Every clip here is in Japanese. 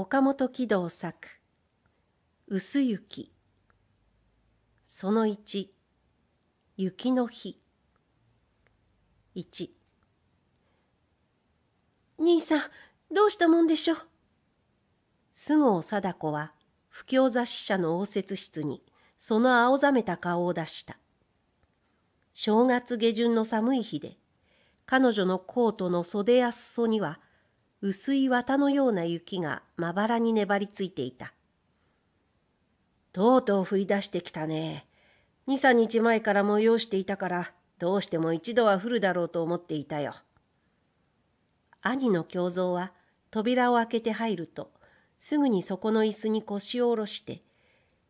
岡本喜道作薄雪その1雪の日1兄さんどうしたもんでしょう菅生貞子は不況雑誌社の応接室にその青ざめた顔を出した正月下旬の寒い日で彼女のコートの袖や裾には薄い綿のような雪がまばらに粘りついていた。とうとう降り出してきたね。2、3日前から催していたから、どうしても一度は降るだろうと思っていたよ。兄の胸像は扉を開けて入ると、すぐにそこの椅子に腰を下ろして、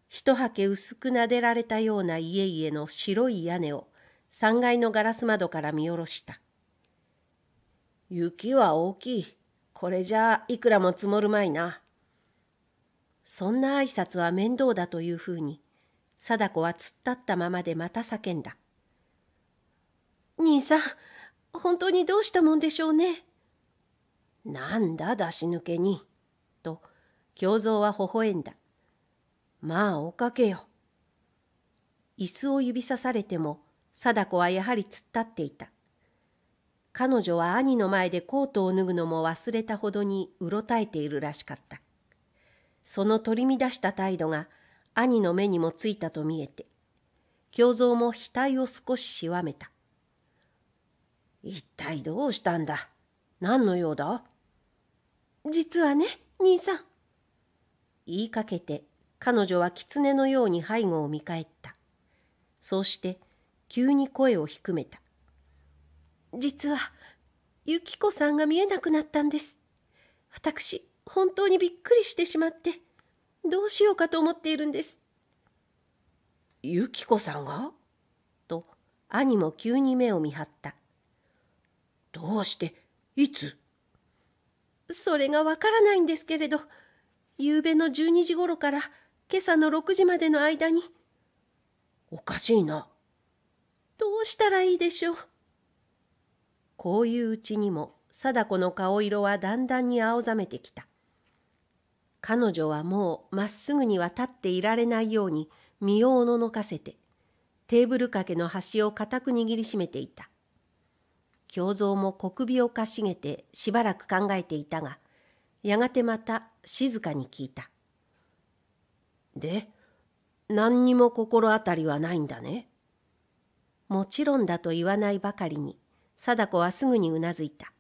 一はけ薄くなでられたような家々の白い屋根を3階のガラス窓から見下ろした。雪は大きい。これじゃいくらも積もるまいな。そんな挨拶は面倒だというふうに、貞子は突っ立ったままでまた叫んだ。兄さん、本当にどうしたもんでしょうね。なんだ出し抜けに。と、京蔵は微笑んだ。まあおかけよ。椅子を指さされても、貞子はやはり突っ立っていた。彼女は兄の前でコートを脱ぐのも忘れたほどにうろたえているらしかった。その取り乱した態度が兄の目にもついたと見えて、胸像も額を少ししわめた。一体どうしたんだ何の用だ実はね、兄さん。言いかけて彼女は狐のように背後を見返った。そうして急に声を低めた。実は由子さんが見えなくなったんです私本当にびっくりしてしまってどうしようかと思っているんですユキコさんがと兄も急に目を見張ったどうしていつそれがわからないんですけれど昨べの12時頃から今朝の6時までの間におかしいなどうしたらいいでしょうこういううちにも貞子の顔色はだんだんに青ざめてきた彼女はもうまっすぐには立っていられないように身をおののかせてテーブル掛けの端を固く握りしめていた胸像も小首をかしげてしばらく考えていたがやがてまた静かに聞いた「で何にも心当たりはないんだね」もちろんだと言わないばかりに貞子はすぐにうなずいた。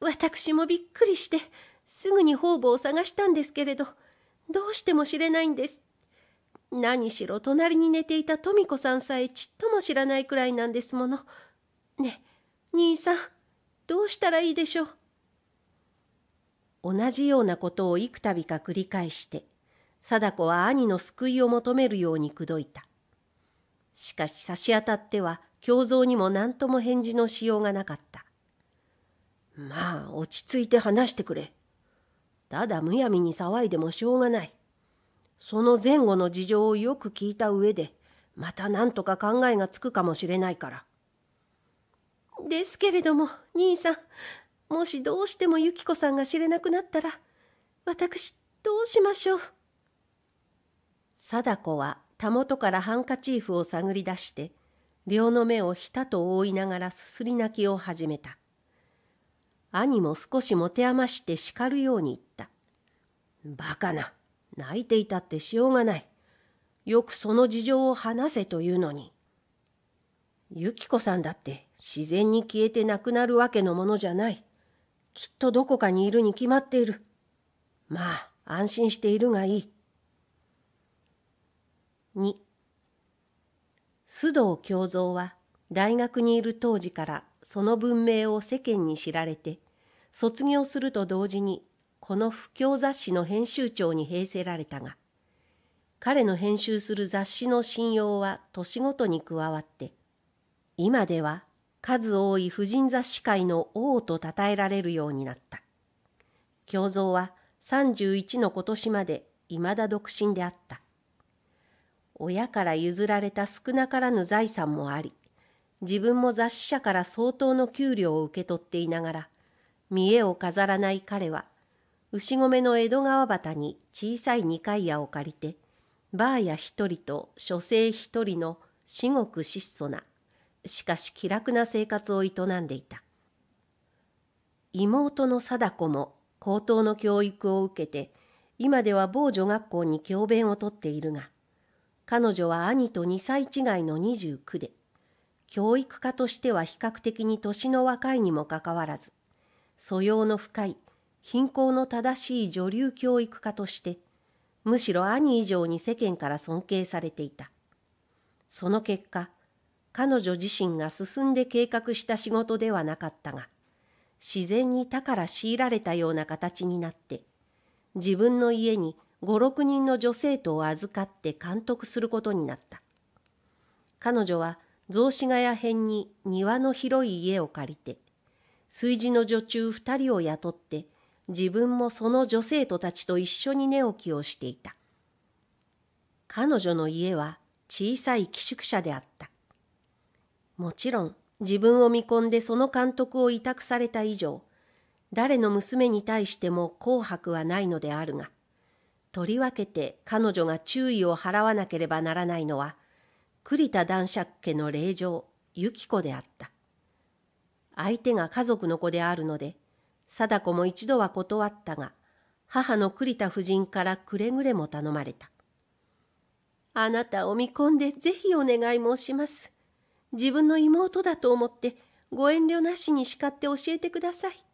私もびっくりして、すぐに方々を探したんですけれど、どうしても知れないんです。何しろ隣に寝ていた富子さんさえちっとも知らないくらいなんですもの。ねえ、兄さん、どうしたらいいでしょう。同じようなことを幾度か繰り返して、貞子は兄の救いを求めるように口説いた。しかし差し当たっては、胸像にも何とも返事のしようがなかった。まあ、落ち着いて話してくれ。ただむやみに騒いでもしょうがない。その前後の事情をよく聞いた上で、また何とか考えがつくかもしれないから。ですけれども、兄さん、もしどうしてもユキコさんが知れなくなったら、私、どうしましょう。貞子はたもとからハンカチーフを探り出して、両の目をひたと覆いながらすすり泣きを始めた。兄も少し持て余して叱るように言った。バカな。泣いていたってしようがない。よくその事情を話せというのに。ゆきこさんだって自然に消えて亡くなるわけのものじゃない。きっとどこかにいるに決まっている。まあ、安心しているがいい。2須藤京三は大学にいる当時からその文明を世間に知られて卒業すると同時にこの布教雑誌の編集長に平せられたが彼の編集する雑誌の信用は年ごとに加わって今では数多い婦人雑誌界の王と称えられるようになった京三は31の今年までいまだ独身であった親から譲られた少なからぬ財産もあり、自分も雑誌社から相当の給料を受け取っていながら、見栄を飾らない彼は、牛込の江戸川端に小さい二階屋を借りて、バーや一人と書生一人の至極質素な、しかし気楽な生活を営んでいた。妹の貞子も高等の教育を受けて、今では某女学校に教鞭をとっているが、彼女は兄と2歳違いの29で、教育家としては比較的に年の若いにもかかわらず、素養の深い、貧困の正しい女流教育家として、むしろ兄以上に世間から尊敬されていた。その結果、彼女自身が進んで計画した仕事ではなかったが、自然に他から強いられたような形になって、自分の家に56人の女生徒を預かって監督することになった彼女は雑司ヶ谷編に庭の広い家を借りて炊事の女中2人を雇って自分もその女生徒たちと一緒に寝起きをしていた彼女の家は小さい寄宿舎であったもちろん自分を見込んでその監督を委託された以上誰の娘に対しても紅白はないのであるがとりわけて彼女が注意を払わなければならないのは栗田男爵家の霊嬢由紀子であった相手が家族の子であるので貞子も一度は断ったが母の栗田夫人からくれぐれも頼まれた「あなたを見込んでぜひお願い申します」自分の妹だと思ってご遠慮なしに叱って教えてください。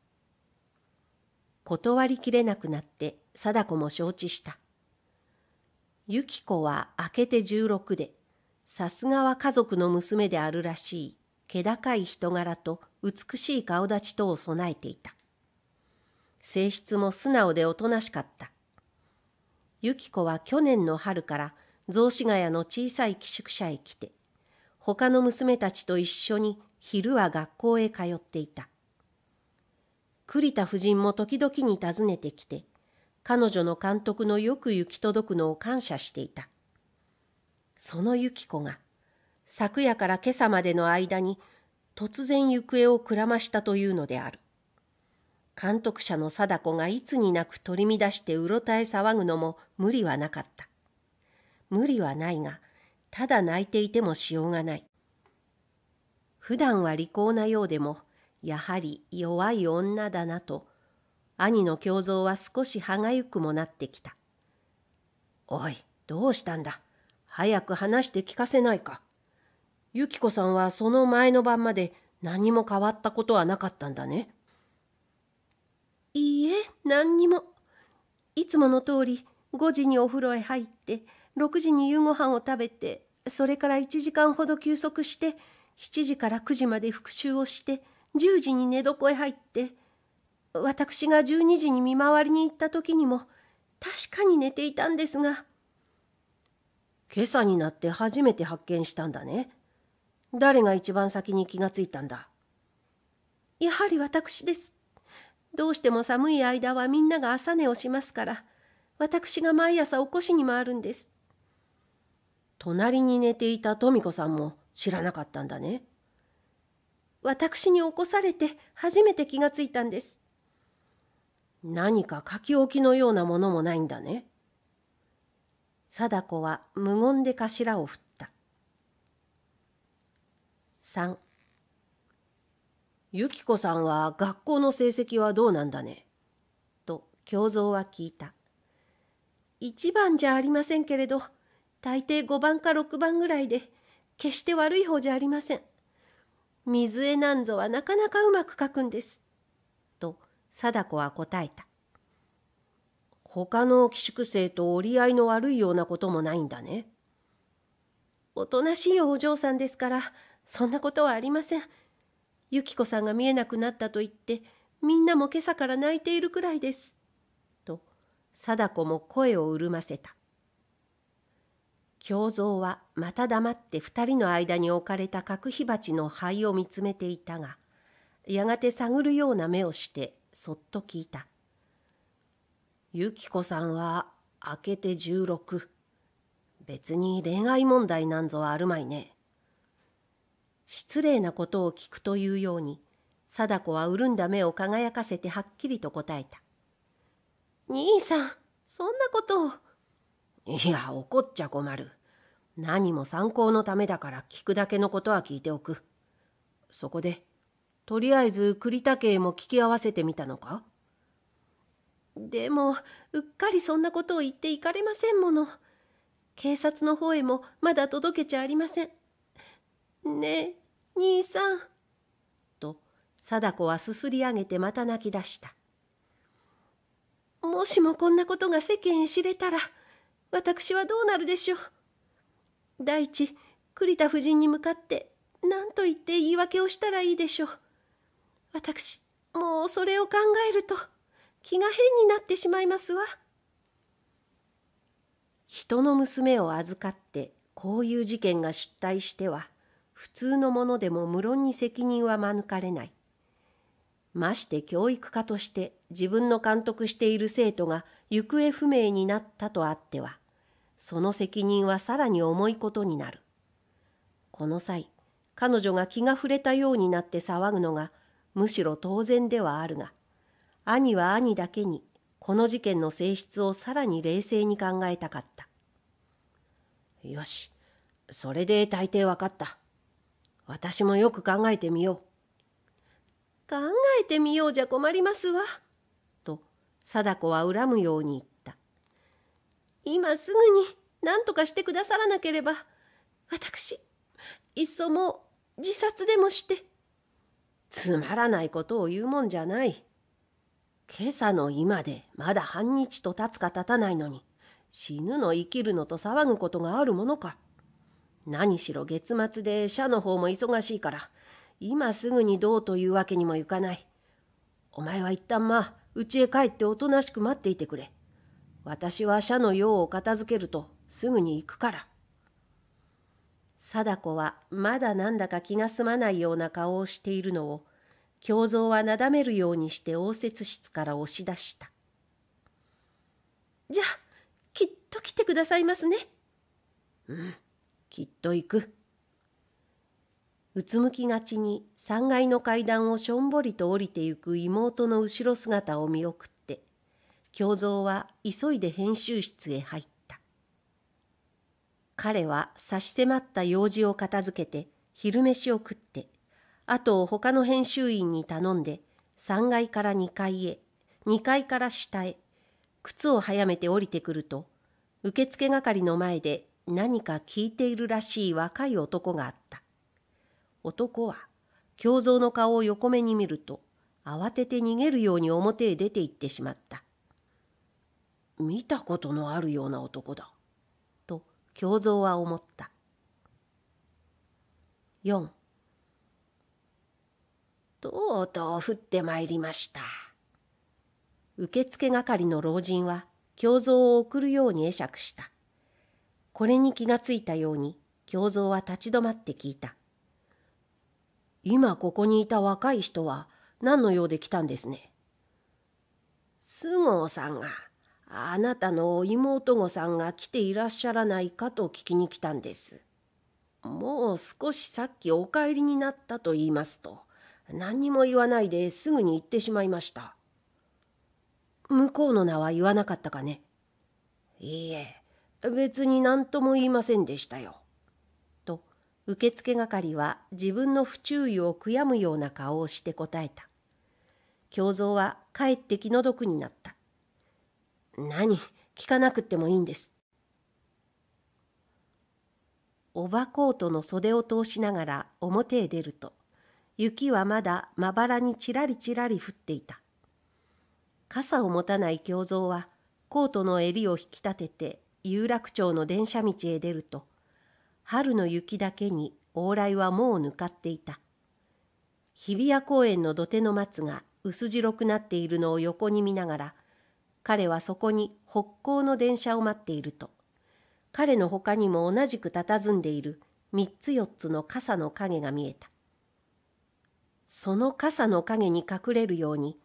断りきれなくなって貞子も承知した。ゆき子は明けて十六で、さすがは家族の娘であるらしい、気高い人柄と美しい顔立ちとを備えていた。性質も素直でおとなしかった。ゆき子は去年の春から雑司ヶ谷の小さい寄宿舎へ来て、他の娘たちと一緒に昼は学校へ通っていた。栗田夫人も時々に訪ねてきて、彼女の監督のよく行き届くのを感謝していた。その幸子が、昨夜から今朝までの間に、突然行方をくらましたというのである。監督者の貞子がいつになく取り乱してうろたえ騒ぐのも無理はなかった。無理はないが、ただ泣いていてもしようがない。普段は利口なようでも、やはり弱い女だなと兄の胸像は少し歯がゆくもなってきたおいどうしたんだ早く話して聞かせないか由紀子さんはその前の晩まで何も変わったことはなかったんだねいいえ何にもいつもの通り5時にお風呂へ入って6時に夕ご飯を食べてそれから1時間ほど休息して7時から9時まで復習をして10時に寝床へ入って私が12時に見回りに行った時にも確かに寝ていたんですが今朝になって初めて発見したんだね誰が一番先に気がついたんだやはり私ですどうしても寒い間はみんなが朝寝をしますから私が毎朝起こしに回るんです隣に寝ていたとみ子さんも知らなかったんだね私に起こされて初めて気がついたんです何か書き置きのようなものもないんだね貞子は無言で頭を振った3由紀子さんは学校の成績はどうなんだねと教蔵は聞いた一番じゃありませんけれど大抵5番か6番ぐらいで決して悪い方じゃありません水絵なんぞはなかなかうまく描くんです。と貞子は答えた。他の寄宿生と折り合いの悪いようなこともないんだね。おとなしいお嬢さんですから、そんなことはありません。ゆきこさんが見えなくなったと言って、みんなも今朝から泣いているくらいです。と、貞子も声を潤ませた。京蔵はまた黙って二人の間に置かれた角火鉢の灰を見つめていたがやがて探るような目をしてそっと聞いた「ゆきこさんは明けて十六別に恋愛問題なんぞはあるまいね」失礼なことを聞くというように貞子は潤んだ目を輝かせてはっきりと答えた「兄さんそんなことを。いや怒っちゃ困る何も参考のためだから聞くだけのことは聞いておくそこでとりあえず栗田家も聞き合わせてみたのかでもうっかりそんなことを言っていかれませんもの警察の方へもまだ届けちゃありませんねえ兄さんと貞子はすすり上げてまた泣き出したもしもこんなことが世間へ知れたら私はどうなるでしょう第一栗田夫人に向かって何と言って言い訳をしたらいいでしょう私もうそれを考えると気が変になってしまいますわ人の娘を預かってこういう事件が出退しては普通のものでも無論に責任は免れないまして教育家として自分の監督している生徒が行方不明になったとあってはその責任はさらに重いことになる。この際、彼女が気が触れたようになって騒ぐのが、むしろ当然ではあるが、兄は兄だけに、この事件の性質をさらに冷静に考えたかった。よし、それで大抵わかった。私もよく考えてみよう。考えてみようじゃ困りますわ。と、貞子は恨むように言っ今すぐに何とかしてくださらなければ私いっそもう自殺でもしてつまらないことを言うもんじゃない今朝の今でまだ半日と経つか経たないのに死ぬの生きるのと騒ぐことがあるものか何しろ月末で社の方も忙しいから今すぐにどうというわけにもいかないお前は一旦まあ家へ帰っておとなしく待っていてくれ私は社の用を片付けるとすぐに行くから。貞子はまだなんだか気が済まないような顔をしているのを京蔵はなだめるようにして応接室から押し出した。じゃあきっと来てくださいますね。うん、きっと行く。うつむきがちに3階の階段をしょんぼりと降りてゆく妹の後ろ姿を見送っ京蔵は急いで編集室へ入った彼は差し迫った用事を片付けて昼飯を食ってあと他の編集員に頼んで3階から2階へ2階から下へ靴を早めて降りてくると受付係の前で何か聞いているらしい若い男があった男は京像の顔を横目に見ると慌てて逃げるように表へ出て行ってしまった見たことのあるような男だと京蔵は思った4とうとう降ってまいりました受付係の老人は京蔵を送るように会釈したこれに気がついたように京蔵は立ち止まって聞いた今ここにいた若い人は何の用で来たんですね菅生さんがあなたの妹御さんが来ていらっしゃらないかと聞きに来たんです。もう少しさっきお帰りになったと言いますと、何にも言わないですぐに行ってしまいました。向こうの名は言わなかったかね。いいえ、別に何とも言いませんでしたよ。と、受付係は自分の不注意を悔やむような顔をして答えた。京蔵はかえって気の毒になった。何聞かなくってもいいんですおばコートの袖を通しながら表へ出ると雪はまだまばらにちらりちらり降っていた傘を持たない胸像はコートの襟を引き立てて有楽町の電車道へ出ると春の雪だけに往来はもう抜かっていた日比谷公園の土手の松が薄白くなっているのを横に見ながら彼はそこに北港の電車を待っていると彼の他にも同じく佇んでいる三つ四つの傘の影が見えたその傘の影に隠れるように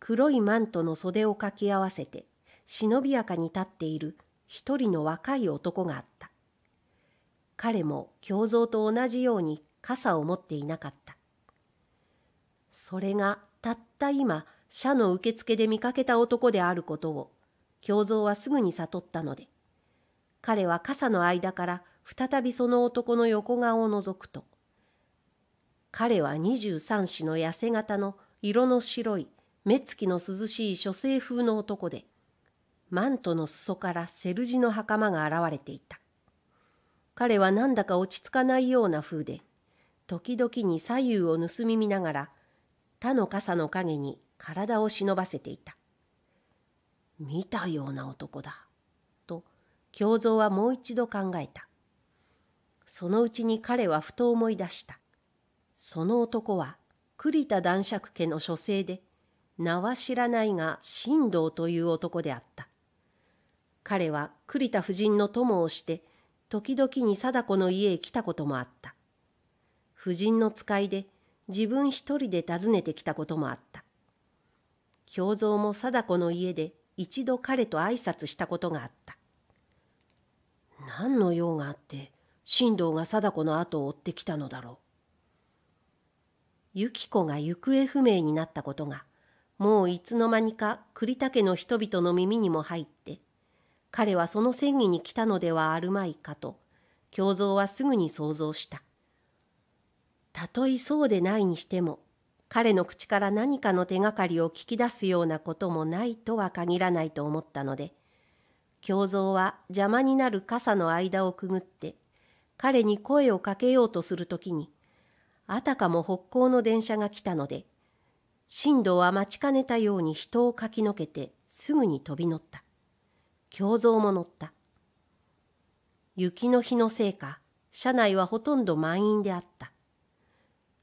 黒いマントの袖をかき合わせて忍びやかに立っている一人の若い男があった彼も胸像と同じように傘を持っていなかったそれがたった今社の受付で見かけた男であることを京蔵はすぐに悟ったので彼は傘の間から再びその男の横顔を覗くと彼は二十三子の痩せ型の色の白い目つきの涼しい書生風の男でマントの裾からセルジの袴が現れていた彼はなんだか落ち着かないような風で時々に左右を盗み見ながら他の傘の陰に体を忍ばせていた。見たような男だ。と、京蔵はもう一度考えた。そのうちに彼はふと思い出した。その男は、栗田男爵家の書生で、名は知らないが、神道という男であった。彼は栗田夫人の友をして、時々に貞子の家へ来たこともあった。夫人の使いで、自分一人で訪ねてきたこともあった。京蔵も貞子の家で一度彼と挨拶したことがあった。何の用があって、進藤が貞子の後を追ってきたのだろう。由子が行方不明になったことが、もういつの間にか栗田家の人々の耳にも入って、彼はその戦議に来たのではあるまいかと、京蔵はすぐに想像した。たとえそうでないにしても、彼の口から何かの手がかりを聞き出すようなこともないとは限らないと思ったので胸像は邪魔になる傘の間をくぐって彼に声をかけようとするときにあたかも北港の電車が来たので進藤は待ちかねたように人をかきのけてすぐに飛び乗った胸像も乗った雪の日のせいか車内はほとんど満員であった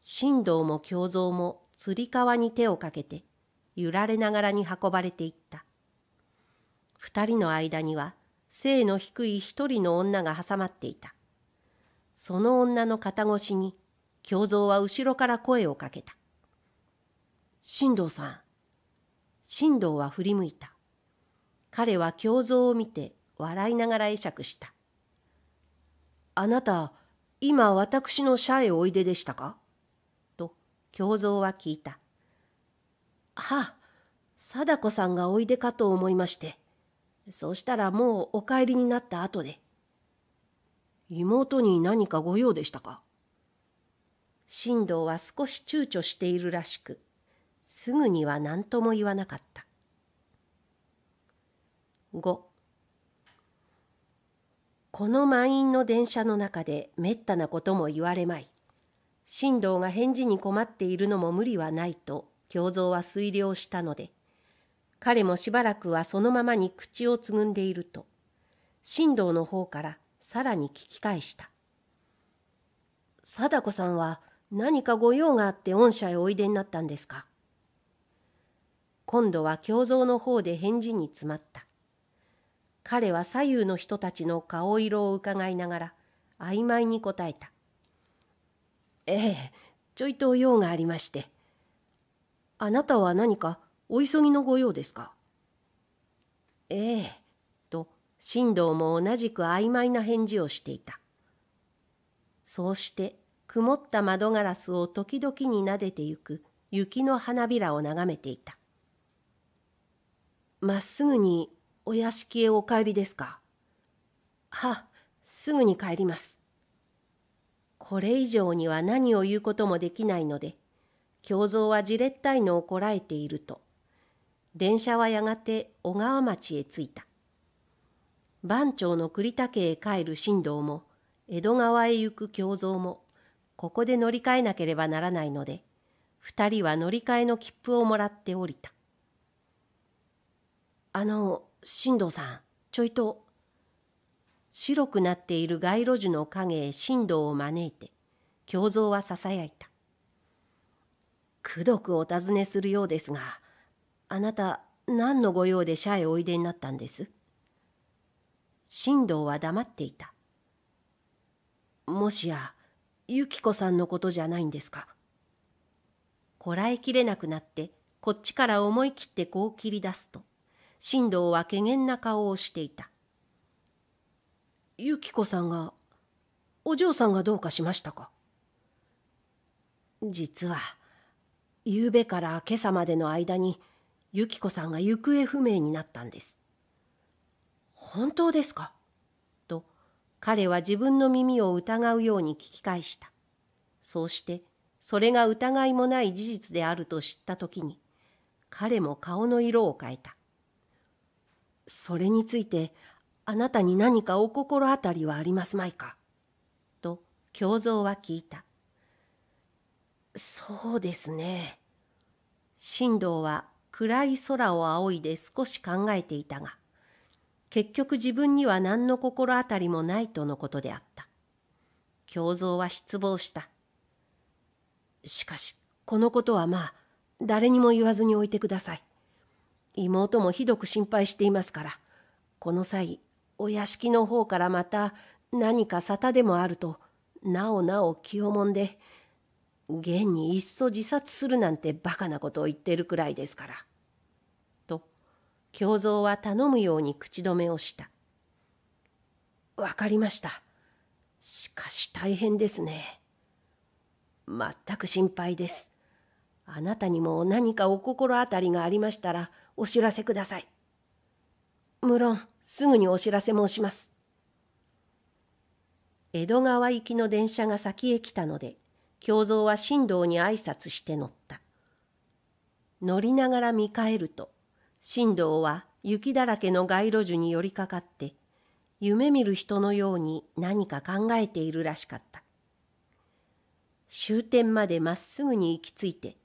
神道も胸像もつり革に手をかけて揺られながらに運ばれていった二人の間には背の低い一人の女が挟まっていたその女の肩越しに胸像は後ろから声をかけた神道さん神道は振り向いた彼は胸像を見て笑いながら会釈したあなた今私の社へおいででしたか京蔵は聞いた。はあ、貞子さんがおいでかと思いまして。そしたらもうお帰りになった後で。妹に何かご用でしたか新藤は少し躊躇しているらしく、すぐには何とも言わなかった。5この満員の電車の中でめったなことも言われまい。神道が返事に困っているのも無理はないと京蔵は推量したので彼もしばらくはそのままに口をつぐんでいると神道の方からさらに聞き返した貞子さんは何か御用があって御社へおいでになったんですか今度は京蔵の方で返事に詰まった彼は左右の人たちの顔色をうかがいながら曖昧に答えたええちょいと用がありましてあなたは何かお急ぎのご用ですかええと新藤も同じく曖昧な返事をしていたそうして曇った窓ガラスを時々に撫でてゆく雪の花びらを眺めていたまっすぐにお屋敷へお帰りですかはすぐに帰りますこれ以上には何を言うこともできないので、胸蔵はじれったいのをこらえていると、電車はやがて小川町へ着いた。番町の栗田家へ帰る新道も、江戸川へ行く胸蔵も、ここで乗り換えなければならないので、二人は乗り換えの切符をもらって降りた。あの、新道さん、ちょいと、白くなっている街路樹の影へ震動を招いて胸像はささやいたくどくお尋ねするようですがあなた何のご用で社へおいでになったんです神道は黙っていたもしやゆき子さんのことじゃないんですかこらえきれなくなってこっちから思い切ってこう切り出すと神道はけげんな顔をしていたユキコさんがお嬢さんがどうかしましたか実は昨べから今朝までの間にユキコさんが行方不明になったんです本当ですかと彼は自分の耳を疑うように聞き返したそうしてそれが疑いもない事実であると知った時に彼も顔の色を変えたそれについてあなたに何かお心当たりはありますまいかと京蔵は聞いたそうですね新藤は暗い空を仰いで少し考えていたが結局自分には何の心当たりもないとのことであった京蔵は失望したしかしこのことはまあ誰にも言わずにおいてください妹もひどく心配していますからこの際お屋敷の方からまた何か沙汰でもあるとなおなお気をもんで現にいっそ自殺するなんてバカなことを言ってるくらいですから」と京蔵は頼むように口止めをした「わかりましたしかし大変ですね全く心配ですあなたにも何かお心当たりがありましたらお知らせください無論すぐにお知らせ申します。江戸川行きの電車が先へ来たので、京蔵は新道に挨拶して乗った。乗りながら見返ると、新道は雪だらけの街路樹に寄りかかって、夢見る人のように何か考えているらしかった。終点までまっすぐに行き着いて、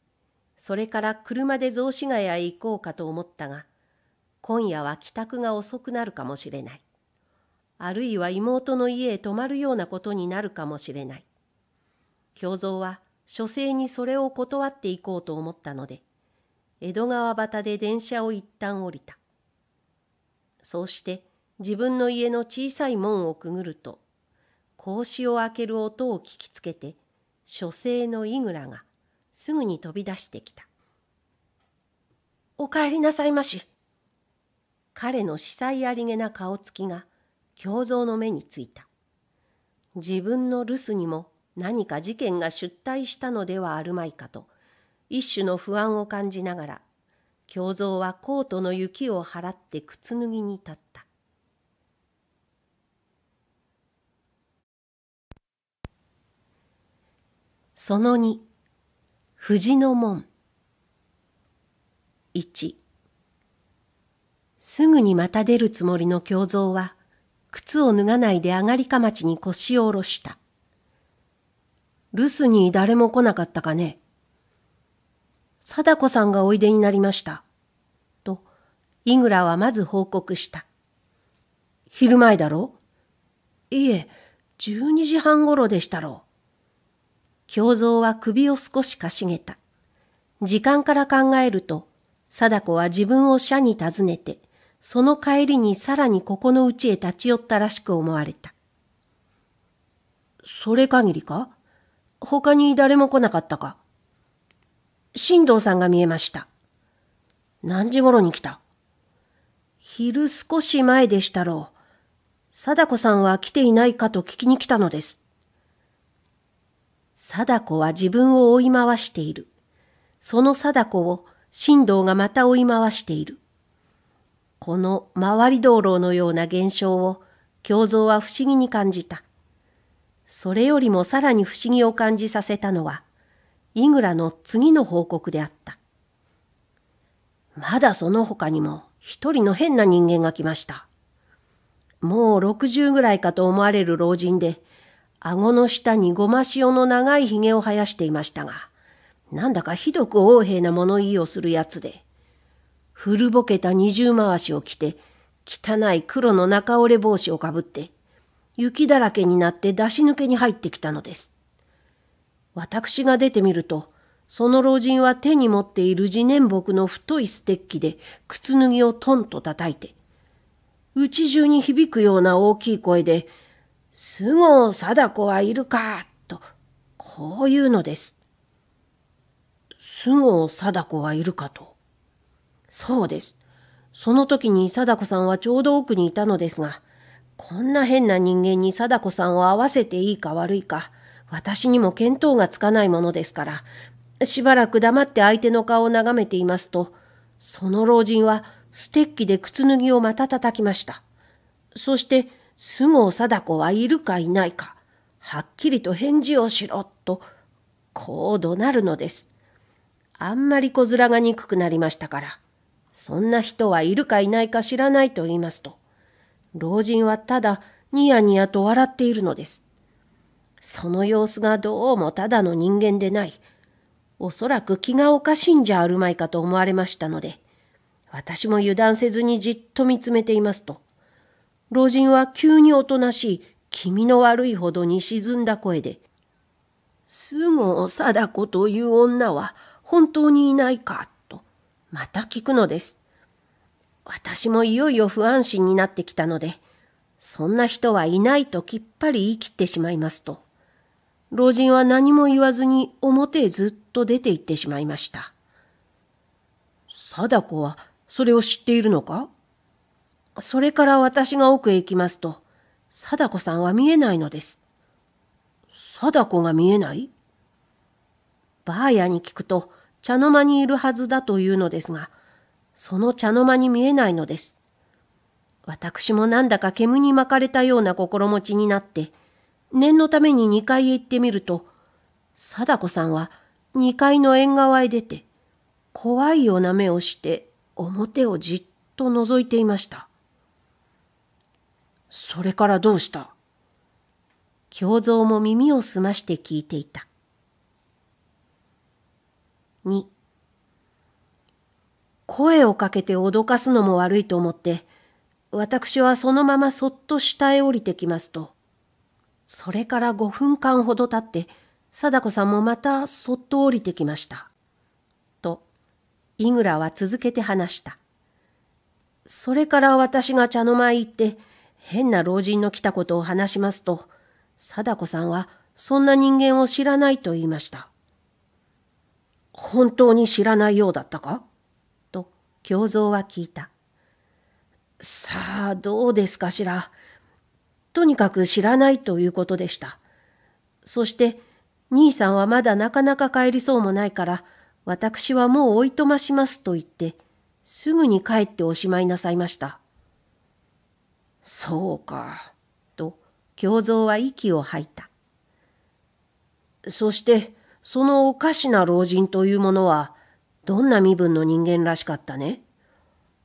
それから車で雑司ヶ谷へ行こうかと思ったが、今夜は帰宅が遅くなるかもしれない。あるいは妹の家へ泊まるようなことになるかもしれない。教蔵は書生にそれを断っていこうと思ったので、江戸川端で電車を一旦降りた。そうして自分の家の小さい門をくぐると、格子を開ける音を聞きつけて、書生の井倉がすぐに飛び出してきた。お帰りなさいまし。彼の司祭ありげな顔つきが胸像の目についた。自分の留守にも何か事件が出退したのではあるまいかと、一種の不安を感じながら、胸像はコートの雪を払って靴脱ぎに立った。その2、藤の門。1すぐにまた出るつもりの胸像は、靴を脱がないで上がりかまちに腰を下ろした。留守に誰も来なかったかね。貞子さんがおいでになりました。と、イグラはまず報告した。昼前だろいえ、十二時半頃でしたろう。胸像は首を少しかしげた。時間から考えると、貞子は自分を社に尋ねて、その帰りにさらにここの家へ立ち寄ったらしく思われた。それ限りか他に誰も来なかったか新藤さんが見えました。何時頃に来た昼少し前でしたろう。貞子さんは来ていないかと聞きに来たのです。貞子は自分を追い回している。その貞子を新藤がまた追い回している。この回り道路のような現象を胸像は不思議に感じた。それよりもさらに不思議を感じさせたのは、イグラの次の報告であった。まだその他にも一人の変な人間が来ました。もう60ぐらいかと思われる老人で、顎の下にごま塩の長い髭を生やしていましたが、なんだかひどく横柄な物言いをするやつで、古ぼけた二重回しを着て、汚い黒の中折れ帽子をかぶって、雪だらけになって出し抜けに入ってきたのです。私が出てみると、その老人は手に持っている自念木の太いステッキで靴脱ぎをトンと叩いて、うち中に響くような大きい声で、すごう貞子はいるか、と、こう言うのです。すごう貞子はいるかと。そうです。その時に貞子さんはちょうど奥にいたのですが、こんな変な人間に貞子さんを会わせていいか悪いか、私にも見当がつかないものですから、しばらく黙って相手の顔を眺めていますと、その老人はステッキで靴脱ぎをまた叩きました。そして、菅生貞子はいるかいないか、はっきりと返事をしろ、と、こう怒鳴るのです。あんまり小面が憎くなりましたから。そんな人はいるかいないか知らないと言いますと、老人はただニヤニヤと笑っているのです。その様子がどうもただの人間でない。おそらく気がおかしいんじゃあるまいかと思われましたので、私も油断せずにじっと見つめていますと、老人は急におとなしい気味の悪いほどに沈んだ声で、菅生貞子という女は本当にいないかまた聞くのです。私もいよいよ不安心になってきたので、そんな人はいないときっぱり言い切ってしまいますと、老人は何も言わずに表へずっと出て行ってしまいました。貞子はそれを知っているのかそれから私が奥へ行きますと、貞子さんは見えないのです。貞子が見えないばあやに聞くと、茶の間にいるはずだというのですが、その茶の間に見えないのです。私もなんだか煙に巻かれたような心持ちになって、念のために2階へ行ってみると、貞子さんは2階の縁側へ出て、怖いような目をして表をじっと覗いていました。それからどうした京蔵も耳を澄まして聞いていた。2声をかけて脅かすのも悪いと思って、私はそのままそっと下へ降りてきますと。それから5分間ほど経って、貞子さんもまたそっと降りてきました。と、井倉は続けて話した。それから私が茶の間へ行って、変な老人の来たことを話しますと、貞子さんはそんな人間を知らないと言いました。本当に知らないようだったかと京蔵は聞いた。さあどうですかしら。とにかく知らないということでした。そして兄さんはまだなかなか帰りそうもないから私はもうおいとましますと言ってすぐに帰っておしまいなさいました。そうか、と京蔵は息を吐いた。そしてそのおかしな老人というものは、どんな身分の人間らしかったね。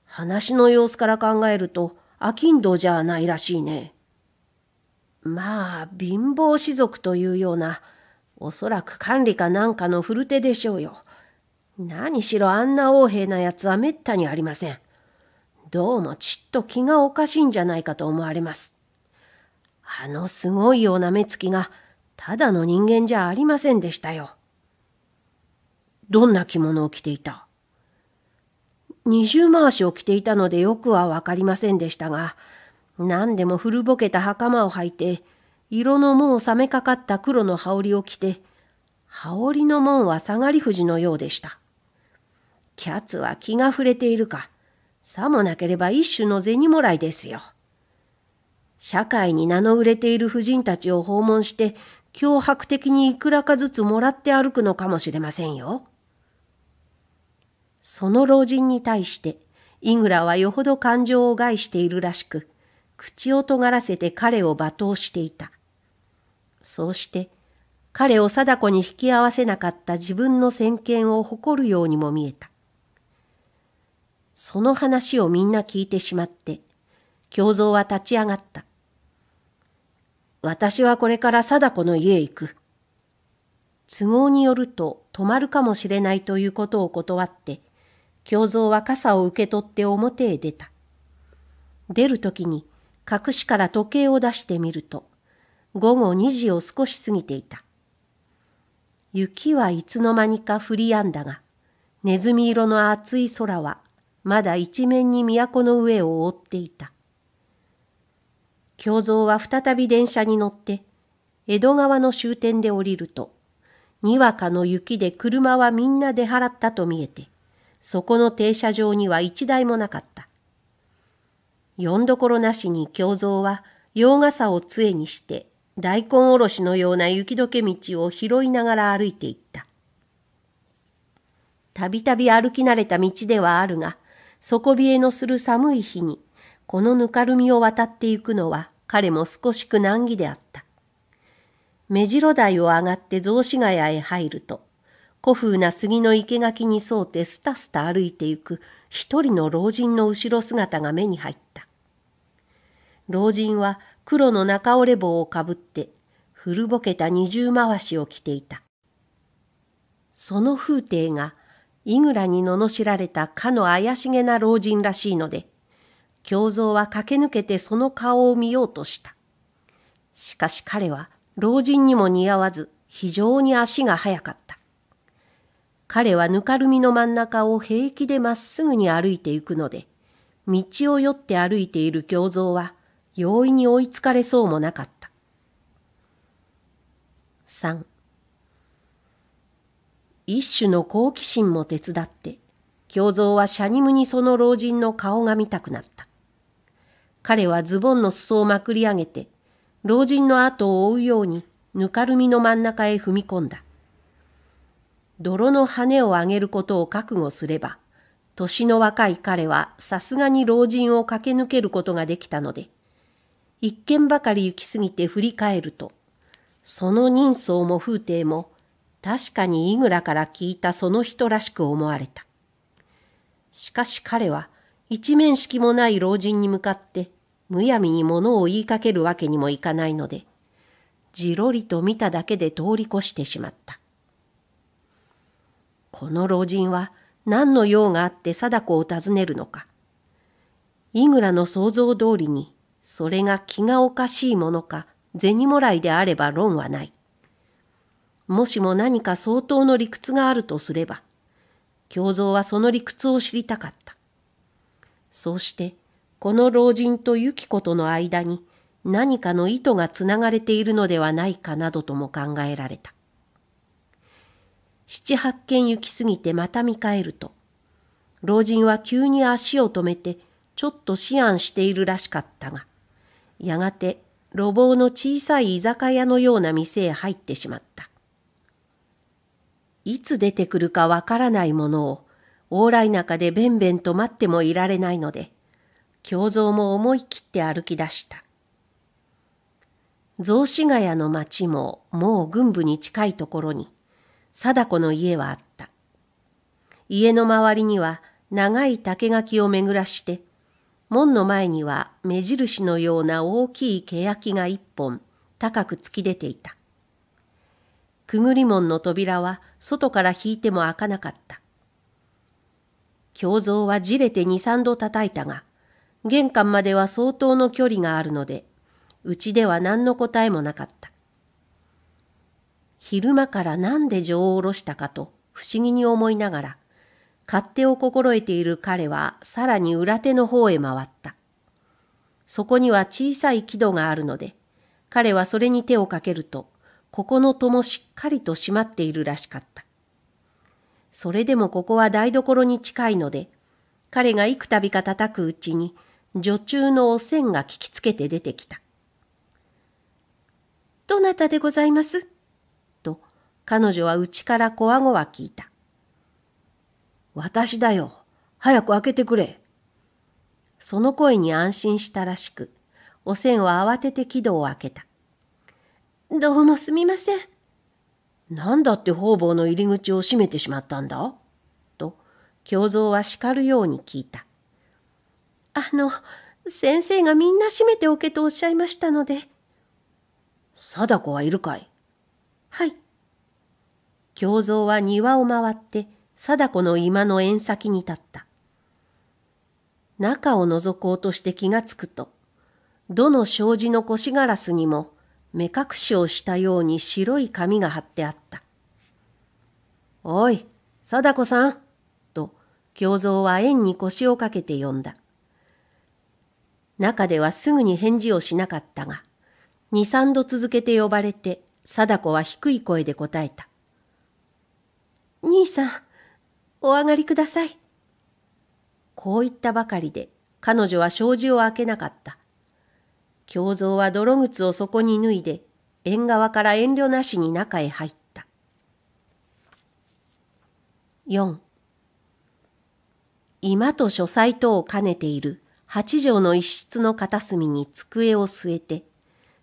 話の様子から考えると、飽きんどじゃないらしいね。まあ、貧乏士族というような、おそらく管理かなんかの古手でしょうよ。何しろあんな横兵な奴はめったにありません。どうもちっと気がおかしいんじゃないかと思われます。あのすごいような目つきがただの人間じゃありませんでしたよ。どんな着物を着ていた二重回しを着ていたのでよくはわかりませんでしたが、何でも古ぼけた袴を履いて、色のもう冷めかかった黒の羽織を着て、羽織の門は下がり藤のようでした。キャツは気が触れているか、さもなければ一種の銭もらいですよ。社会に名の売れている婦人たちを訪問して脅迫的にいくらかずつもらって歩くのかもしれませんよ。その老人に対して、イングラはよほど感情を害しているらしく、口を尖らせて彼を罵倒していた。そうして、彼を貞子に引き合わせなかった自分の先見を誇るようにも見えた。その話をみんな聞いてしまって、京蔵は立ち上がった。私はこれから貞子の家へ行く。都合によると泊まるかもしれないということを断って、京蔵は傘を受け取って表へ出た。出るときに隠しから時計を出してみると、午後2時を少し過ぎていた。雪はいつの間にか降り止んだが、ネズミ色の厚い空はまだ一面に都の上を覆っていた。京蔵は再び電車に乗って、江戸川の終点で降りると、にわかの雪で車はみんな出払ったと見えて、そこの停車場には一台もなかった。よんどころなしに京蔵は洋傘を杖にして、大根おろしのような雪解け道を拾いながら歩いていった。たびたび歩き慣れた道ではあるが、底冷えのする寒い日に、このぬかるみを渡っていくのは彼も少しく難儀であった。目白台を上がって雑司ヶ谷へ入ると、古風な杉の生垣に沿うてすたすた歩いてゆく一人の老人の後ろ姿が目に入った。老人は黒の中折れ棒をかぶって、古ぼけた二重回しを着ていた。その風景が、いぐらに罵られたかの怪しげな老人らしいので、胸像は駆け抜けてその顔を見ようとした。しかし彼は老人にも似合わず非常に足が速かった。彼はぬかるみの真ん中を平気でまっすぐに歩いていくので、道をよって歩いている胸像は容易に追いつかれそうもなかった。三。一種の好奇心も手伝って、胸像はシャニムにその老人の顔が見たくなった。彼はズボンの裾をまくり上げて、老人の後を追うように、ぬかるみの真ん中へ踏み込んだ。泥の羽を上げることを覚悟すれば、年の若い彼はさすがに老人を駆け抜けることができたので、一軒ばかり行き過ぎて振り返ると、その人相も風景も確かに井倉から聞いたその人らしく思われた。しかし彼は一面識もない老人に向かって、むやみに物を言いかけるわけにもいかないので、じろりと見ただけで通り越してしまった。この老人は何の用があって貞子を訪ねるのか。グラの想像通りに、それが気がおかしいものか、銭もらいであれば論はない。もしも何か相当の理屈があるとすれば、京蔵はその理屈を知りたかった。そうしてこの老人とユキ子との間に何かの意図がつながれているのではないかなどとも考えられた。七八軒行き過ぎてまた見返ると、老人は急に足を止めてちょっと思案しているらしかったが、やがて路傍の小さい居酒屋のような店へ入ってしまった。いつ出てくるかわからないものを往来中でべんべんと待ってもいられないので、京蔵も思い切って歩き出した。雑司ヶ谷の町ももう軍部に近いところに、貞子の家はあった。家の周りには長い竹垣を巡らして、門の前には目印のような大きい欅が一本高く突き出ていた。くぐり門の扉は外から引いても開かなかった。胸像はじれて二三度叩いたが、玄関までは相当の距離があるので、うちでは何の答えもなかった。昼間からなんで女王を下ろしたかと不思議に思いながら、勝手を心得ている彼はさらに裏手の方へ回った。そこには小さい木戸があるので、彼はそれに手をかけると、ここの戸もしっかりと閉まっているらしかった。それでもここは台所に近いので、彼が幾度か叩くうちに、女中のおせんが聞きつけて出てきた。どなたでございますと、彼女はちからこわごわ聞いた。私だよ。早く開けてくれ。その声に安心したらしく、おせんは慌てて木戸を開けた。どうもすみません。何だって方々の入り口を閉めてしまったんだと、教蔵は叱るように聞いた。あの、先生がみんな閉めておけとおっしゃいましたので。貞子はいるかいはい。教蔵は庭を回って、貞子の居間の縁先に立った。中を覗こうとして気がつくと、どの障子の腰ガラスにも、目隠しをしたように白い紙が貼ってあった。おい、貞子さんと、京蔵は縁に腰をかけて呼んだ。中ではすぐに返事をしなかったが、二三度続けて呼ばれて、貞子は低い声で答えた。兄さん、お上がりください。こう言ったばかりで、彼女は障子を開けなかった。京蔵は泥靴をそこに脱いで、縁側から遠慮なしに中へ入った。4今と書斎とを兼ねている八畳の一室の片隅に机を据えて、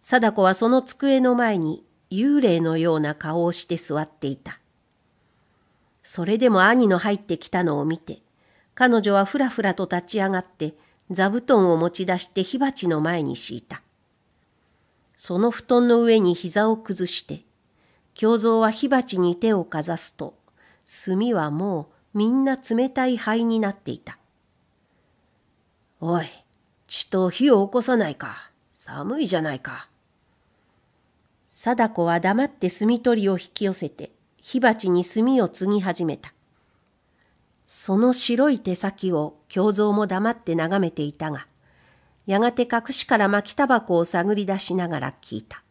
貞子はその机の前に幽霊のような顔をして座っていた。それでも兄の入ってきたのを見て、彼女はふらふらと立ち上がって、座布団を持ち出して火鉢の前に敷いた。その布団の上に膝を崩して、胸像は火鉢に手をかざすと、炭はもうみんな冷たい灰になっていた。おい、血と火を起こさないか。寒いじゃないか。貞子は黙って炭取りを引き寄せて、火鉢に炭を継ぎ始めた。その白い手先を胸像も黙って眺めていたが、やがて隠しから巻きタバコを探り出しながら聞いた。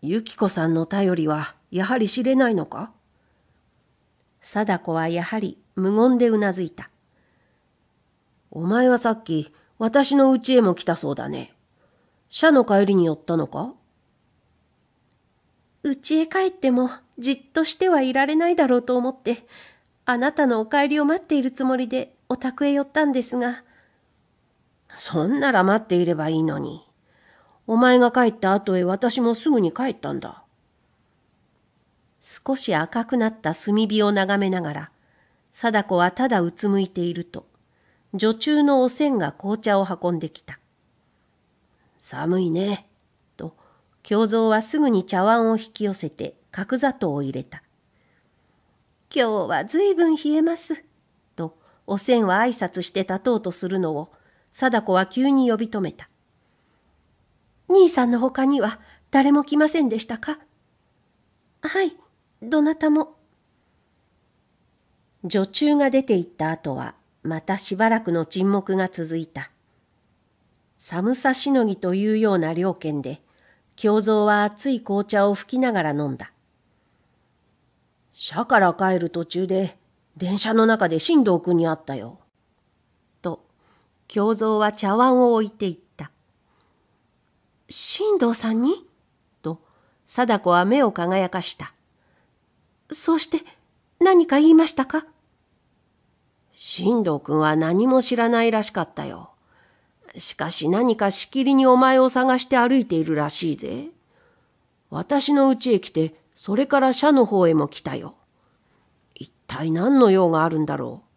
ゆきこさんの頼りはやはり知れないのか貞子はやはり無言でうなずいた。お前はさっき私の家へも来たそうだね。社の帰りに寄ったのか家へ帰ってもじっとしてはいられないだろうと思って、あなたのお帰りを待っているつもりでお宅へ寄ったんですが。そんなら待っていればいいのに。お前が帰った後へ私もすぐに帰ったんだ。少し赤くなった炭火を眺めながら、貞子はただうつむいていると、女中のおせんが紅茶を運んできた。寒いね、と、京蔵はすぐに茶碗を引き寄せて角砂糖を入れた。今日はずいぶん冷えます。と、おせんは挨拶して立とうとするのを、貞子は急に呼び止めた。兄さんの他には誰も来ませんでしたかはい、どなたも。女中が出て行った後は、またしばらくの沈黙が続いた。寒さしのぎというような了見で、京蔵は熱い紅茶を吹きながら飲んだ。社から帰る途中で電車の中で新藤君に会ったよ。と、京蔵は茶碗を置いていった。新藤さんにと、貞子は目を輝かした。そうして何か言いましたか新藤君は何も知らないらしかったよ。しかし何かしきりにお前を探して歩いているらしいぜ。私の家へ来てそれから社の方へも来たよ。一体何の用があるんだろう。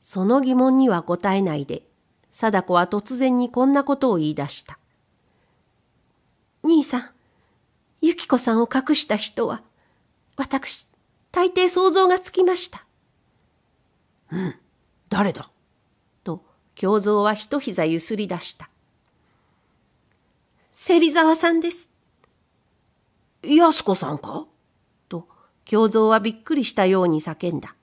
その疑問には答えないで、貞子は突然にこんなことを言い出した。兄さん、ゆき子さんを隠した人は、私、大抵想像がつきました。うん、誰だと、京蔵は一膝ゆすり出した。芹沢さんです。安子さんかと、京蔵はびっくりしたように叫んだ。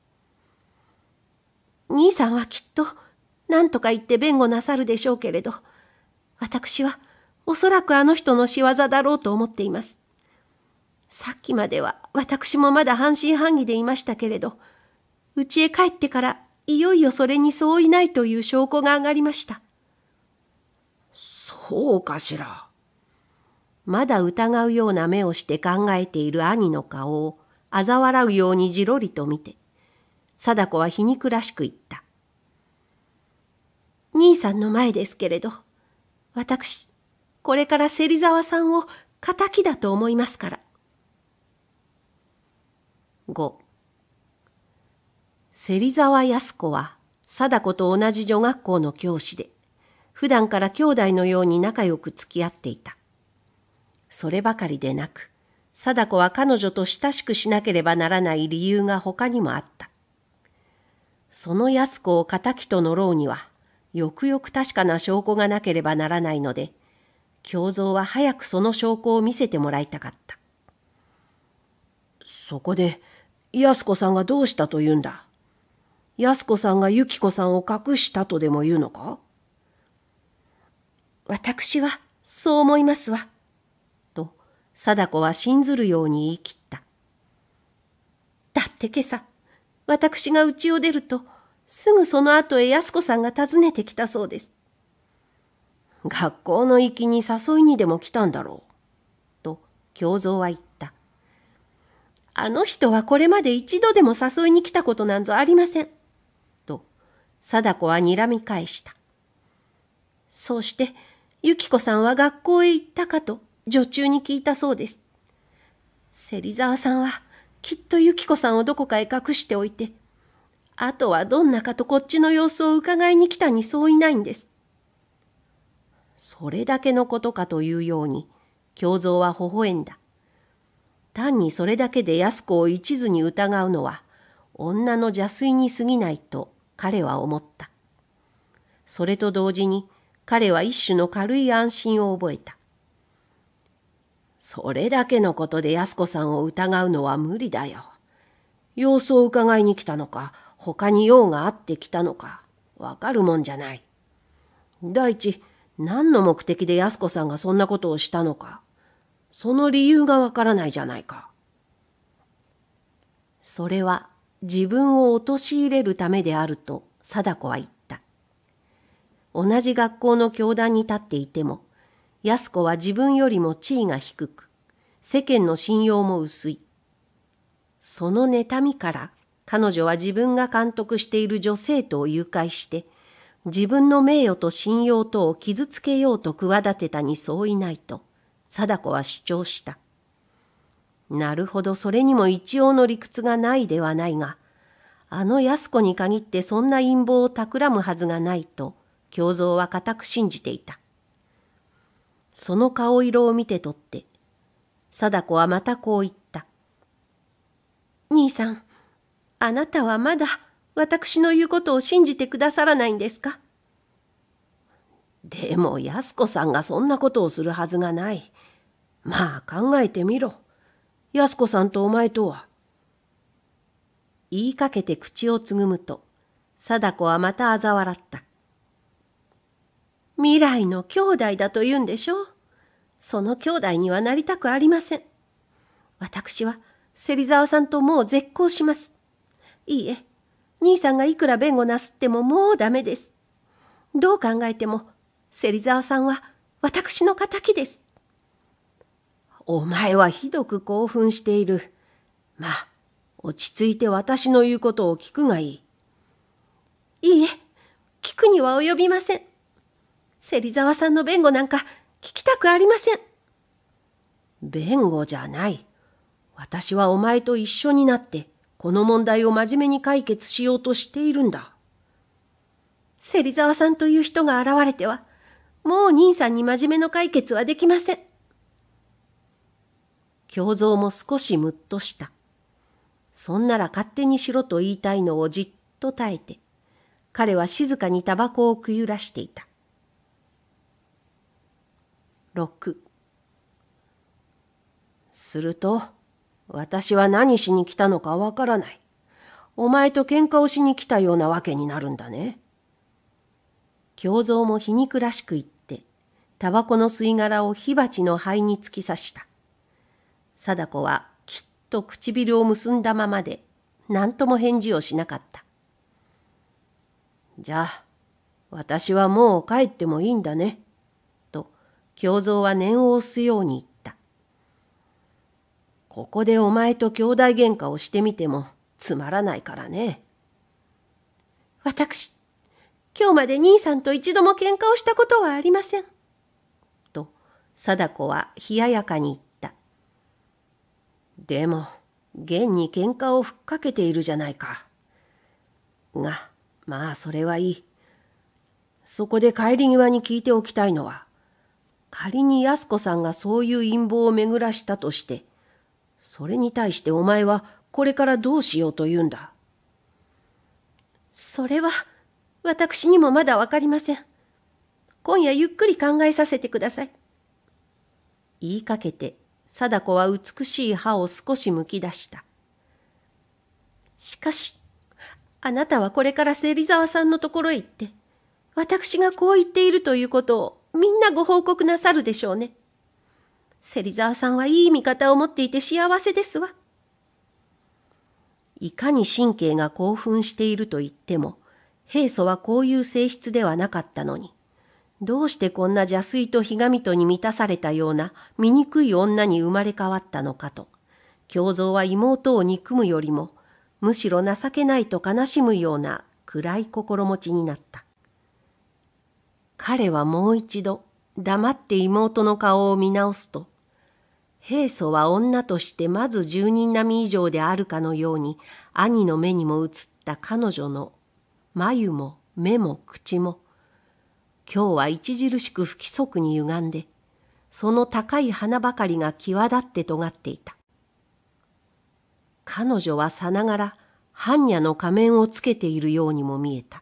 兄さんはきっと、何とか言って弁護なさるでしょうけれど、私は、おそらくあの人の仕業だろうと思っています。さっきまでは私もまだ半信半疑でいましたけれど、家へ帰ってからいよいよそれに相違ないという証拠が上がりました。そうかしら。まだ疑うような目をして考えている兄の顔を嘲笑うようにじろりと見て、貞子は皮肉らしく言った。兄さんの前ですけれど、私、これから芹沢さんを仇だと思いますから。芹沢靖子は貞子と同じ女学校の教師で、普段から兄弟のように仲良く付き合っていた。そればかりでなく、貞子は彼女と親しくしなければならない理由が他にもあった。その安子を敵と乗ろうには、よくよく確かな証拠がなければならないので、京蔵は早くその証拠を見せてもらいたかった。そこで、安子さんがどうしたと言うんだ安子さんがゆ子さんを隠したとでも言うのか私は、そう思いますわ。貞子は信ずるように言い切った。だって今朝、私が家を出ると、すぐその後へ安子さんが訪ねてきたそうです。学校の行きに誘いにでも来たんだろう。と、京蔵は言った。あの人はこれまで一度でも誘いに来たことなんぞありません。と、貞子は睨み返した。そうして、ゆきこさんは学校へ行ったかと、女中に聞いたそうです。芹沢さんはきっとユキコさんをどこかへ隠しておいて、あとはどんなかとこっちの様子を伺いに来たにそういないんです。それだけのことかというように、京蔵は微笑んだ。単にそれだけで安子を一途に疑うのは、女の邪推に過ぎないと彼は思った。それと同時に彼は一種の軽い安心を覚えた。それだけのことで安子さんを疑うのは無理だよ。様子を伺いに来たのか、他に用があって来たのか、わかるもんじゃない。第一、何の目的で安子さんがそんなことをしたのか、その理由がわからないじゃないか。それは自分を陥れるためであると貞子は言った。同じ学校の教壇に立っていても、安子は自分よりも地位が低く、世間の信用も薄い。その妬みから彼女は自分が監督している女生徒を誘拐して、自分の名誉と信用等を傷つけようと企てたに相違ないと、貞子は主張した。なるほど、それにも一応の理屈がないではないが、あの安子に限ってそんな陰謀を企むはずがないと、京蔵は固く信じていた。その顔色を見てとって、貞子はまたこう言った。兄さん、あなたはまだ私の言うことを信じてくださらないんですかでも安子さんがそんなことをするはずがない。まあ考えてみろ。安子さんとお前とは。言いかけて口をつぐむと、貞子はまた嘲笑った。未来の兄弟だと言うんでしょその兄弟にはなりたくありません。私は、芹沢さんともう絶交します。いいえ、兄さんがいくら弁護なすってももうダメです。どう考えても、芹沢さんは私の仇です。お前はひどく興奮している。まあ、落ち着いて私の言うことを聞くがいい。いいえ、聞くには及びません。芹沢さんの弁護なんか聞きたくありません。弁護じゃない。私はお前と一緒になって、この問題を真面目に解決しようとしているんだ。芹沢さんという人が現れては、もう兄さんに真面目の解決はできません。胸蔵も少しむっとした。そんなら勝手にしろと言いたいのをじっと耐えて、彼は静かにタバコをくゆらしていた。6すると私は何しに来たのかわからないお前と喧嘩をしに来たようなわけになるんだね胸像も皮肉らしく言ってタバコの吸い殻を火鉢の灰に突き刺した貞子はきっと唇を結んだままで何とも返事をしなかったじゃあ私はもう帰ってもいいんだね京蔵は念を押すように言った。ここでお前と兄弟喧嘩をしてみてもつまらないからね。私、今日まで兄さんと一度も喧嘩をしたことはありません。と、貞子は冷ややかに言った。でも、現に喧嘩をふっかけているじゃないか。が、まあそれはいい。そこで帰り際に聞いておきたいのは、仮に安子さんがそういう陰謀を巡らしたとして、それに対してお前はこれからどうしようと言うんだ。それは、私にもまだわかりません。今夜ゆっくり考えさせてください。言いかけて、貞子は美しい歯を少しむき出した。しかし、あなたはこれから芹沢さんのところへ行って、私がこう言っているということをみんなご報告なさるでしょうね。芹沢さんはいい味方を持っていて幸せですわ。いかに神経が興奮していると言っても、平素はこういう性質ではなかったのに、どうしてこんな邪水とひがみとに満たされたような醜い女に生まれ変わったのかと、京蔵は妹を憎むよりも、むしろ情けないと悲しむような暗い心持ちになった。彼はもう一度黙って妹の顔を見直すと、平素は女としてまず十人並み以上であるかのように兄の目にも映った彼女の眉も目も口も、今日は著しく不規則に歪んで、その高い花ばかりが際立って尖っていた。彼女はさながら般若の仮面をつけているようにも見えた。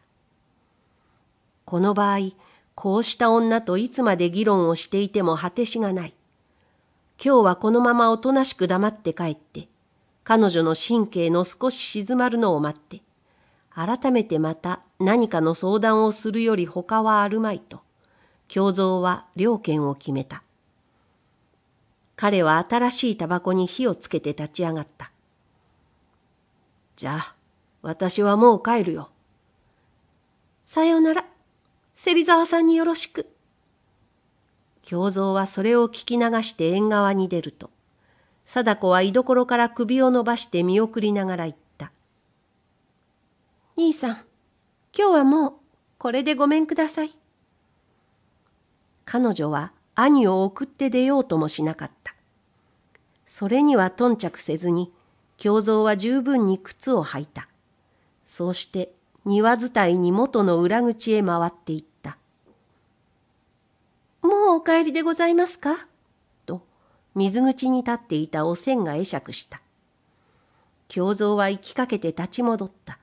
この場合、こうした女といつまで議論をしていても果てしがない。今日はこのままおとなしく黙って帰って、彼女の神経の少し静まるのを待って、改めてまた何かの相談をするより他はあるまいと、京蔵は両権を決めた。彼は新しいタバコに火をつけて立ち上がった。じゃあ、私はもう帰るよ。さようなら。芹沢さんによろしく。京蔵はそれを聞き流して縁側に出ると、貞子は居所から首を伸ばして見送りながら言った。兄さん、今日はもうこれでごめんください。彼女は兄を送って出ようともしなかった。それには頓着せずに、京蔵は十分に靴を履いた。そうして庭伝いに元の裏口へ回っていった。お帰りでございますかと水口に立っていたおせんが会釈した。京蔵は行きかけて立ち戻った。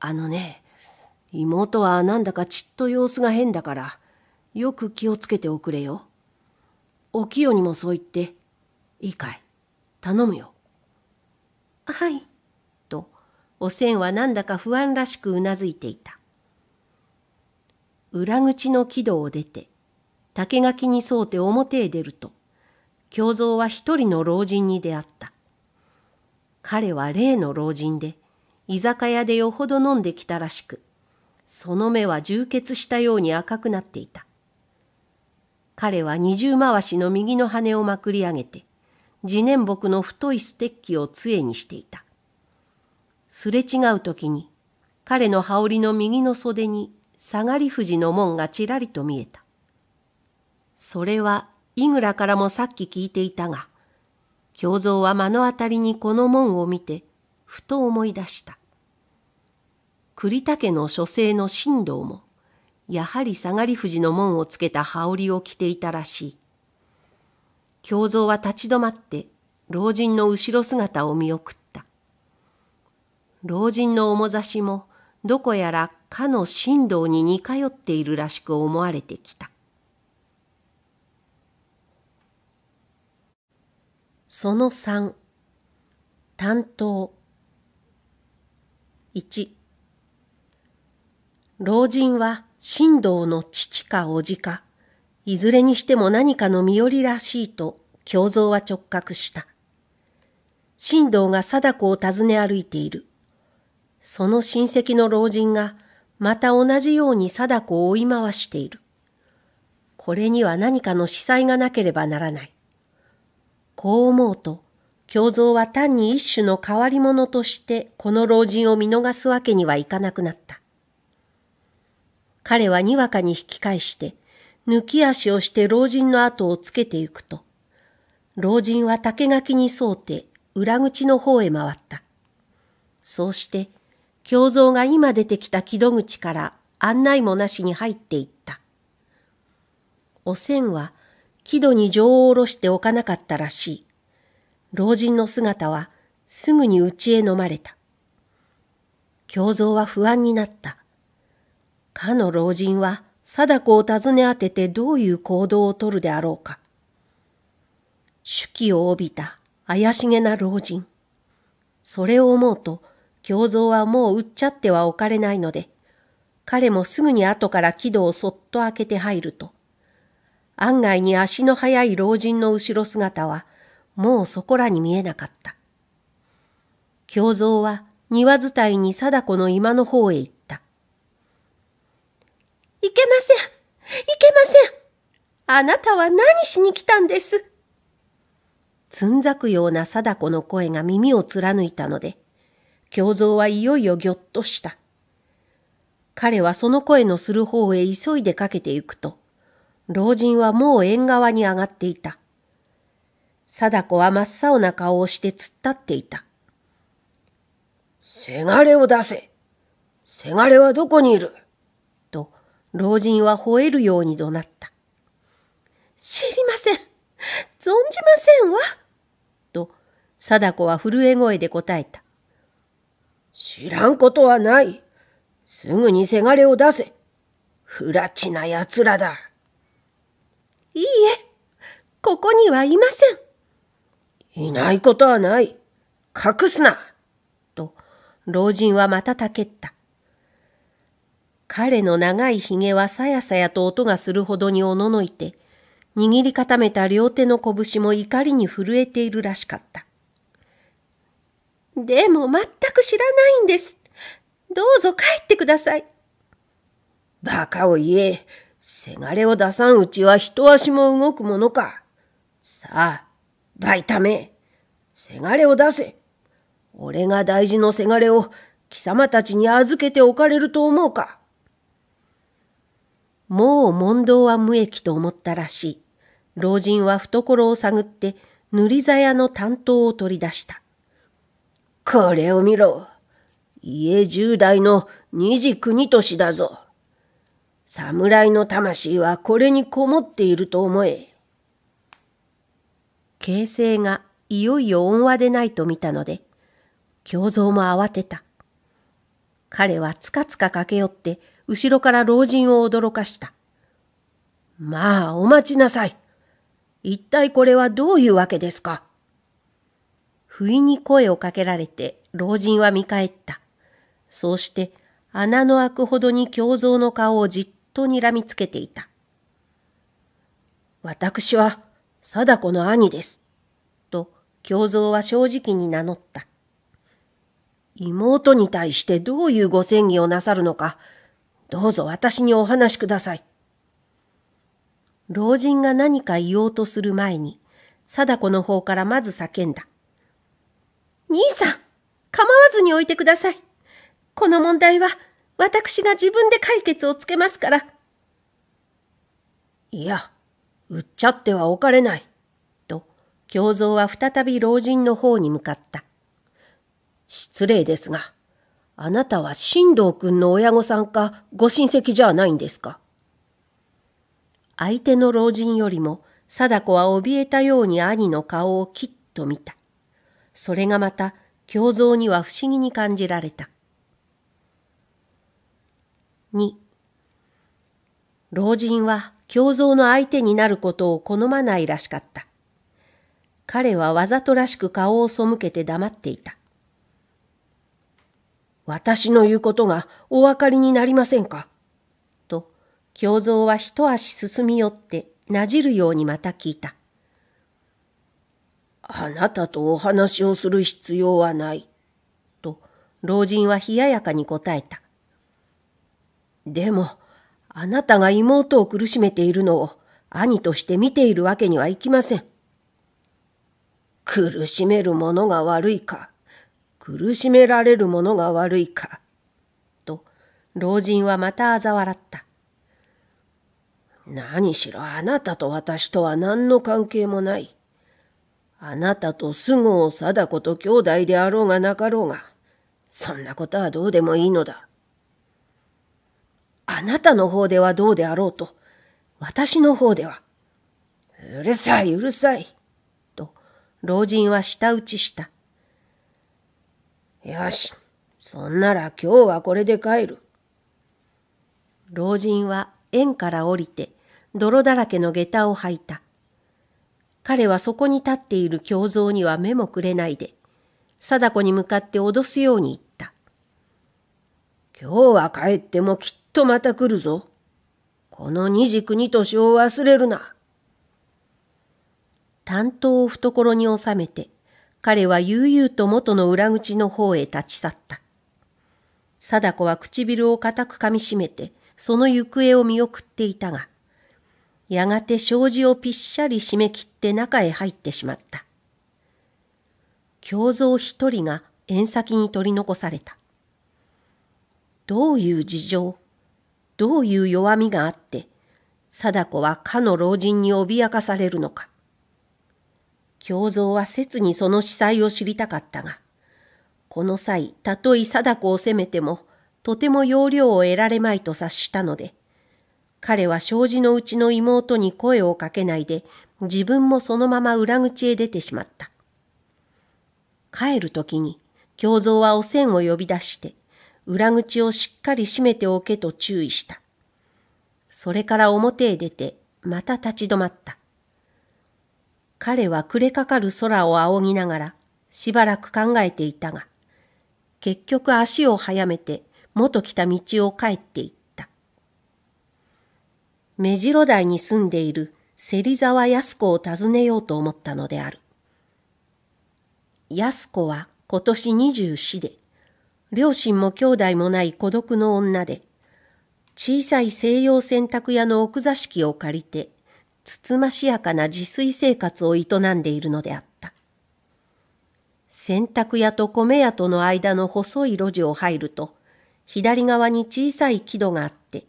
あのね、妹はなんだかちっと様子が変だから、よく気をつけておくれよ。お清にもそう言って、いいかい、頼むよ。はい、と、おせんはなんだか不安らしくうなずいていた。裏口の木戸を出て、竹垣に沿うて表へ出ると、京蔵は一人の老人に出会った。彼は例の老人で、居酒屋でよほど飲んできたらしく、その目は充血したように赤くなっていた。彼は二重回しの右の羽をまくり上げて、次年木の太いステッキを杖にしていた。すれ違う時に、彼の羽織の右の袖に下がり富士の門がちらりと見えた。それは、井倉からもさっき聞いていたが、京蔵は目の当たりにこの門を見て、ふと思い出した。栗竹の書生の神道も、やはり下がり富士の門をつけた羽織を着ていたらしい。京蔵は立ち止まって老人の後ろ姿を見送った。老人の面差しもどこやらかの神道に似通っているらしく思われてきたその3担当1老人は神道の父か叔父かいずれにしても何かの身寄りらしいと胸像は直覚した神道が貞子を訪ね歩いているその親戚の老人がまた同じように貞子を追い回している。これには何かの司祭がなければならない。こう思うと、京蔵は単に一種の変わり者としてこの老人を見逃すわけにはいかなくなった。彼はにわかに引き返して、抜き足をして老人の後をつけてゆくと、老人は竹垣に沿うて裏口の方へ回った。そうして京蔵が今出てきた木戸口から案内もなしに入っていった。おせんは木戸に情を下ろしておかなかったらしい。老人の姿はすぐに家へ飲まれた。京蔵は不安になった。かの老人は貞子を訪ね当ててどういう行動をとるであろうか。手記を帯びた怪しげな老人。それを思うと、胸像はもう売っちゃっては置かれないので、彼もすぐに後から軌道をそっと開けて入ると、案外に足の速い老人の後ろ姿は、もうそこらに見えなかった。胸像は庭伝いに貞子の居間の方へ行った。いけませんいけませんあなたは何しに来たんですつんざくような貞子の声が耳を貫いたので、京蔵はいよいよぎょっとした。彼はその声のする方へ急いでかけていくと、老人はもう縁側に上がっていた。貞子は真っ青な顔をして突っ立っていた。せがれを出せせがれはどこにいると、老人は吠えるように怒鳴った。知りません存じませんわと、貞子は震え声で答えた。知らんことはない。すぐにせがれを出せ。不らちな奴らだ。いいえ、ここにはいません。いないことはない。隠すな。と、老人はまたたけった。彼の長い髭はさやさやと音がするほどにおののいて、握り固めた両手の拳も怒りに震えているらしかった。でも全く知らないんです。どうぞ帰ってください。バカを言え。せがれを出さんうちは一足も動くものか。さあ、バイタめ。せがれを出せ。俺が大事のせがれを貴様たちに預けておかれると思うか。もう問答は無益と思ったらしい。老人は懐を探って塗り鞘の担当を取り出した。これを見ろ。家十代の二次国都市だぞ。侍の魂はこれにこもっていると思え。形勢がいよいよ恩和でないと見たので、胸像も慌てた。彼はつかつか駆け寄って、後ろから老人を驚かした。まあ、お待ちなさい。一体これはどういうわけですか不意に声をかけられて老人は見返った。そうして穴の開くほどに胸像の顔をじっと睨みつけていた。私は貞子の兄です。と胸像は正直に名乗った。妹に対してどういうご詮議をなさるのか、どうぞ私にお話しください。老人が何か言おうとする前に、貞子の方からまず叫んだ。兄さん、構わずに置いてください。この問題は、私が自分で解決をつけますから。いや、売っちゃってはおかれない。と、京蔵は再び老人の方に向かった。失礼ですが、あなたは新藤君の親御さんかご親戚じゃないんですか相手の老人よりも貞子は怯えたように兄の顔をきっと見た。それがまた胸像には不思議に感じられた。二、老人は胸像の相手になることを好まないらしかった。彼はわざとらしく顔を背けて黙っていた。私の言うことがお分かりになりませんかと、胸像は一足進み寄ってなじるようにまた聞いた。あなたとお話をする必要はない。と、老人は冷ややかに答えた。でも、あなたが妹を苦しめているのを兄として見ているわけにはいきません。苦しめる者が悪いか、苦しめられるものが悪いか、と、老人はまた嘲笑った。何しろあなたと私とは何の関係もない。あなたと菅生貞子と兄弟であろうがなかろうが、そんなことはどうでもいいのだ。あなたの方ではどうであろうと、私の方では、うるさい、うるさい、と、老人は舌打ちした。よし、そんなら今日はこれで帰る。老人は縁から降りて、泥だらけの下駄を履いた。彼はそこに立っている胸像には目もくれないで、貞子に向かって脅すように言った。今日は帰ってもきっとまた来るぞ。この二軸に年を忘れるな。担当を懐に収めて、彼は悠々と元の裏口の方へ立ち去った。貞子は唇を固く噛みしめて、その行方を見送っていたが、やがて障子をぴっしゃり締め切って中へ入ってしまった。胸蔵一人が縁先に取り残された。どういう事情、どういう弱みがあって、貞子はかの老人に脅かされるのか。胸蔵は切にその司祭を知りたかったが、この際、たとえ貞子を責めても、とても要領を得られまいと察したので、彼は障子のうちの妹に声をかけないで、自分もそのまま裏口へ出てしまった。帰る時に、京蔵はおせんを呼び出して、裏口をしっかり閉めておけと注意した。それから表へ出て、また立ち止まった。彼は暮れかかる空を仰ぎながら、しばらく考えていたが、結局足を早めて元来た道を帰っていった。目白台に住んでいる芹沢安子を訪ねようと思ったのである。安子は今年二十四で、両親も兄弟もない孤独の女で、小さい西洋洗濯屋の奥座敷を借りて、つつましやかな自炊生活を営んでいるのであった。洗濯屋と米屋との間の細い路地を入ると、左側に小さい木戸があって、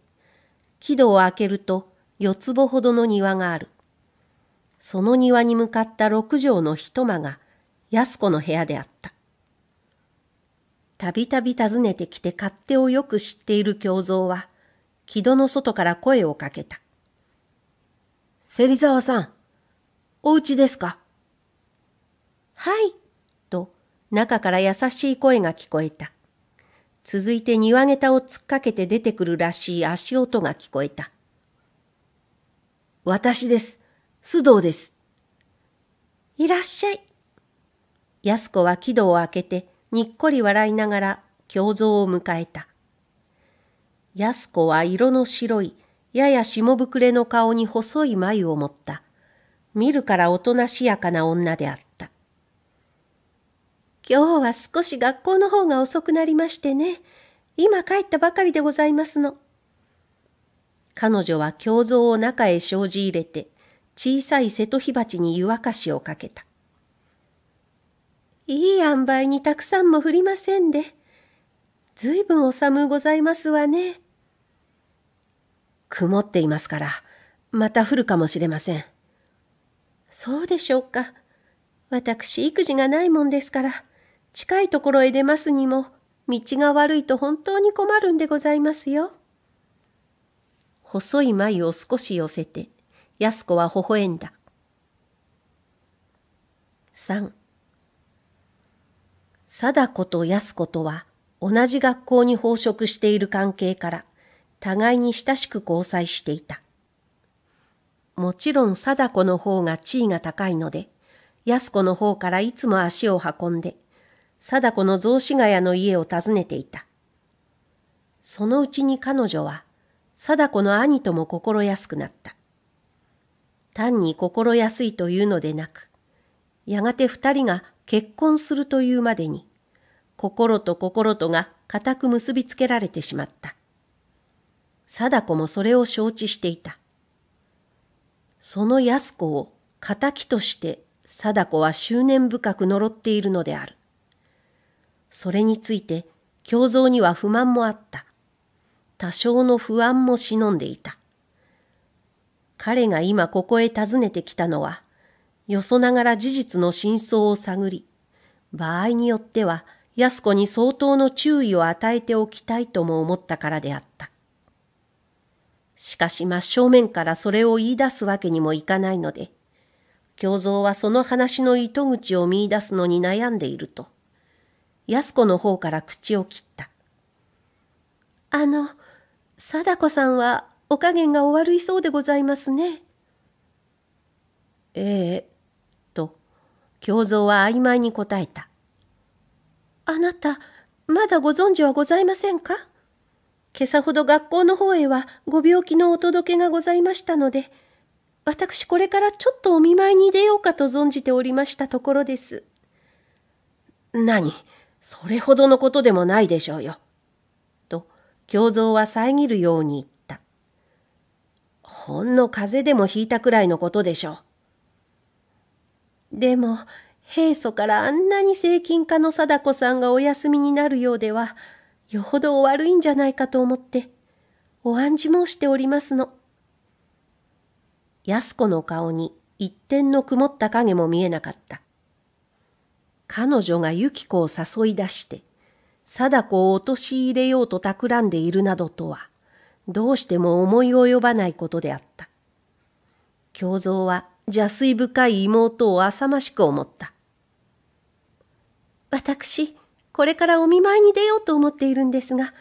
木戸を開けると四坪ほどの庭がある。その庭に向かった六畳の一間が安子の部屋であった。たびたび訪ねてきて勝手をよく知っている京蔵は、木戸の外から声をかけた。芹沢さん、おうちですかはい、と中から優しい声が聞こえた。続いて庭下たを突っかけて出てくるらしい足音が聞こえた。私です。須藤です。いらっしゃい。安子は木戸を開けてにっこり笑いながら胸像を迎えた。安子は色の白い、やや下膨れの顔に細い眉を持った。見るからおとなしやかな女であった。今日は少し学校の方が遅くなりましてね。今帰ったばかりでございますの。彼女は胸像を中へ生じ入れて、小さい瀬戸火鉢に湯沸かしをかけた。いい塩梅にたくさんも降りませんで、ずいぶんお寒うございますわね。曇っていますから、また降るかもしれません。そうでしょうか。私、育児がないもんですから、近いところへ出ますにも、道が悪いと本当に困るんでございますよ。細い眉を少し寄せて、安子は微笑んだ。三、貞子と安子とは同じ学校に奉食している関係から、互いに親しく交際していた。もちろん貞子の方が地位が高いので、安子の方からいつも足を運んで、貞子の雑司ヶ谷の家を訪ねていた。そのうちに彼女は、貞子の兄とも心安くなった。単に心安いというのでなく、やがて二人が結婚するというまでに、心と心とが固く結びつけられてしまった。貞子もそれを承知していた。その安子を仇として貞子は執念深く呪っているのである。それについて胸像には不満もあった。多少の不安も忍んでいた。彼が今ここへ訪ねてきたのは、よそながら事実の真相を探り、場合によっては安子に相当の注意を与えておきたいとも思ったからであった。しかし真正面からそれを言い出すわけにもいかないので、胸像はその話の糸口を見出すのに悩んでいると、安子の方から口を切った。あの、貞子さんはお加減がお悪いそうでございますね。ええ、と、京蔵は曖昧に答えた。あなた、まだご存知はございませんか今朝ほど学校の方へはご病気のお届けがございましたので、私これからちょっとお見舞いに出ようかと存じておりましたところです。何それほどのことでもないでしょうよ。と、京蔵は遮るように言った。ほんの風邪でもひいたくらいのことでしょう。でも、平素からあんなに精金家の貞子さんがお休みになるようでは、よほどお悪いんじゃないかと思って、お案じ申しておりますの。安子の顔に一点の曇った影も見えなかった。彼女がユキ子を誘い出して、貞子を陥れようと企んでいるなどとは、どうしても思い及ばないことであった。京蔵は邪水深い妹を浅ましく思った。私、これからお見舞いに出ようと思っているんですが、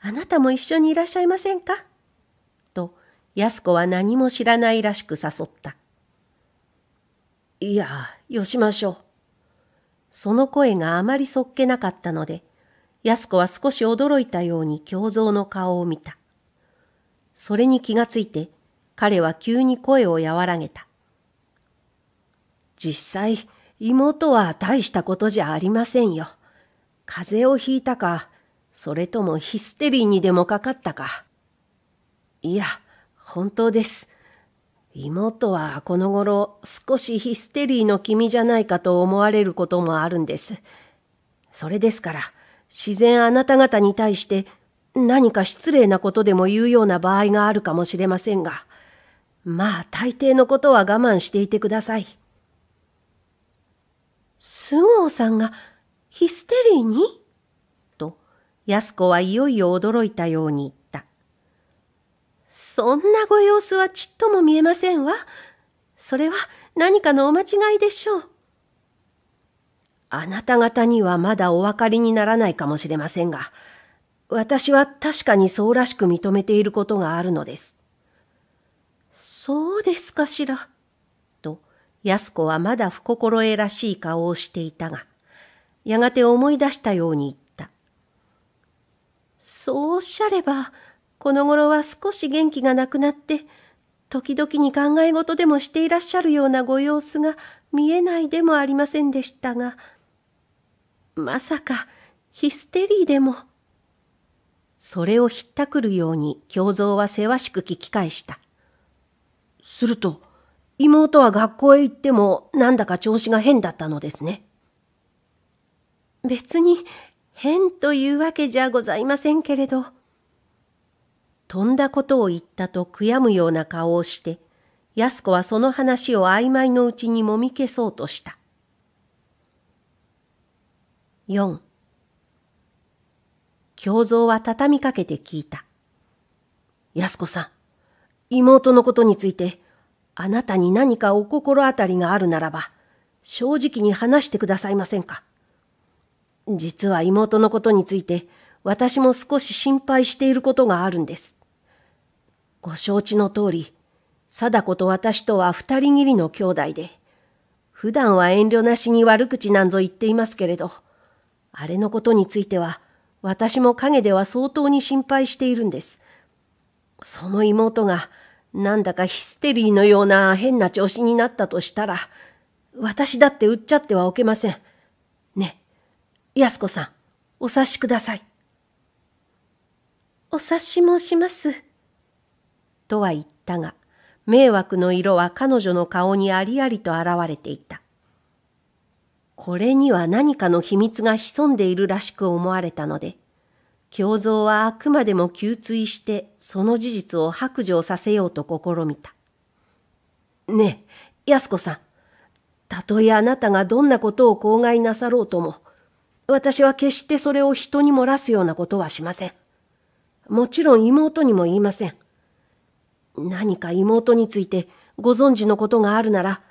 あなたも一緒にいらっしゃいませんかと、安子は何も知らないらしく誘った。いや、よしましょう。その声があまりそっけなかったので、安子は少し驚いたように胸像の顔を見た。それに気がついて、彼は急に声を和らげた。実際、妹は大したことじゃありませんよ。風邪をひいたか、それともヒステリーにでもかかったか。いや、本当です。妹はこの頃少しヒステリーの君じゃないかと思われることもあるんです。それですから、自然あなた方に対して何か失礼なことでも言うような場合があるかもしれませんが、まあ大抵のことは我慢していてください。菅生さんがヒステリーにと安子はいよいよ驚いたように言った。そんなご様子はちっとも見えませんわ。それは何かのお間違いでしょう。あなた方にはまだお分かりにならないかもしれませんが、私は確かにそうらしく認めていることがあるのです。そうですかしら。と、安子はまだ不心得らしい顔をしていたが、やがて思い出したように言った。そうおっしゃれば、この頃は少し元気がなくなって、時々に考え事でもしていらっしゃるようなご様子が見えないでもありませんでしたが、まさかヒステリーでも。それをひったくるように胸像はせわしく聞き返した。すると、妹は学校へ行ってもなんだか調子が変だったのですね。別に変というわけじゃございませんけれど、とんだことを言ったと悔やむような顔をして、安子はその話を曖昧のうちにもみ消そうとした。4. 京蔵は畳みかけて聞いた。安子さん、妹のことについて、あなたに何かお心当たりがあるならば、正直に話してくださいませんか。実は妹のことについて、私も少し心配していることがあるんです。ご承知の通り、貞子と私とは二人きりの兄弟で、普段は遠慮なしに悪口なんぞ言っていますけれど、あれのことについては、私も陰では相当に心配しているんです。その妹が、なんだかヒステリーのような変な調子になったとしたら、私だって売っちゃってはおけません。ね、安子さん、お察しください。お察しもします。とは言ったが、迷惑の色は彼女の顔にありありと現れていた。これには何かの秘密が潜んでいるらしく思われたので、胸像はあくまでも吸追してその事実を白状させようと試みた。ねえ、安子さん。たとえあなたがどんなことを口外なさろうとも、私は決してそれを人に漏らすようなことはしません。もちろん妹にも言いません。何か妹についてご存知のことがあるなら、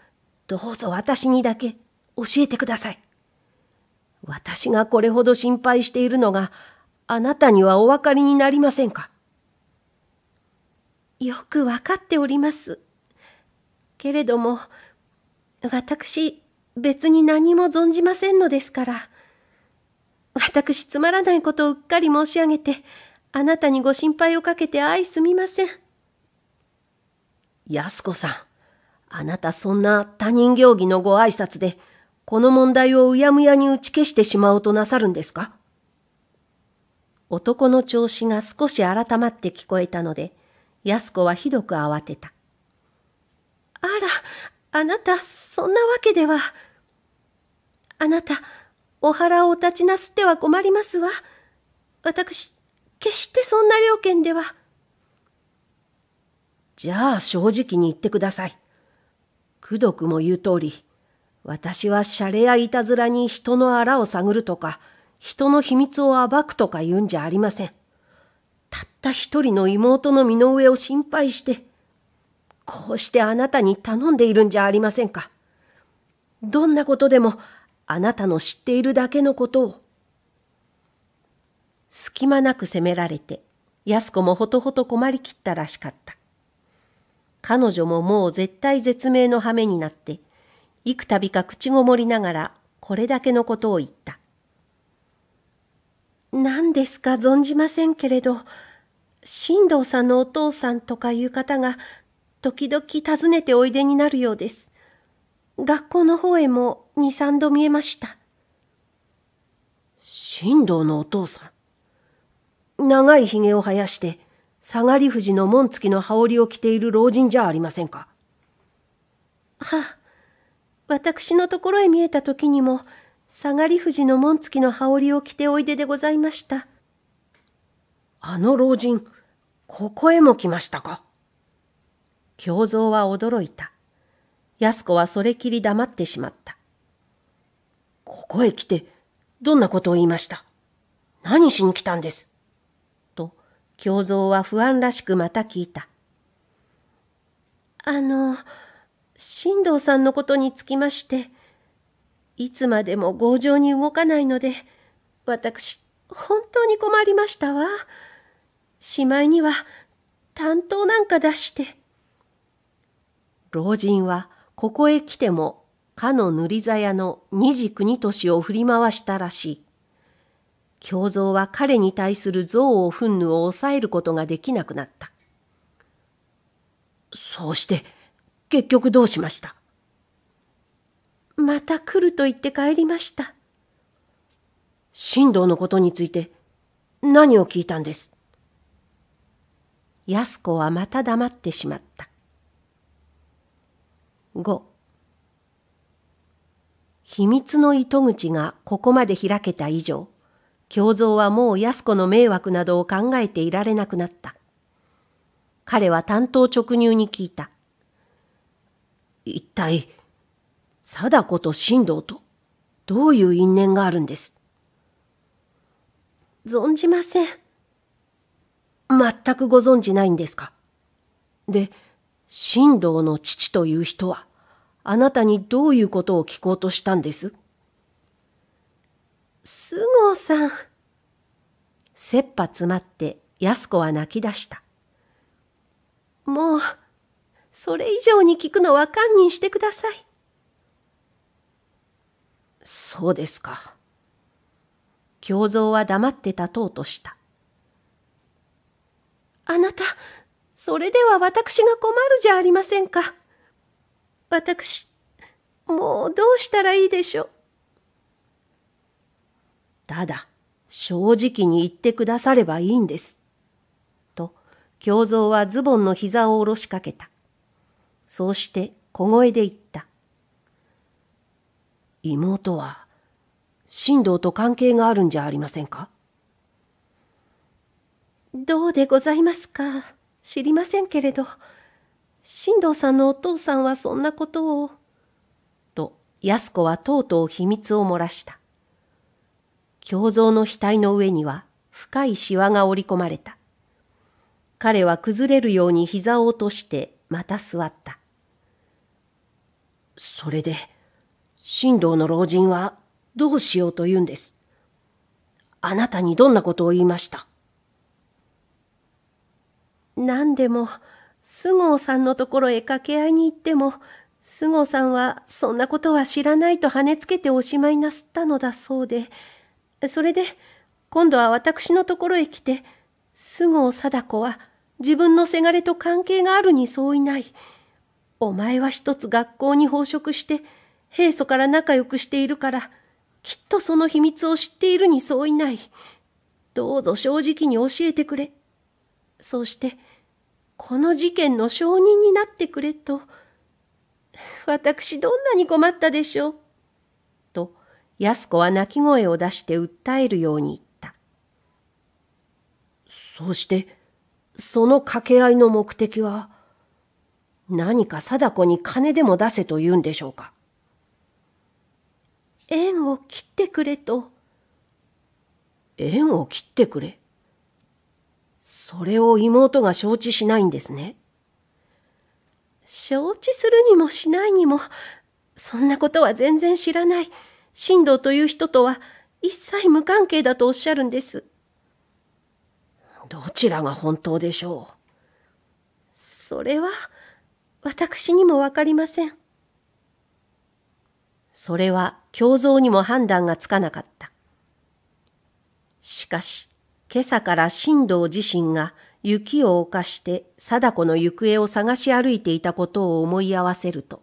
どうぞ私にだけ教えてください。私がこれほど心配しているのが、あなたにはお分かりになりませんか。よく分かっております。けれども、私、別に何も存じませんのですから。私、つまらないことをうっかり申し上げて、あなたにご心配をかけて愛すみません。安子さん、あなたそんな他人行儀のご挨拶で、この問題をうやむやに打ち消してしまおうとなさるんですか男の調子が少し改まって聞こえたので、安子はひどく慌てた。あら、あなた、そんなわけでは。あなた、お腹をお立ちなすっては困りますわ。私、決してそんな了見では。じゃあ正直に言ってください。くどくも言う通り、私はシャレやいたずらに人のあらを探るとか、人の秘密を暴くとか言うんじゃありません。たった一人の妹の身の上を心配して、こうしてあなたに頼んでいるんじゃありませんか。どんなことでも、あなたの知っているだけのことを。隙間なく責められて、安子もほとほと困りきったらしかった。彼女ももう絶対絶命の羽目になって、幾度か口ごもりながらこれだけのことを言った。何ですか存じませんけれど、新藤さんのお父さんとかいう方が、時々訪ねておいでになるようです。学校の方へも二三度見えました。新藤のお父さん。長い髭を生やして、下がり富士の紋付きの羽織を着ている老人じゃありませんか。はあ、私のところへ見えた時にも、下がり富士の紋付きの羽織を着ておいででございました。あの老人、ここへも来ましたか。京蔵は驚いた。安子はそれきり黙ってしまった。ここへ来て、どんなことを言いました何しに来たんです京蔵は不安らしくまた聞いた。あの、新藤さんのことにつきまして、いつまでも強情に動かないので、私、本当に困りましたわ。しまいには、担当なんか出して。老人は、ここへ来ても、かの塗り鞘の二次国年を振り回したらしい。胸像は彼に対する憎悪憤怒を抑えることができなくなった。そうして、結局どうしましたまた来ると言って帰りました。神道のことについて何を聞いたんです安子はまた黙ってしまった。五。秘密の糸口がここまで開けた以上、京蔵はもう安子の迷惑などを考えていられなくなった。彼は担当直入に聞いた。一体、貞子と神道とどういう因縁があるんです存じません。全くご存じないんですかで、神道の父という人は、あなたにどういうことを聞こうとしたんです菅生さん。切羽詰まって安子は泣き出した。もう、それ以上に聞くのは堪忍してください。そうですか。京蔵は黙って立とうとした。あなた、それでは私が困るじゃありませんか。私、もうどうしたらいいでしょう。ただ、正直に言ってくださればいいんです。と、京蔵はズボンの膝を下ろしかけた。そうして小声で言った。妹は、神道と関係があるんじゃありませんかどうでございますか知りませんけれど、神道さんのお父さんはそんなことを。と、安子はとうとう秘密を漏らした。胸像の額の上には深いシワが織り込まれた。彼は崩れるように膝を落としてまた座った。それで、神道の老人はどうしようと言うんです。あなたにどんなことを言いました何でも、菅生さんのところへ掛け合いに行っても、菅生さんはそんなことは知らないと跳ねつけておしまいなすったのだそうで、それで今度は私のところへ来て菅生貞子は自分のせがれと関係があるに相違ない。お前は一つ学校に飽食して平素から仲良くしているからきっとその秘密を知っているに相違ない。どうぞ正直に教えてくれ。そしてこの事件の証人になってくれと。私どんなに困ったでしょう。安子は泣き声を出して訴えるように言った。そして、その掛け合いの目的は、何か貞子に金でも出せと言うんでしょうか。縁を切ってくれと。縁を切ってくれ。それを妹が承知しないんですね。承知するにもしないにも、そんなことは全然知らない。神道という人とは一切無関係だとおっしゃるんです。どちらが本当でしょうそれは私にもわかりません。それは胸像にも判断がつかなかった。しかし、今朝から神道自身が雪を犯して貞子の行方を探し歩いていたことを思い合わせると、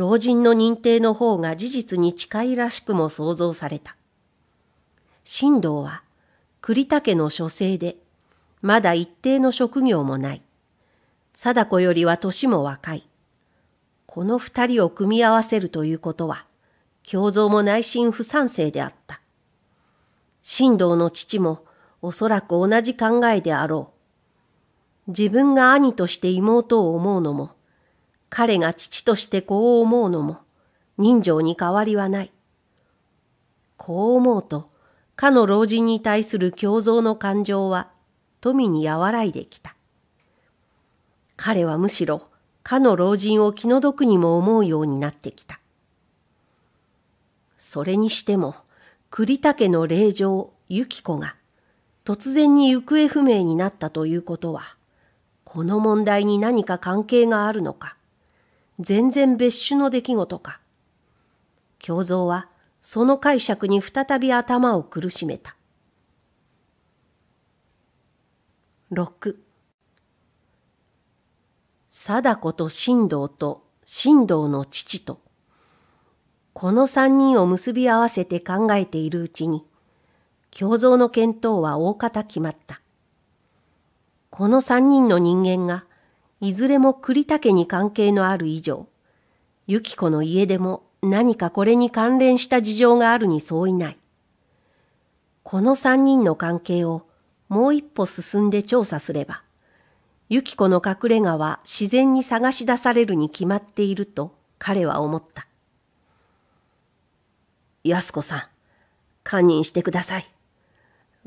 老人の認定の方が事実に近いらしくも想像された。神道は栗田家の書生で、まだ一定の職業もない。貞子よりは年も若い。この二人を組み合わせるということは、胸像も内心不賛成であった。神道の父もおそらく同じ考えであろう。自分が兄として妹を思うのも、彼が父としてこう思うのも人情に変わりはない。こう思うと、かの老人に対する共造の感情は富に和らいできた。彼はむしろかの老人を気の毒にも思うようになってきた。それにしても栗竹の霊場由紀子が突然に行方不明になったということはこの問題に何か関係があるのか全然別種の出来事か。京蔵はその解釈に再び頭を苦しめた。六。貞子と神道と神道の父と、この三人を結び合わせて考えているうちに、胸像の見当は大方決まった。この三人の人間がいずれも栗竹に関係のある以上、ゆき子の家でも何かこれに関連した事情があるに相違ない。この三人の関係をもう一歩進んで調査すれば、ゆき子の隠れ家は自然に探し出されるに決まっていると彼は思った。安子さん、堪忍してください。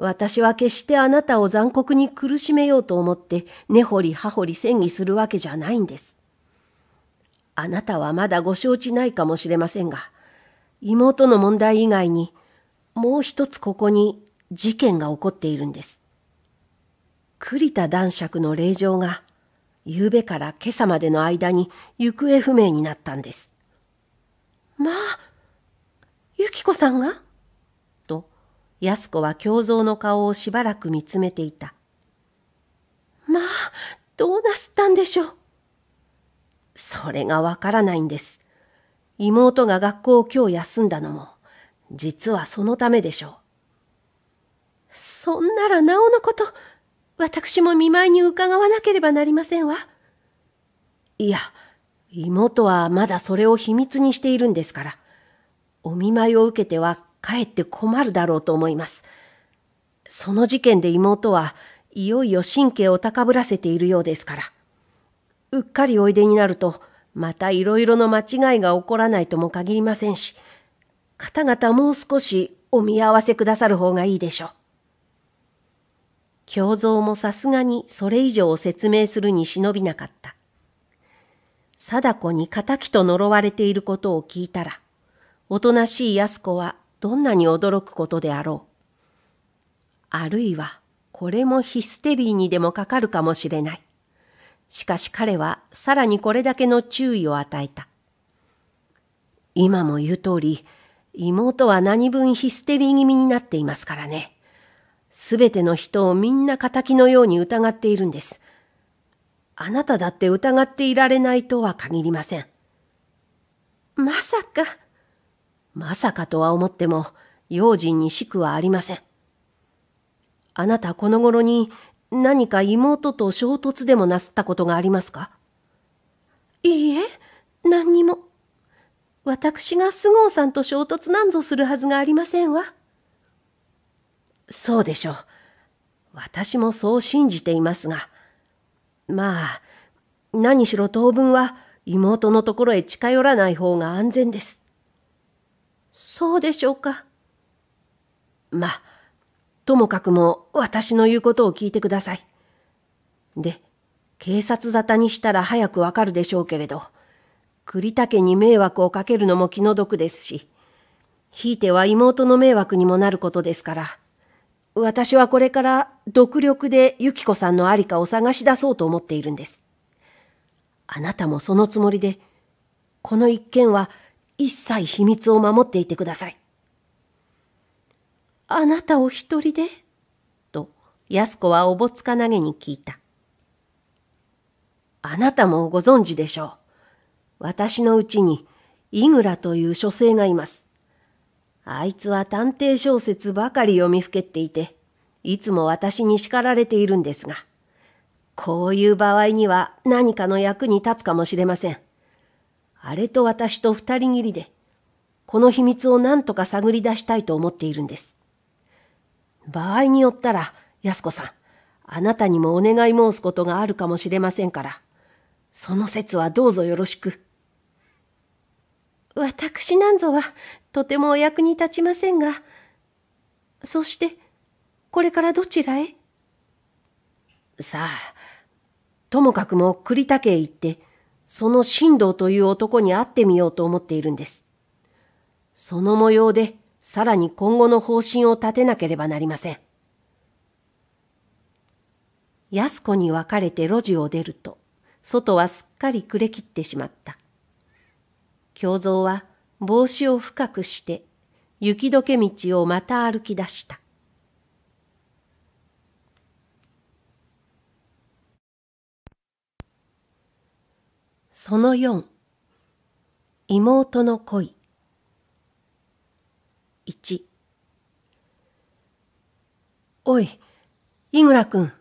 私は決してあなたを残酷に苦しめようと思って根掘り葉掘り戦議するわけじゃないんです。あなたはまだご承知ないかもしれませんが、妹の問題以外にもう一つここに事件が起こっているんです。栗田男爵の令状が昨夜から今朝までの間に行方不明になったんです。まあ、ゆきさんが安子は京蔵の顔をしばらく見つめていた。まあ、どうなすったんでしょう。それがわからないんです。妹が学校を今日休んだのも、実はそのためでしょう。そんならなおのこと、私も見舞いに伺わなければなりませんわ。いや、妹はまだそれを秘密にしているんですから、お見舞いを受けてはかえって困るだろうと思います。その事件で妹はいよいよ神経を高ぶらせているようですから。うっかりおいでになると、またいろいろの間違いが起こらないとも限りませんし、方々もう少しお見合わせくださる方がいいでしょう。胸蔵もさすがにそれ以上を説明するに忍びなかった。貞子に仇と呪われていることを聞いたら、おとなしい安子はどんなに驚くことであろう。あるいは、これもヒステリーにでもかかるかもしれない。しかし彼はさらにこれだけの注意を与えた。今も言う通り、妹は何分ヒステリー気味になっていますからね。すべての人をみんな仇のように疑っているんです。あなただって疑っていられないとは限りません。まさか、まさかとは思っても、用心にしくはありません。あなたこの頃に何か妹と衝突でもなすったことがありますかいいえ、何にも。私が菅生さんと衝突なんぞするはずがありませんわ。そうでしょう。私もそう信じていますが。まあ、何しろ当分は妹のところへ近寄らない方が安全です。そうでしょうか。まあ、ともかくも私の言うことを聞いてください。で、警察沙汰にしたら早くわかるでしょうけれど、栗田家に迷惑をかけるのも気の毒ですし、ひいては妹の迷惑にもなることですから、私はこれから独力でゆ子さんのありかを探し出そうと思っているんです。あなたもそのつもりで、この一件は一切秘密を守っていてください。あなたお一人でと安子はおぼつかなげに聞いた。あなたもご存知でしょう。私のうちに、イグラという書生がいます。あいつは探偵小説ばかり読みふけっていて、いつも私に叱られているんですが、こういう場合には何かの役に立つかもしれません。あれと私と二人きりで、この秘密を何とか探り出したいと思っているんです。場合によったら、安子さん、あなたにもお願い申すことがあるかもしれませんから、その説はどうぞよろしく。私なんぞは、とてもお役に立ちませんが、そして、これからどちらへさあ、ともかくも栗田家へ行って、その神道という男に会ってみようと思っているんです。その模様で、さらに今後の方針を立てなければなりません。安子に別れて路地を出ると、外はすっかり暮れ切ってしまった。京蔵は帽子を深くして、雪解け道をまた歩き出した。その4妹の恋1おい、井倉君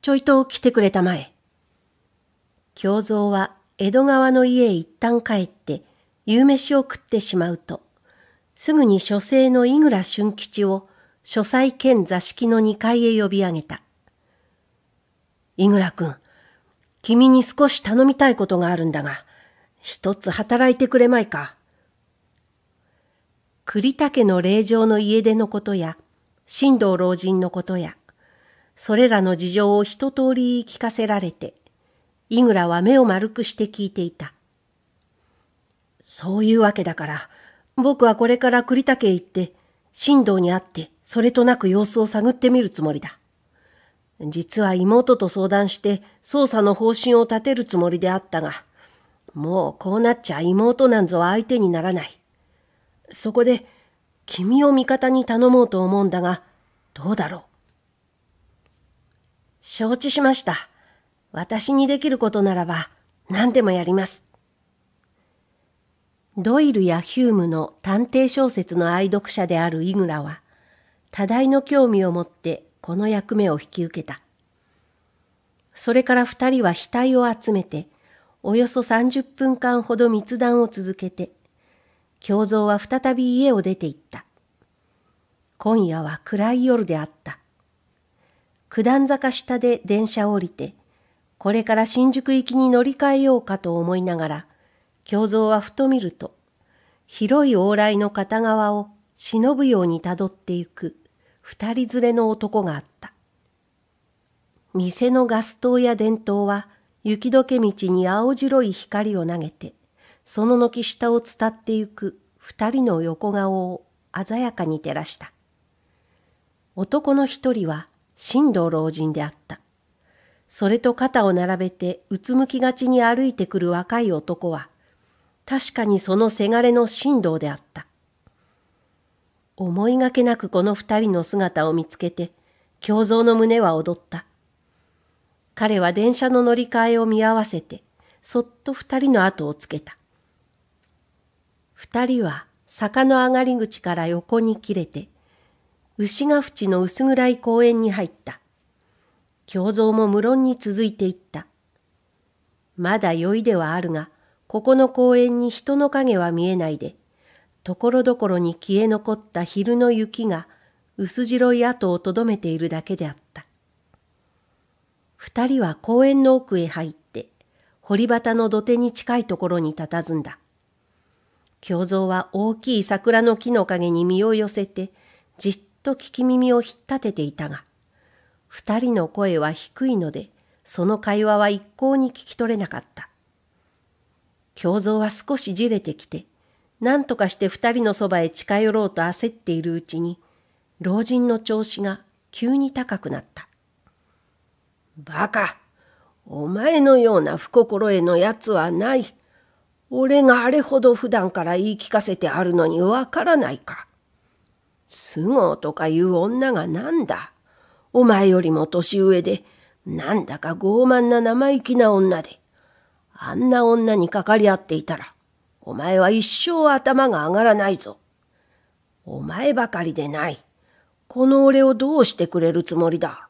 ちょいと来てくれたまえ。京蔵は江戸川の家へ一旦帰って夕飯を食ってしまうと、すぐに書生の井倉俊吉を書斎兼座敷の2階へ呼び上げた。井倉君、君に少し頼みたいことがあるんだが、一つ働いてくれまいか。栗竹の霊場の家出のことや、新道老人のことや、それらの事情を一通り聞かせられて、井倉は目を丸くして聞いていた。そういうわけだから、僕はこれから栗竹へ行って、新道に会って、それとなく様子を探ってみるつもりだ。実は妹と相談して捜査の方針を立てるつもりであったが、もうこうなっちゃ妹なんぞは相手にならない。そこで、君を味方に頼もうと思うんだが、どうだろう。承知しました。私にできることならば、何でもやります。ドイルやヒュームの探偵小説の愛読者であるイグラは、多大の興味を持ってこの役目を引き受けた。それから二人は額を集めて、およそ30分間ほど密談を続けて、京蔵は再び家を出て行った。今夜は暗い夜であった。九段坂下で電車を降りて、これから新宿行きに乗り換えようかと思いながら、京蔵はふと見ると、広い往来の片側を忍ぶようにたどってゆく二人連れの男があった。店のガス灯や電灯は雪解け道に青白い光を投げて、その軒下を伝ってゆく二人の横顔を鮮やかに照らした。男の一人は新道老人であった。それと肩を並べてうつむきがちに歩いてくる若い男は、確かにそのせがれの新道であった。思いがけなくこの二人の姿を見つけて、胸像の胸は踊った。彼は電車の乗り換えを見合わせて、そっと二人の後をつけた。二人は坂の上がり口から横に切れて、牛ヶ淵の薄暗い公園に入った。胸像も無論に続いていった。まだ酔いではあるが、ここの公園に人の影は見えないで、ところどころに消え残った昼の雪が薄白い跡をとどめているだけであった。二人は公園の奥へ入って、堀端の土手に近いところに佇んだ。京蔵は大きい桜の木の陰に身を寄せて、じっと聞き耳を引っ立てていたが、二人の声は低いので、その会話は一向に聞き取れなかった。京蔵は少しじれてきて、何とかして二人のそばへ近寄ろうと焦っているうちに、老人の調子が急に高くなった。バカお前のような不心得のやつはない。俺があれほど普段から言い聞かせてあるのにわからないか。菅生とかいう女がなんだお前よりも年上で、なんだか傲慢な生意気な女で、あんな女にかかり合っていたら、お前は一生頭が上がらないぞ。お前ばかりでない。この俺をどうしてくれるつもりだ。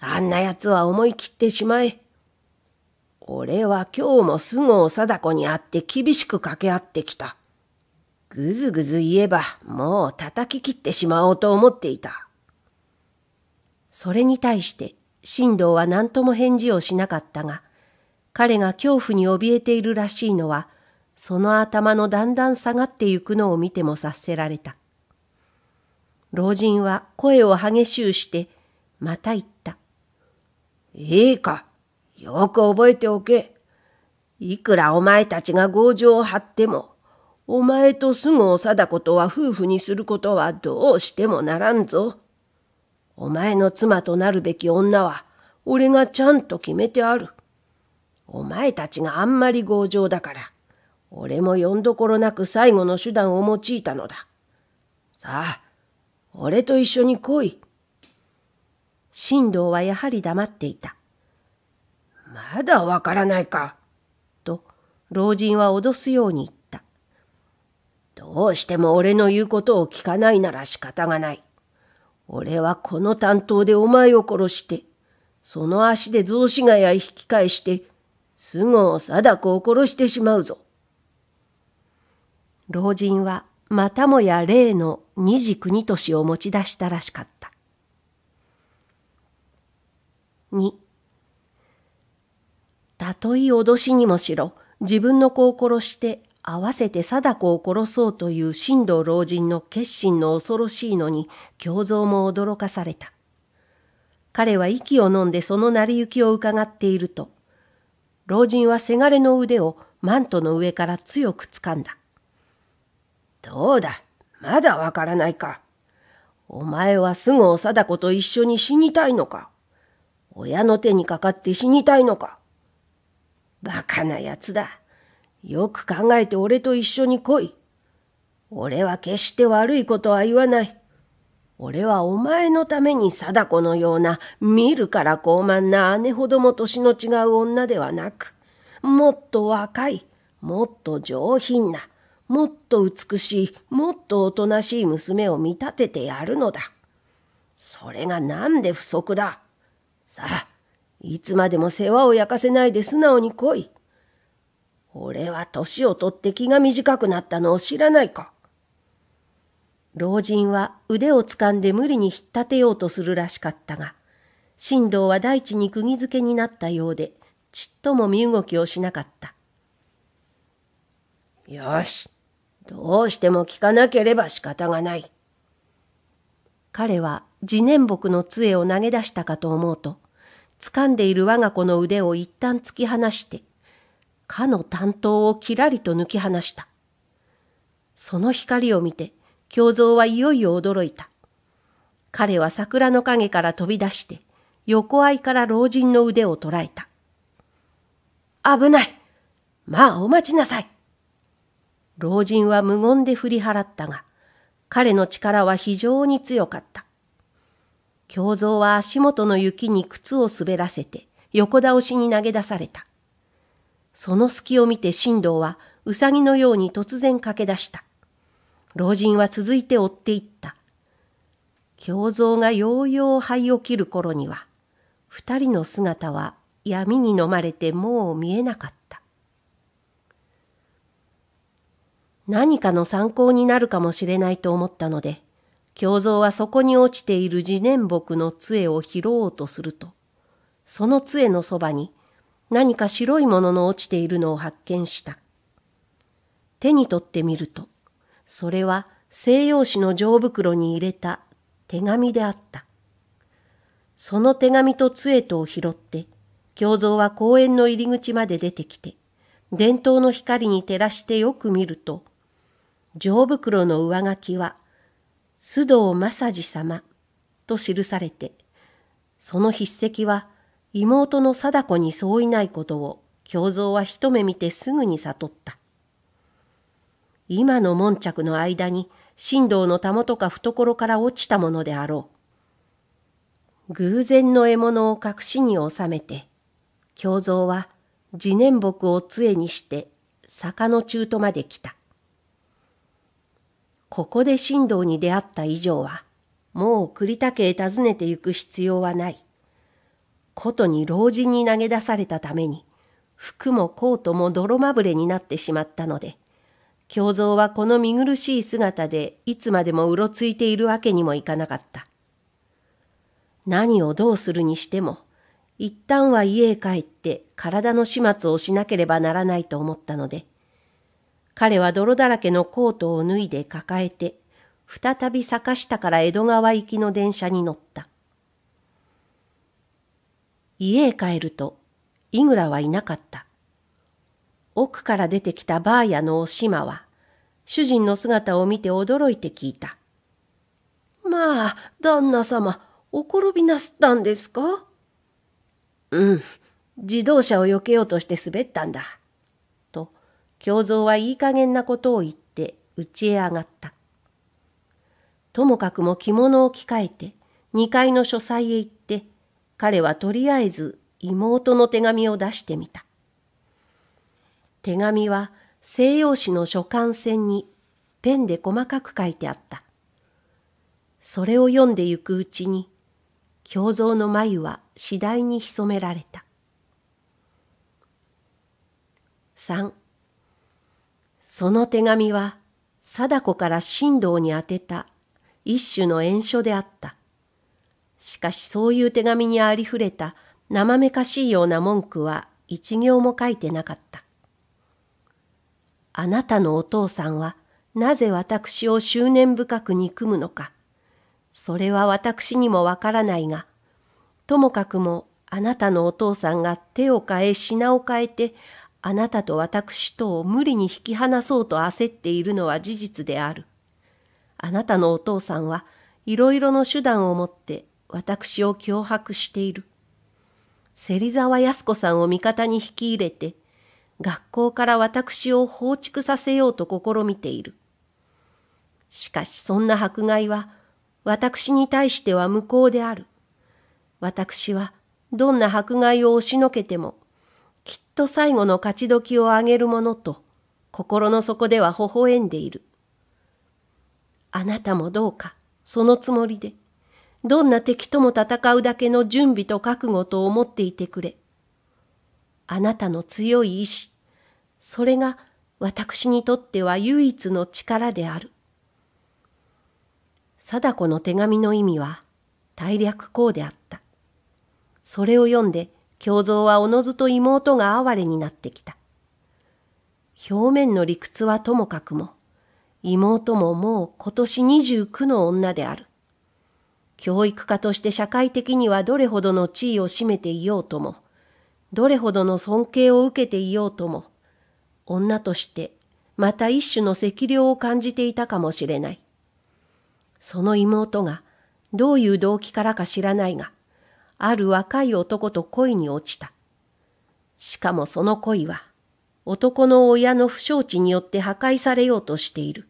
あんな奴は思い切ってしまえ。俺は今日も菅生貞子に会って厳しく掛け合ってきた。ぐずぐず言えばもう叩き切ってしまおうと思っていた。それに対して神藤は何とも返事をしなかったが、彼が恐怖に怯えているらしいのはその頭のだんだん下がってゆくのを見ても察せられた。老人は声を激しゅうして、また言った。いいか、よく覚えておけ。いくらお前たちが強情を張っても、お前と菅生貞子とは夫婦にすることはどうしてもならんぞ。お前の妻となるべき女は、俺がちゃんと決めてある。お前たちがあんまり強情だから、俺もよんどころなく最後の手段を用いたのだ。さあ、俺と一緒に来い。神道はやはり黙っていた。まだわからないか。と、老人は脅すように言った。どうしても俺の言うことを聞かないなら仕方がない。俺はこの担当でお前を殺して、その足で雑司ヶ谷へ引き返して、菅生貞子を殺してしまうぞ。老人はまたもや例の二次国年を持ち出したらしかった。2たとえ脅しにもしろ自分の子を殺して合わせて貞子を殺そうという神道老人の決心の恐ろしいのに胸像も驚かされた。彼は息を呑んでその成り行きを伺っていると、老人はせがれの腕をマントの上から強く掴んだ。どうだ、まだわからないか。お前はすぐお貞子と一緒に死にたいのか。親の手にかかって死にたいのか。バカな奴だ。よく考えて俺と一緒に来い。俺は決して悪いことは言わない。俺はお前のために貞子のような見るから傲慢な姉ほども年の違う女ではなく、もっと若い、もっと上品な、もっと美しい、もっとおとなしい娘を見立ててやるのだ。それが何で不足だ。さあ、いつまでも世話を焼かせないで素直に来い。俺は年をとって気が短くなったのを知らないか。老人は腕を掴んで無理に引っ立てようとするらしかったが、神道は大地に釘付けになったようで、ちっとも身動きをしなかった。よし、どうしても聞かなければ仕方がない。彼は自念木の杖を投げ出したかと思うと、掴んでいる我が子の腕を一旦突き放して、かの担当をきらりと抜き放した。その光を見て、胸像はいよいよ驚いた。彼は桜の陰から飛び出して、横合いから老人の腕を捉えた。危ないまあお待ちなさい老人は無言で振り払ったが、彼の力は非常に強かった。胸像は足元の雪に靴を滑らせて横倒しに投げ出された。その隙を見て神道はうさぎのように突然駆け出した。老人は続いて追っていった。胸像がようよう灰を切る頃には、二人の姿は闇に飲まれてもう見えなかった。何かの参考になるかもしれないと思ったので、胸像はそこに落ちている自念木の杖を拾おうとすると、その杖のそばに何か白いものの落ちているのを発見した。手に取ってみると、それは西洋紙の錠袋に入れた手紙であった。その手紙と杖とを拾って、胸像は公園の入り口まで出てきて、伝統の光に照らしてよく見ると、上袋の上書きは、須藤正治様と記されて、その筆跡は妹の貞子に相違ないことを京蔵は一目見てすぐに悟った。今の悶着の間に神道のたもとか懐から落ちたものであろう。偶然の獲物を隠しに収めて、京蔵は自念木を杖にして坂の中途まで来た。ここで神道に出会った以上は、もう栗竹へ訪ねて行く必要はない。ことに老人に投げ出されたために、服もコートも泥まぶれになってしまったので、京蔵はこの見苦しい姿でいつまでもうろついているわけにもいかなかった。何をどうするにしても、一旦は家へ帰って体の始末をしなければならないと思ったので、彼は泥だらけのコートを脱いで抱えて、再び坂下から江戸川行きの電車に乗った。家へ帰ると、井倉はいなかった。奥から出てきたバーヤのおしまは、主人の姿を見て驚いて聞いた。まあ、旦那様、お転びなすったんですかうん、自動車を避けようとして滑ったんだ。京蔵はいい加減なことを言って家へ上がった。ともかくも着物を着替えて二階の書斎へ行って彼はとりあえず妹の手紙を出してみた。手紙は西洋紙の書簡線にペンで細かく書いてあった。それを読んでゆくうちに胸像の眉は次第に潜められた。3その手紙は貞子から神道に宛てた一種の演書であった。しかしそういう手紙にありふれた生めかしいような文句は一行も書いてなかった。あなたのお父さんはなぜ私を執念深く憎むのか。それは私にもわからないが、ともかくもあなたのお父さんが手を変え品を変えてあなたと私とを無理に引き離そうと焦っているのは事実である。あなたのお父さんはいろいろの手段を持って私を脅迫している。芹沢康子さんを味方に引き入れて、学校から私を放逐させようと試みている。しかしそんな迫害は私に対しては無効である。私はどんな迫害を押しのけてもきっと最後の勝ち時をあげるものと心の底では微笑んでいる。あなたもどうかそのつもりで、どんな敵とも戦うだけの準備と覚悟と思っていてくれ。あなたの強い意志、それが私にとっては唯一の力である。貞子の手紙の意味は大略うであった。それを読んで京蔵はおのずと妹が哀れになってきた。表面の理屈はともかくも、妹ももう今年29の女である。教育家として社会的にはどれほどの地位を占めていようとも、どれほどの尊敬を受けていようとも、女としてまた一種の赤量を感じていたかもしれない。その妹がどういう動機からか知らないが、ある若い男と恋に落ちた。しかもその恋は、男の親の不祥事によって破壊されようとしている。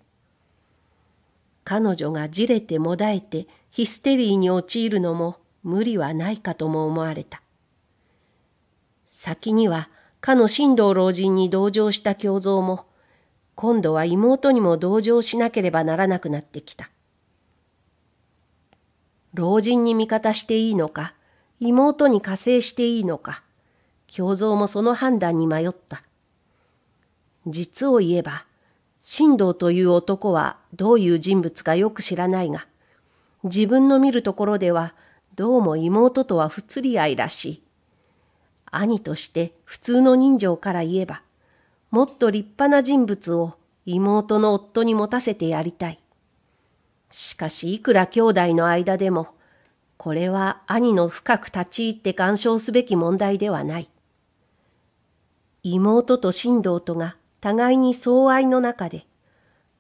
彼女がじれてもだえてヒステリーに陥るのも無理はないかとも思われた。先には、かの新道老人に同情した胸像も、今度は妹にも同情しなければならなくなってきた。老人に味方していいのか、妹に加勢していいのか、京蔵もその判断に迷った。実を言えば、神道という男はどういう人物かよく知らないが、自分の見るところではどうも妹とは不釣り合いらしい。兄として普通の人情から言えば、もっと立派な人物を妹の夫に持たせてやりたい。しかしいくら兄弟の間でもこれは兄の深く立ち入って干渉すべき問題ではない。妹と神道とが互いに相愛の中で、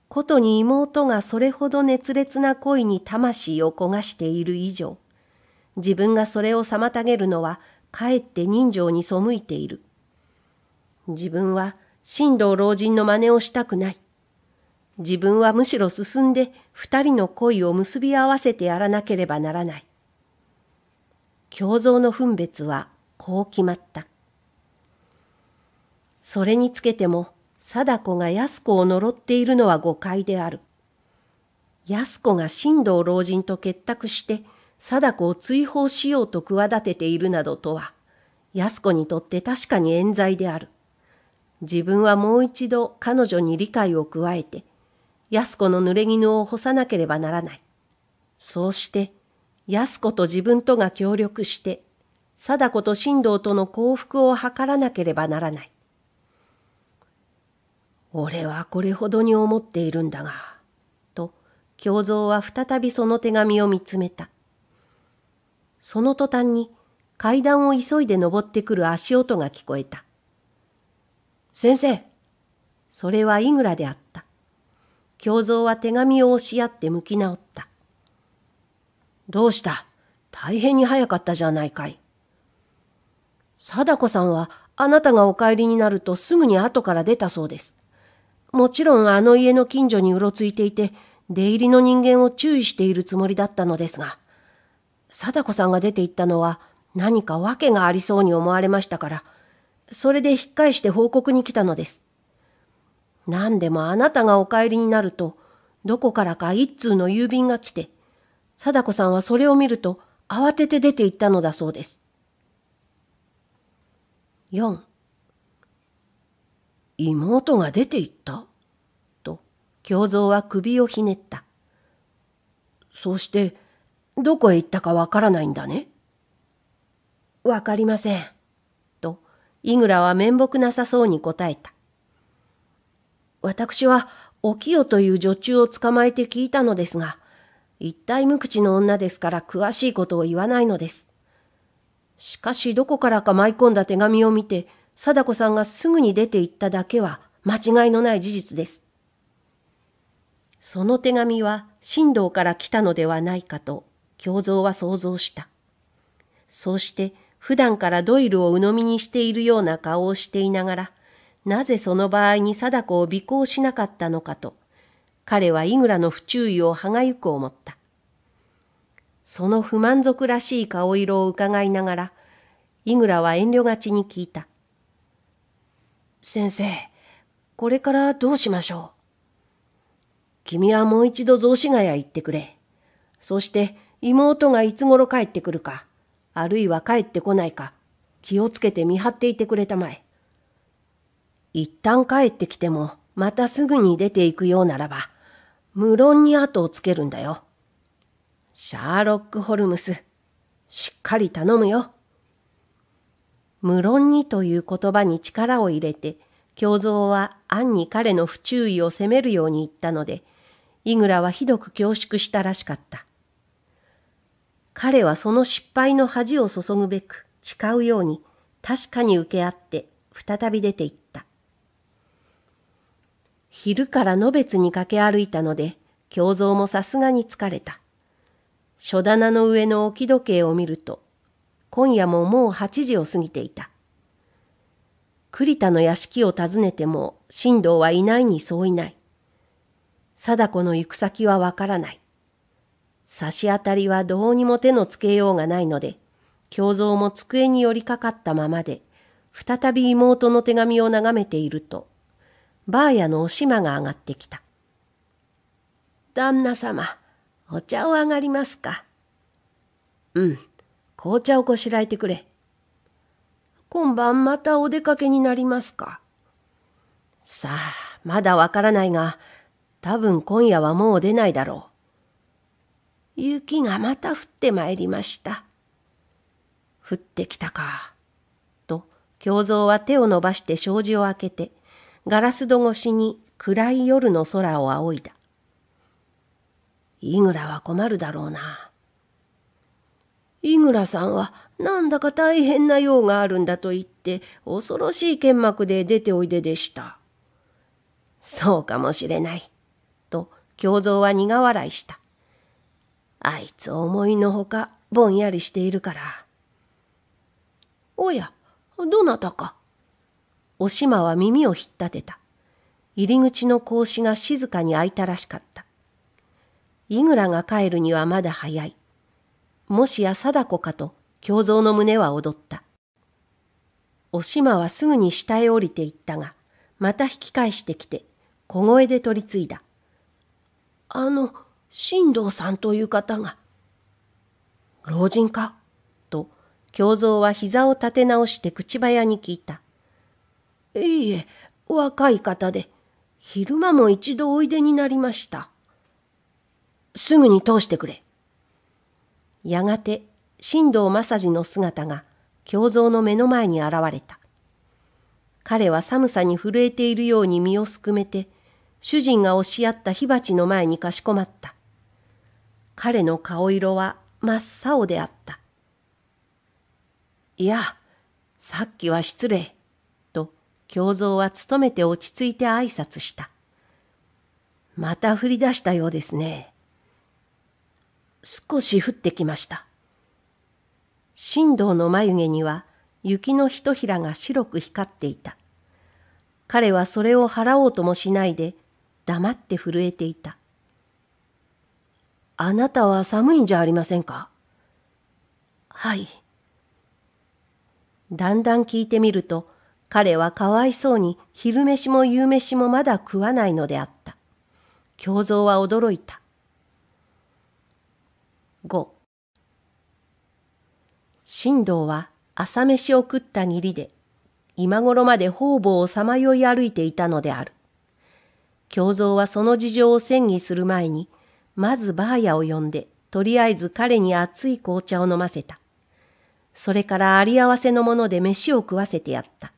ことに妹がそれほど熱烈な恋に魂を焦がしている以上、自分がそれを妨げるのは、かえって人情に背いている。自分は、神道老人の真似をしたくない。自分はむしろ進んで二人の恋を結び合わせてやらなければならない。胸像の分別はこう決まった。それにつけても貞子が安子を呪っているのは誤解である。安子が新道老人と結託して貞子を追放しようと企てているなどとは、安子にとって確かに冤罪である。自分はもう一度彼女に理解を加えて、安子の濡れ衣を干さなければならない。そうして安子と自分とが協力して、貞子と神道との幸福を図らなければならない。俺はこれほどに思っているんだが、と、京蔵は再びその手紙を見つめた。その途端に階段を急いで登ってくる足音が聞こえた。先生それは井倉であった。京蔵は手紙を押し合って向き直った。どうした大変に早かったじゃないかい。貞子さんはあなたがお帰りになるとすぐに後から出たそうです。もちろんあの家の近所にうろついていて、出入りの人間を注意しているつもりだったのですが、貞子さんが出て行ったのは何か訳がありそうに思われましたから、それで引っ返して報告に来たのです。何でもあなたがお帰りになると、どこからか一通の郵便が来て、貞子さんはそれを見ると慌てて出て行ったのだそうです。4妹が出て行ったと京蔵は首をひねった。そうしてどこへ行ったかわからないんだね。わかりません。と、井倉は面目なさそうに答えた。私はお清という女中を捕まえて聞いたのですが、一体無口の女ですから詳しいことを言わないのです。しかしどこからか舞い込んだ手紙を見て、貞子さんがすぐに出て行っただけは間違いのない事実です。その手紙は神道から来たのではないかと京蔵は想像した。そうして普段からドイルを鵜呑みにしているような顔をしていながら、なぜその場合に貞子を尾行しなかったのかと彼はイグラの不注意を歯がゆく思った。その不満足らしい顔色を伺いながら、イグラは遠慮がちに聞いた。先生、これからどうしましょう君はもう一度雑司ヶ谷行ってくれ。そして妹がいつ頃帰ってくるか、あるいは帰ってこないか、気をつけて見張っていてくれたまえ。一旦帰ってきても、またすぐに出て行くようならば、無論に後をつけるんだよ。シャーロック・ホルムス、しっかり頼むよ。無論にという言葉に力を入れて、京蔵は暗に彼の不注意を責めるように言ったので、イグラはひどく恐縮したらしかった。彼はその失敗の恥を注ぐべく誓うように確かに受け合って再び出て行った。昼から野別に駆け歩いたので、胸像もさすがに疲れた。書棚の上の置き時計を見ると、今夜ももう8時を過ぎていた。栗田の屋敷を訪ねても、新道はいないにそういない。貞子の行く先はわからない。差し当たりはどうにも手のつけようがないので、胸像も机に寄りかかったままで、再び妹の手紙を眺めていると、ばあやのおしまが上がってきた。旦那様、お茶を上がりますか。うん、紅茶をこしらえてくれ。今晩またお出かけになりますか。さあ、まだわからないが、多分今夜はもう出ないだろう。雪がまた降ってまいりました。降ってきたか。と、京蔵は手を伸ばして障子を開けて、ガラス戸越しに暗い夜の空を仰いだ。イグラは困るだろうな。イグラさんはなんだか大変な用があるんだと言って恐ろしい剣幕で出ておいででした。そうかもしれない。と京蔵は苦笑いした。あいつ思いのほかぼんやりしているから。おや、どなたか。おしまは耳をひっ立てた。入り口の格子が静かに開いたらしかった。イグラが帰るにはまだ早い。もしや貞子かと、胸像の胸は踊った。おしまはすぐに下へ降りていったが、また引き返してきて、小声で取り次いだ。あの、新藤さんという方が。老人かと、胸像は膝を立て直して口早に聞いた。いいえ、若い方で、昼間も一度おいでになりました。すぐに通してくれ。やがて、新藤正治の姿が、胸像の目の前に現れた。彼は寒さに震えているように身をすくめて、主人が押し合った火鉢の前にかしこまった。彼の顔色は真っ青であった。いや、さっきは失礼。京蔵は努めて落ち着いて挨拶した。また降り出したようですね。少し降ってきました。神道の眉毛には雪のひとひらが白く光っていた。彼はそれを払おうともしないで黙って震えていた。あなたは寒いんじゃありませんかはい。だんだん聞いてみると、彼はかわいそうに昼飯も夕飯もまだ食わないのであった。胸像は驚いた。5神道は朝飯を食った義理で、今頃まで方々をさまよい歩いていたのである。胸像はその事情を詮議する前に、まずバーヤを呼んで、とりあえず彼に熱い紅茶を飲ませた。それからあり合わせのもので飯を食わせてやった。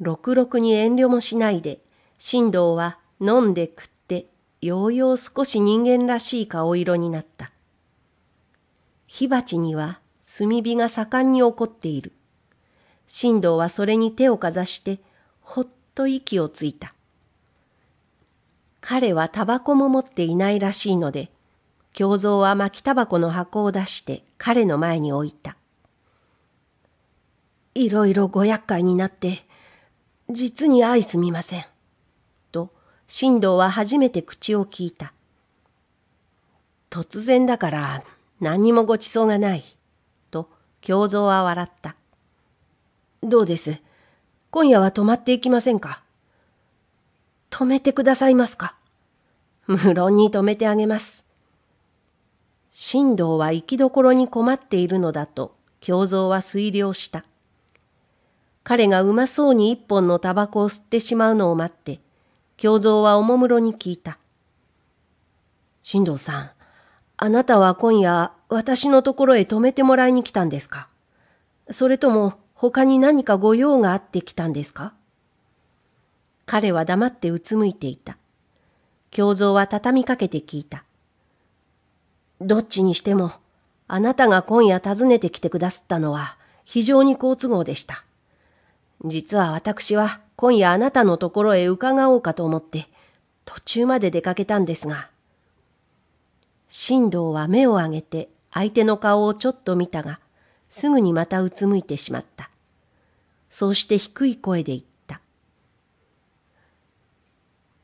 ろくろくに遠慮もしないで、神道は飲んで食って、ようよう少し人間らしい顔色になった。火鉢には炭火が盛んに起こっている。神道はそれに手をかざして、ほっと息をついた。彼はタバコも持っていないらしいので、胸像は巻きタバコの箱を出して彼の前に置いた。いろいろご厄介になって、実に愛すみません。と、新道は初めて口を聞いた。突然だから何もごちそうがない。と、京蔵は笑った。どうです今夜は泊まっていきませんか泊めてくださいますか無論に泊めてあげます。新道は行きどころに困っているのだと、京蔵は推量した。彼がうまそうに一本のタバコを吸ってしまうのを待って、京蔵はおもむろに聞いた。新藤さん、あなたは今夜私のところへ泊めてもらいに来たんですかそれとも他に何かご用があって来たんですか彼は黙ってうつむいていた。京蔵は畳みかけて聞いた。どっちにしても、あなたが今夜訪ねてきてくだすったのは非常に好都合でした。実は私は今夜あなたのところへ伺おうかと思って途中まで出かけたんですが。新藤は目を上げて相手の顔をちょっと見たが、すぐにまたうつむいてしまった。そうして低い声で言った。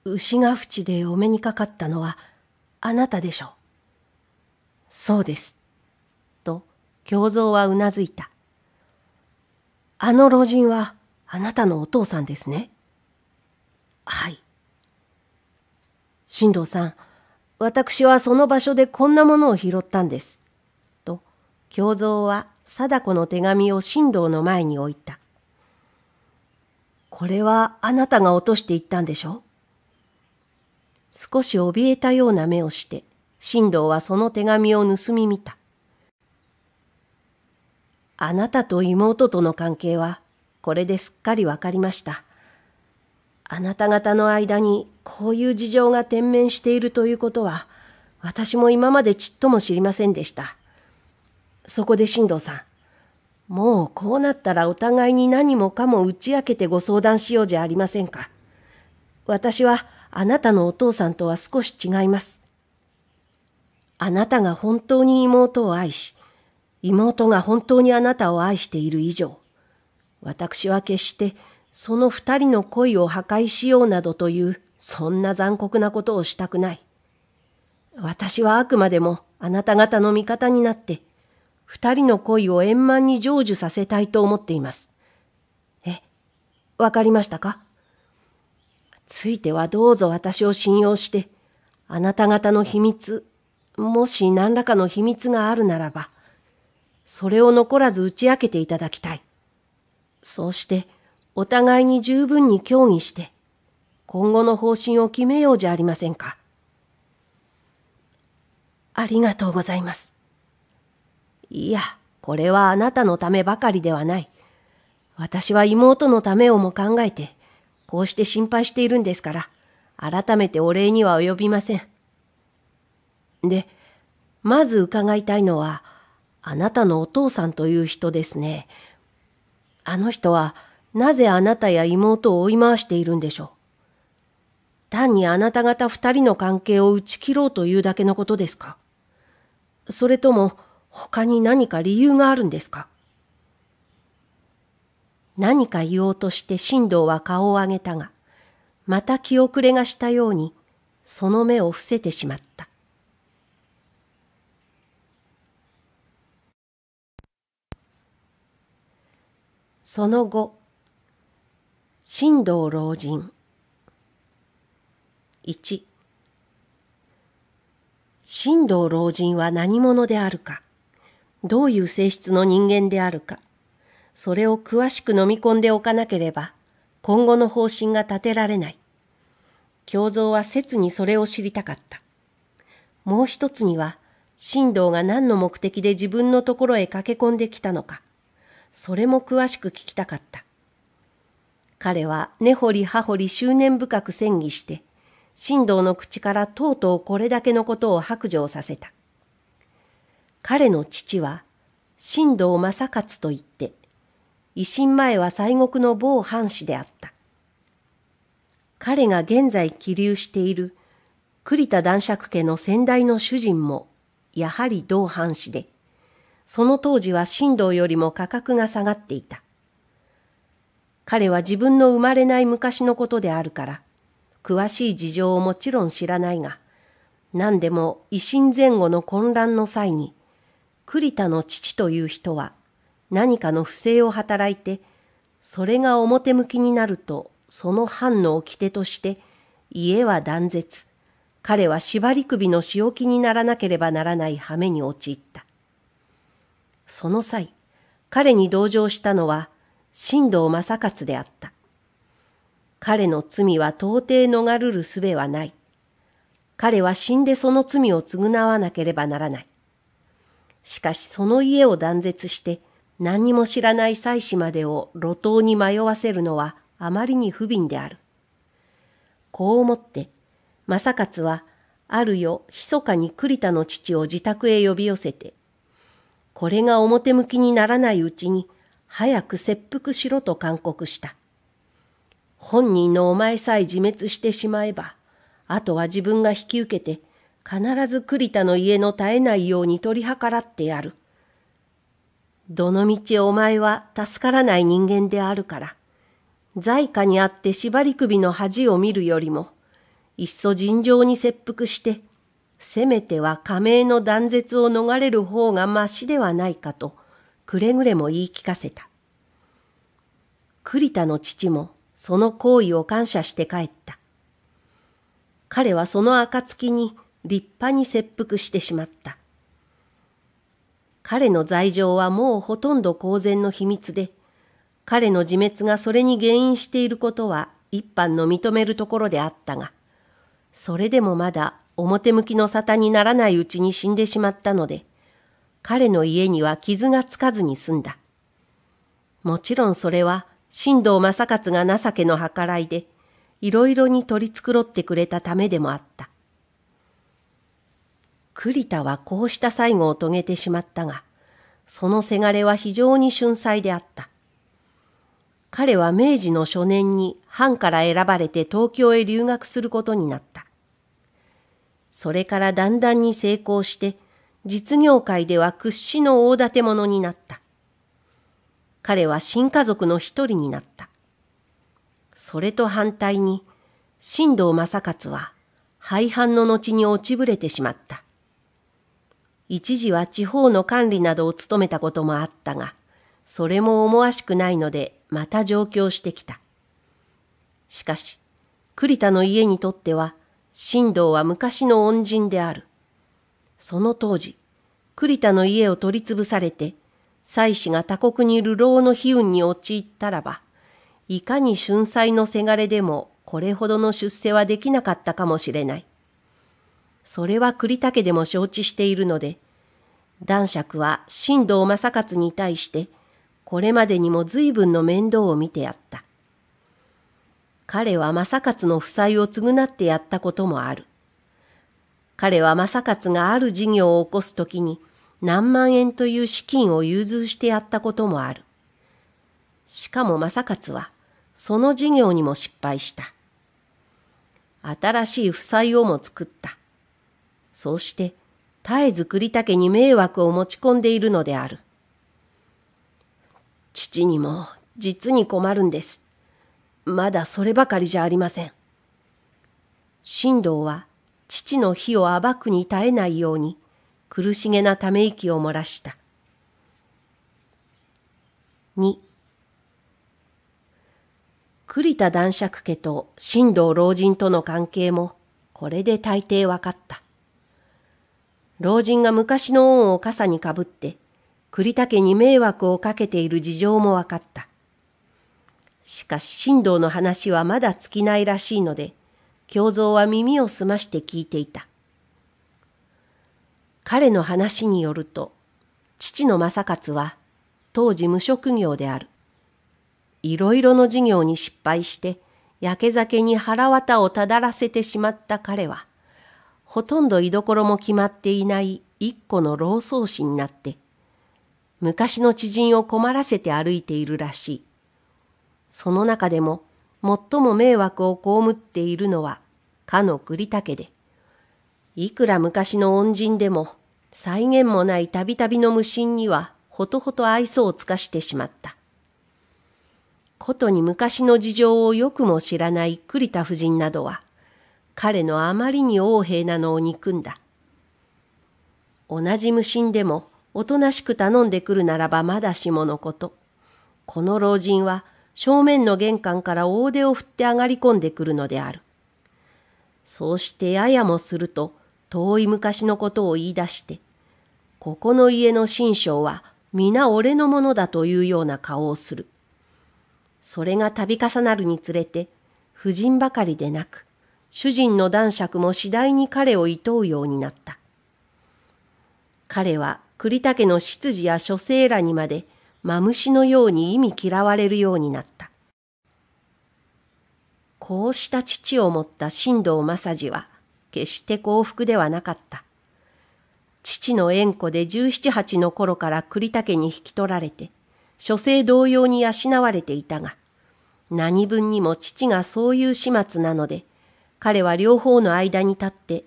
牛が淵でお目にかかったのはあなたでしょう。そうです。と、京蔵はうなずいた。あの老人はあなたのお父さんですね。はい。新藤さん、私はその場所でこんなものを拾ったんです。と、京蔵は貞子の手紙を新藤の前に置いた。これはあなたが落としていったんでしょ少し怯えたような目をして、新藤はその手紙を盗み見た。あなたと妹との関係はこれですっかりわかりました。あなた方の間にこういう事情が点面しているということは、私も今までちっとも知りませんでした。そこで進藤さん、もうこうなったらお互いに何もかも打ち明けてご相談しようじゃありませんか。私はあなたのお父さんとは少し違います。あなたが本当に妹を愛し、妹が本当にあなたを愛している以上、私は決してその二人の恋を破壊しようなどというそんな残酷なことをしたくない。私はあくまでもあなた方の味方になって二人の恋を円満に成就させたいと思っています。え、わかりましたかついてはどうぞ私を信用して、あなた方の秘密、もし何らかの秘密があるならば、それを残らず打ち明けていただきたい。そうしてお互いに十分に協議して今後の方針を決めようじゃありませんか。ありがとうございます。いや、これはあなたのためばかりではない。私は妹のためをも考えて、こうして心配しているんですから、改めてお礼には及びません。で、まず伺いたいのは、あなたのお父さんという人ですね。あの人はなぜあなたや妹を追い回しているんでしょう。単にあなた方二人の関係を打ち切ろうというだけのことですかそれとも他に何か理由があるんですか何か言おうとして神道は顔を上げたが、また気遅れがしたように、その目を伏せてしまった。その後、神道老人。1。神道老人は何者であるか、どういう性質の人間であるか、それを詳しく飲み込んでおかなければ、今後の方針が立てられない。京蔵は切にそれを知りたかった。もう一つには、神道が何の目的で自分のところへ駆け込んできたのか、それも詳しく聞きたかった。彼は根掘り葉掘り執念深く戦議して、神道の口からとうとうこれだけのことを白状させた。彼の父は、神道正勝といって、維新前は西国の某藩士であった。彼が現在起立している栗田男爵家の先代の主人も、やはり同藩士で、その当時は振動よりも価格が下がっていた。彼は自分の生まれない昔のことであるから、詳しい事情をもちろん知らないが、何でも維新前後の混乱の際に、栗田の父という人は何かの不正を働いて、それが表向きになると、その藩の掟として、家は断絶、彼は縛り首の仕置きにならなければならない羽目に陥った。その際、彼に同情したのは、神藤正勝であった。彼の罪は到底逃れる術はない。彼は死んでその罪を償わなければならない。しかしその家を断絶して何にも知らない妻子までを路頭に迷わせるのはあまりに不憫である。こう思って、正勝はあるよ、密かに栗田の父を自宅へ呼び寄せて、これが表向きにならないうちに早く切腹しろと勧告した。本人のお前さえ自滅してしまえば、あとは自分が引き受けて、必ず栗田の家の絶えないように取り計らってやる。どのみちお前は助からない人間であるから、在家にあって縛り首の恥を見るよりも、いっそ尋常に切腹して、せめては加盟の断絶を逃れる方がましではないかと、くれぐれも言い聞かせた。栗田の父もその行為を感謝して帰った。彼はその暁に立派に切腹してしまった。彼の罪状はもうほとんど公然の秘密で、彼の自滅がそれに原因していることは一般の認めるところであったが、それでもまだ表向きの沙汰にならないうちに死んでしまったので、彼の家には傷がつかずに済んだ。もちろんそれは、新道正勝が情けの計らいで、いろいろに取り繕ってくれたためでもあった。栗田はこうした最後を遂げてしまったが、そのせがれは非常に俊才であった。彼は明治の初年に藩から選ばれて東京へ留学することになった。それからだんだんに成功して、実業界では屈指の大建物になった。彼は新家族の一人になった。それと反対に、新道正勝は廃藩の後に落ちぶれてしまった。一時は地方の管理などを務めたこともあったが、それも思わしくないので、また上京してきた。しかし、栗田の家にとっては、神道は昔の恩人である。その当時、栗田の家を取り潰されて、妻子が他国にいるの悲運に陥ったらば、いかに春菜のせがれでもこれほどの出世はできなかったかもしれない。それは栗田家でも承知しているので、男爵は神道正勝に対して、これまでにも随分の面倒を見てやった。彼は正勝の負債を償ってやったこともある。彼は正勝がある事業を起こすときに何万円という資金を融通してやったこともある。しかも正勝はその事業にも失敗した。新しい負債をも作った。そうして絶えず栗竹に迷惑を持ち込んでいるのである。父にも実に困るんです。まだそればかりじゃありません。新道は父の火を暴くに耐えないように苦しげなため息を漏らした。栗田男爵家と新道老人との関係もこれで大抵分かった。老人が昔の恩を傘にかぶって栗田家に迷惑をかけている事情も分かった。しかし、神道の話はまだ尽きないらしいので、教蔵は耳を澄まして聞いていた。彼の話によると、父の正勝は、当時無職業である。いろいろの事業に失敗して、焼け酒に腹渡をただらせてしまった彼は、ほとんど居所も決まっていない一個の老僧師になって、昔の知人を困らせて歩いているらしい。その中でも最も迷惑を被っているのはかの栗竹で、いくら昔の恩人でも再現もないたびたびの無心にはほとほと愛想を尽かしてしまった。ことに昔の事情をよくも知らない栗田夫人などは、彼のあまりに横柄なのを憎んだ。同じ無心でもおとなしく頼んでくるならばまだしものこと。この老人は正面の玄関から大手を振って上がり込んでくるのである。そうしてややもすると遠い昔のことを言い出して、ここの家の新章は皆俺のものだというような顔をする。それが度重なるにつれて、婦人ばかりでなく、主人の男爵も次第に彼を厭うようになった。彼は栗竹の執事や書生らにまでマムシのように忌み嫌われるようになった。こうした父を持った新道正治は、決して幸福ではなかった。父の縁故で十七八の頃から栗竹に引き取られて、書生同様に養われていたが、何分にも父がそういう始末なので、彼は両方の間に立って、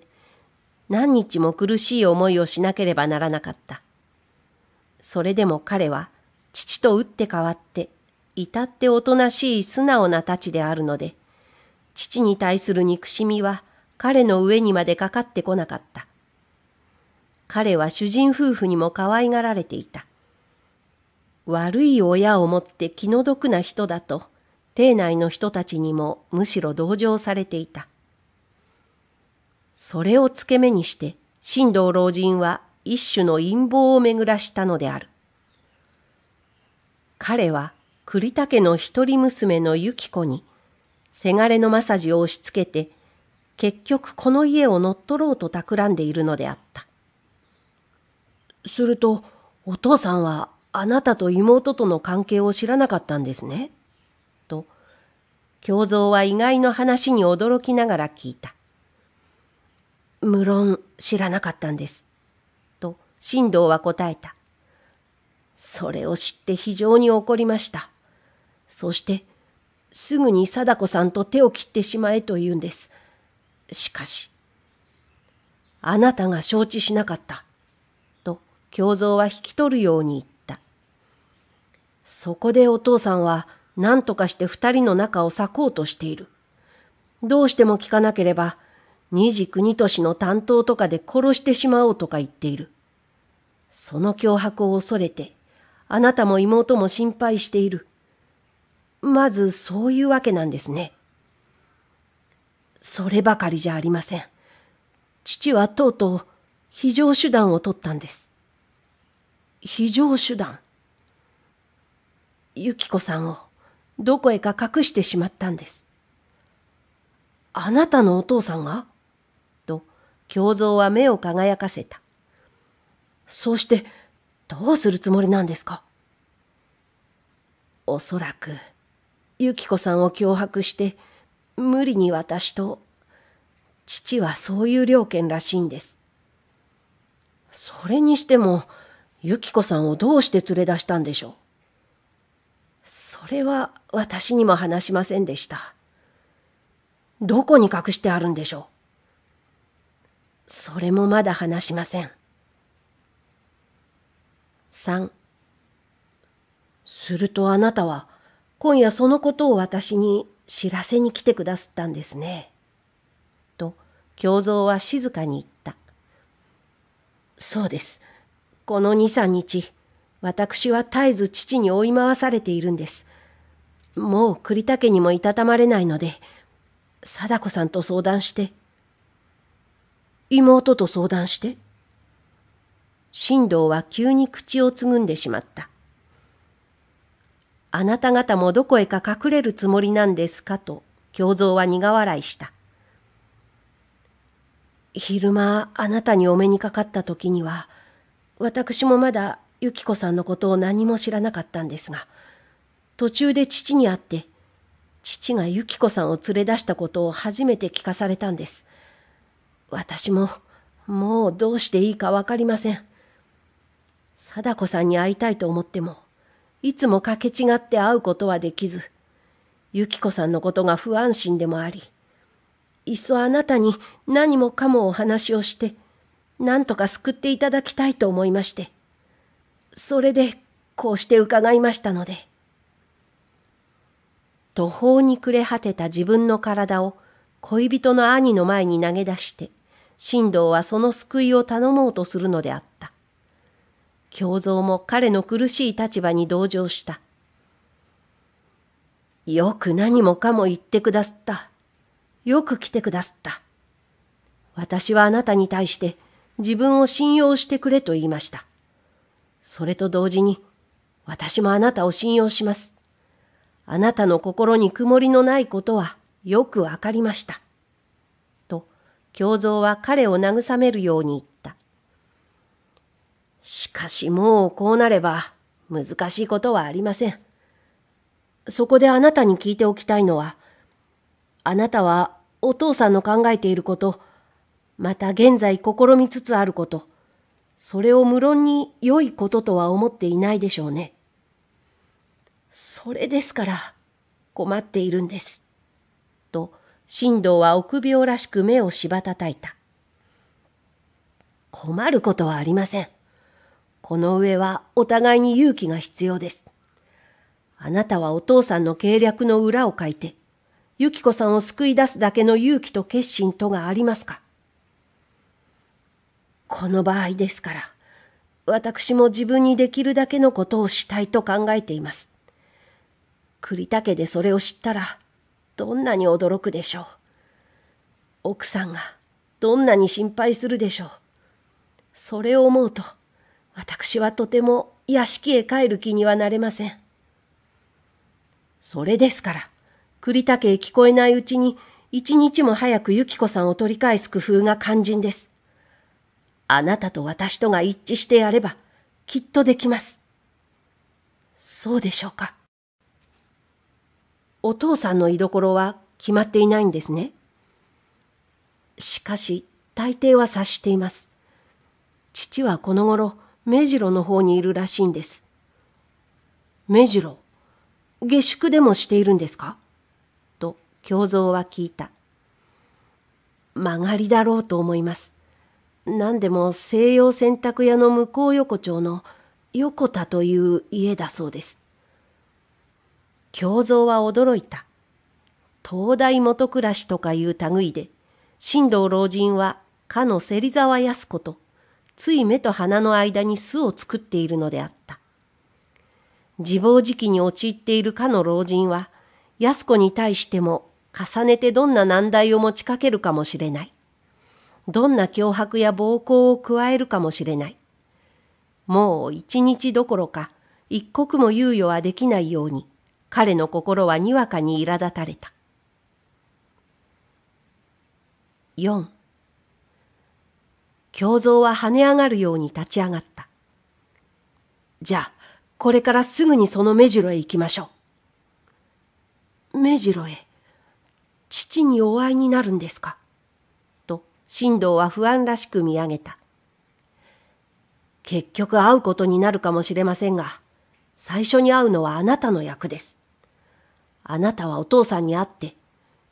何日も苦しい思いをしなければならなかった。それでも彼は父と打って変わって、至っておとなしい素直な太ちであるので、父に対する憎しみは彼の上にまでかかってこなかった。彼は主人夫婦にも可愛がられていた。悪い親をもって気の毒な人だと、邸内の人たちにもむしろ同情されていた。それをつけ目にして、新道老人は一種の陰謀を巡らしたのである。彼は栗竹の一人娘のユキ子に、せがれのマサジを押し付けて、結局この家を乗っ取ろうと企んでいるのであった。すると、お父さんはあなたと妹との関係を知らなかったんですね。と、京蔵は意外の話に驚きながら聞いた。無論知らなかったんです。と、新道は答えた。それを知って非常に怒りました。そして、すぐに貞子さんと手を切ってしまえと言うんです。しかし、あなたが承知しなかった。と、京蔵は引き取るように言った。そこでお父さんは、何とかして二人の仲を裂こうとしている。どうしても聞かなければ、二十九年の担当とかで殺してしまおうとか言っている。その脅迫を恐れて、あなたも妹も心配している。まずそういうわけなんですね。そればかりじゃありません。父はとうとう非常手段を取ったんです。非常手段ユキコさんをどこへか隠してしまったんです。あなたのお父さんがと、京蔵は目を輝かせた。そうして、どうするつもりなんですかおそらく、ゆきこさんを脅迫して、無理に私と、父はそういう了見らしいんです。それにしても、ゆきこさんをどうして連れ出したんでしょうそれは私にも話しませんでした。どこに隠してあるんでしょうそれもまだ話しません。3するとあなたは今夜そのことを私に知らせに来てくだすったんですね。と、京蔵は静かに言った。そうです。この2、3日、私は絶えず父に追い回されているんです。もう栗竹にもいたたまれないので、貞子さんと相談して。妹と相談して神道は急に口をつぐんでしまった。あなた方もどこへか隠れるつもりなんですかと、京蔵は苦笑いした。昼間、あなたにお目にかかった時には、私もまだゆき子さんのことを何も知らなかったんですが、途中で父に会って、父がゆき子さんを連れ出したことを初めて聞かされたんです。私も、もうどうしていいかわかりません。貞子さんに会いたいと思っても、いつもかけ違って会うことはできず、ゆき子さんのことが不安心でもあり、いっそあなたに何もかもお話をして、何とか救っていただきたいと思いまして、それでこうして伺いましたので。途方に暮れ果てた自分の体を恋人の兄の前に投げ出して、神道はその救いを頼もうとするのであった。京蔵も彼の苦しい立場に同情した。よく何もかも言ってくだすった。よく来てくだすった。私はあなたに対して自分を信用してくれと言いました。それと同時に、私もあなたを信用します。あなたの心に曇りのないことはよくわかりました。と、京蔵は彼を慰めるように言った。しかしもうこうなれば難しいことはありません。そこであなたに聞いておきたいのは、あなたはお父さんの考えていること、また現在試みつつあること、それを無論に良いこととは思っていないでしょうね。それですから困っているんです。と、神道は臆病らしく目をしばたたいた。困ることはありません。この上はお互いに勇気が必要です。あなたはお父さんの計略の裏を書いて、ゆきこさんを救い出すだけの勇気と決心とがありますかこの場合ですから、私も自分にできるだけのことをしたいと考えています。栗田家でそれを知ったら、どんなに驚くでしょう。奥さんがどんなに心配するでしょう。それを思うと、私はとても屋敷へ帰る気にはなれません。それですから、栗竹へ聞こえないうちに、一日も早くゆき子さんを取り返す工夫が肝心です。あなたと私とが一致してやれば、きっとできます。そうでしょうか。お父さんの居所は決まっていないんですね。しかし、大抵は察しています。父はこの頃、目白の方にいるらしいんです。目白、下宿でもしているんですかと、京蔵は聞いた。曲がりだろうと思います。何でも西洋洗濯屋の向こう横丁の横田という家だそうです。京蔵は驚いた。東大元暮らしとかいう類で、新道老人はかの芹沢安子とつい目と鼻の間に巣を作っているのであった。自暴自棄に陥っているかの老人は、安子に対しても重ねてどんな難題を持ちかけるかもしれない。どんな脅迫や暴行を加えるかもしれない。もう一日どころか一刻も猶予はできないように彼の心はにわかに苛立たれた。四。胸像は跳ね上がるように立ち上がった。じゃあ、これからすぐにその目白へ行きましょう。目白へ。父にお会いになるんですかと、新道は不安らしく見上げた。結局会うことになるかもしれませんが、最初に会うのはあなたの役です。あなたはお父さんに会って、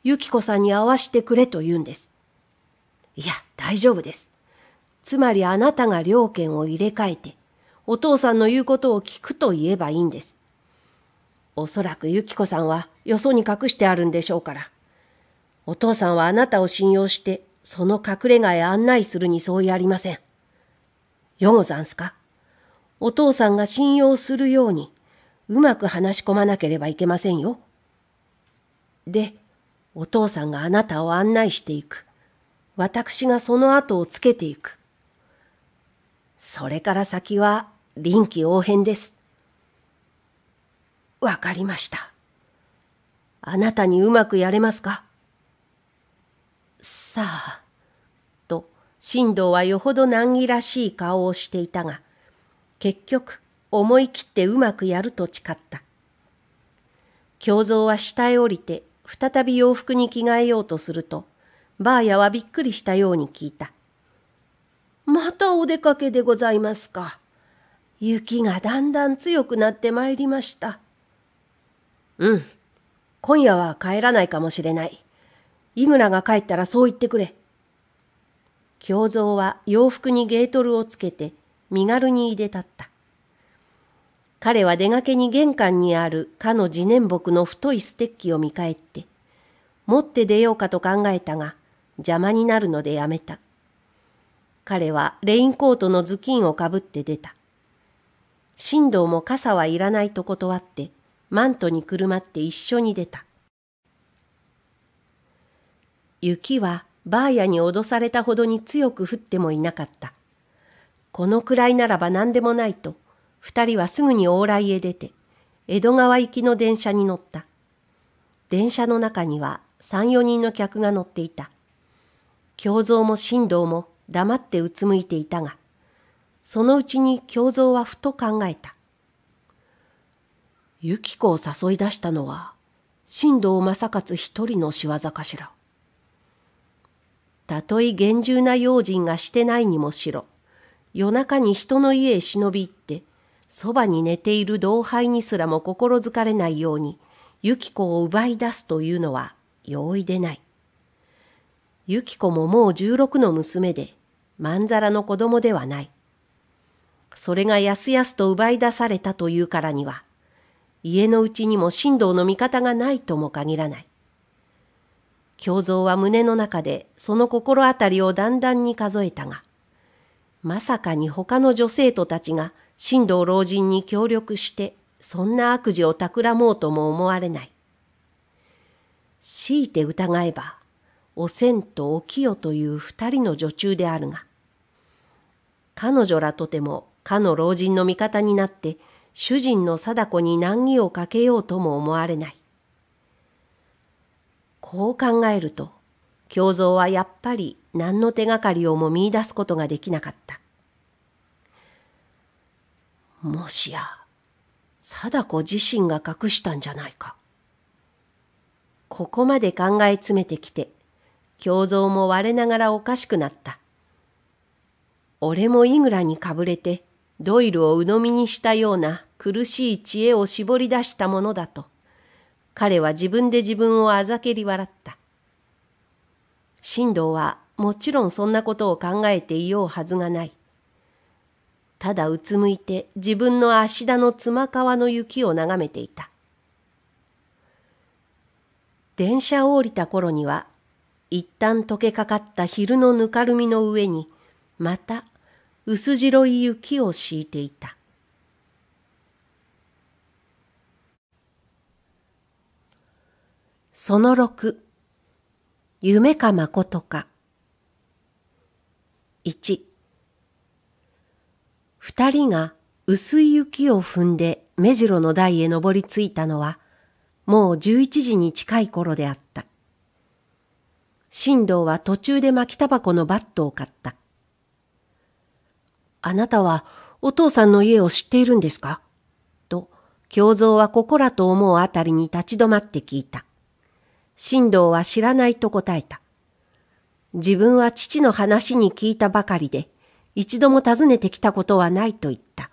ゆきさんに会わしてくれと言うんです。いや、大丈夫です。つまりあなたが両権を入れ替えて、お父さんの言うことを聞くと言えばいいんです。おそらくゆきこさんはよそに隠してあるんでしょうから。お父さんはあなたを信用して、その隠れ家へ案内するに相違ありません。よござんすかお父さんが信用するように、うまく話し込まなければいけませんよ。で、お父さんがあなたを案内していく。私がその後をつけていく。それから先は臨機応変です。わかりました。あなたにうまくやれますかさあ、と、新藤はよほど難儀らしい顔をしていたが、結局、思い切ってうまくやると誓った。京蔵は下へ降りて、再び洋服に着替えようとすると、ばあやはびっくりしたように聞いた。またお出かけでございますか。雪がだんだん強くなってまいりました。うん。今夜は帰らないかもしれない。イグラが帰ったらそう言ってくれ。京蔵は洋服にゲートルをつけて身軽にいでたった。彼は出がけに玄関にあるかの次年木の太いステッキを見返って、持って出ようかと考えたが、邪魔になるのでやめた。彼はレインコートの頭巾をかぶって出た。神道も傘はいらないと断って、マントにくるまって一緒に出た。雪はバーヤに脅されたほどに強く降ってもいなかった。このくらいならば何でもないと、二人はすぐに往来へ出て、江戸川行きの電車に乗った。電車の中には三、四人の客が乗っていた。京蔵も神道も黙ってうつむいていたが、そのうちに京蔵はふと考えた。ユキ子を誘い出したのは、新道正勝一人の仕業かしら。たとえ厳重な用心がしてないにもしろ、夜中に人の家へ忍び入って、そばに寝ている同輩にすらも心づかれないように、ユキ子を奪い出すというのは容易でない。ゆき子ももう16の娘で、まんざらの子供ではない。それがやすやすと奪い出されたというからには、家のうちにも神道の味方がないとも限らない。京蔵は胸の中でその心当たりをだんだんに数えたが、まさかに他の女生徒たちが神道老人に協力してそんな悪事を企もうとも思われない。強いて疑えばおせんとおよという二人の女中であるが、彼女らとてもかの老人の味方になって主人の貞子に難儀をかけようとも思われない。こう考えると、京蔵はやっぱり何の手がかりをも見出すことができなかった。もしや、貞子自身が隠したんじゃないか。ここまで考え詰めてきて、胸像も割れながらおかしくなった。俺もイグラにかぶれて、ドイルを鵜呑みにしたような苦しい知恵を絞り出したものだと、彼は自分で自分をあざけり笑った。神道はもちろんそんなことを考えていようはずがない。ただうつむいて自分の足田の妻川の雪を眺めていた。電車を降りた頃には一旦溶けかかった昼のぬかるみの上に、また薄白い雪を敷いていた。その六、夢か誠か。一、二人が薄い雪を踏んで目白の台へ登り着いたのは、もう十一時に近い頃であった。新藤は途中で巻きタバコのバットを買った。あなたはお父さんの家を知っているんですかと、京蔵はここらと思うあたりに立ち止まって聞いた。新藤は知らないと答えた。自分は父の話に聞いたばかりで、一度も訪ねてきたことはないと言った。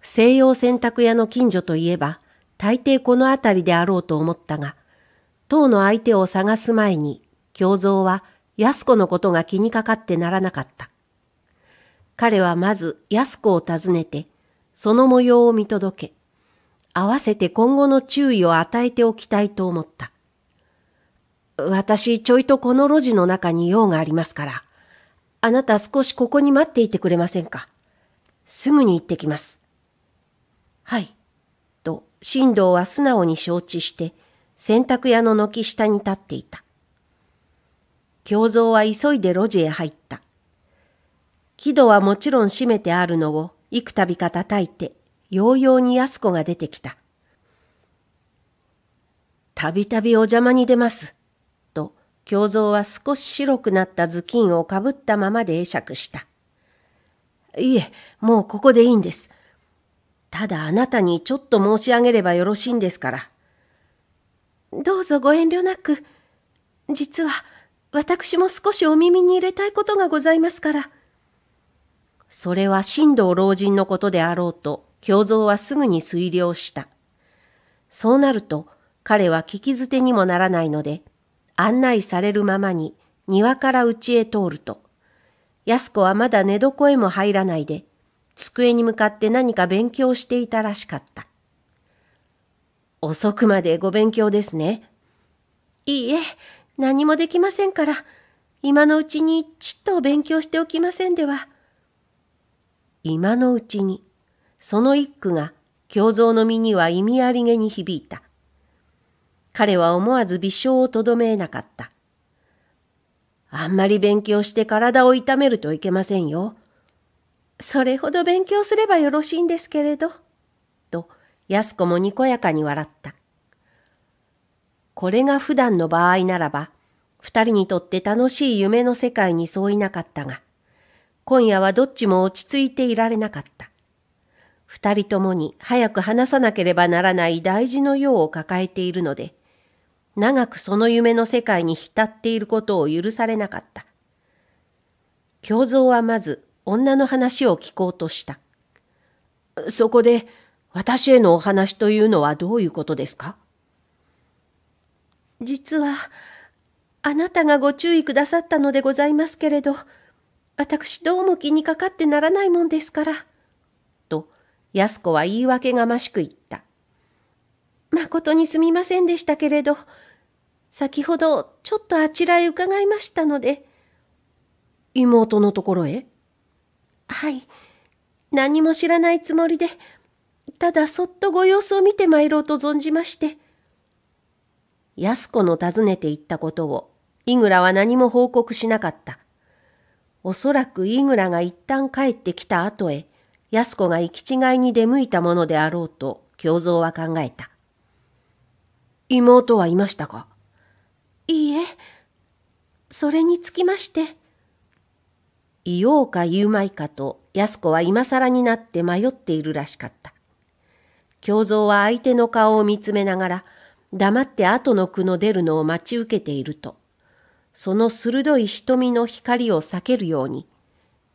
西洋洗濯屋の近所といえば、大抵この辺りであろうと思ったが、当の相手を探す前に、京蔵は安子のことが気にかかってならなかった。彼はまず安子を訪ねて、その模様を見届け、合わせて今後の注意を与えておきたいと思った。私、ちょいとこの路地の中に用がありますから、あなた少しここに待っていてくれませんか。すぐに行ってきます。はい。と、新藤は素直に承知して、洗濯屋の軒下に立っていた。京蔵は急いで路地へ入った。木戸はもちろん閉めてあるのを幾度か叩いて、ようように安子が出てきた。たびたびお邪魔に出ます。と、京蔵は少し白くなった頭巾をかぶったままで会釈した。いえ、もうここでいいんです。ただあなたにちょっと申し上げればよろしいんですから。どうぞご遠慮なく。実は、私も少しお耳に入れたいことがございますから。それは神道老人のことであろうと、京蔵はすぐに推量した。そうなると、彼は聞き捨てにもならないので、案内されるままに庭から家へ通ると、安子はまだ寝床へも入らないで、机に向かって何か勉強していたらしかった。遅くまでご勉強ですね。いいえ、何もできませんから、今のうちにちっと勉強しておきませんでは。今のうちに、その一句が胸像の身には意味ありげに響いた。彼は思わず微笑をとどめなかった。あんまり勉強して体を痛めるといけませんよ。それほど勉強すればよろしいんですけれど。安子もにこやかに笑った。これが普段の場合ならば、二人にとって楽しい夢の世界にそういなかったが、今夜はどっちも落ち着いていられなかった。二人ともに早く話さなければならない大事の用を抱えているので、長くその夢の世界に浸っていることを許されなかった。京蔵はまず女の話を聞こうとした。そこで、私へのお話というのはどういうことですか実は、あなたがご注意くださったのでございますけれど、私どうも気にかかってならないもんですから。と、安子は言い訳がましく言った。まことにすみませんでしたけれど、先ほどちょっとあちらへ伺いましたので。妹のところへはい。何も知らないつもりで、ただそっとご様子を見てまいろうと存じまして。安子の訪ねて行ったことを、井倉は何も報告しなかった。おそらく井倉が一旦帰ってきた後へ、安子が行き違いに出向いたものであろうと、京蔵は考えた。妹はいましたかいいえ、それにつきまして。言おうか言うまいかと、安子は今更になって迷っているらしかった。京蔵は相手の顔を見つめながら、黙って後の句の出るのを待ち受けていると、その鋭い瞳の光を避けるように、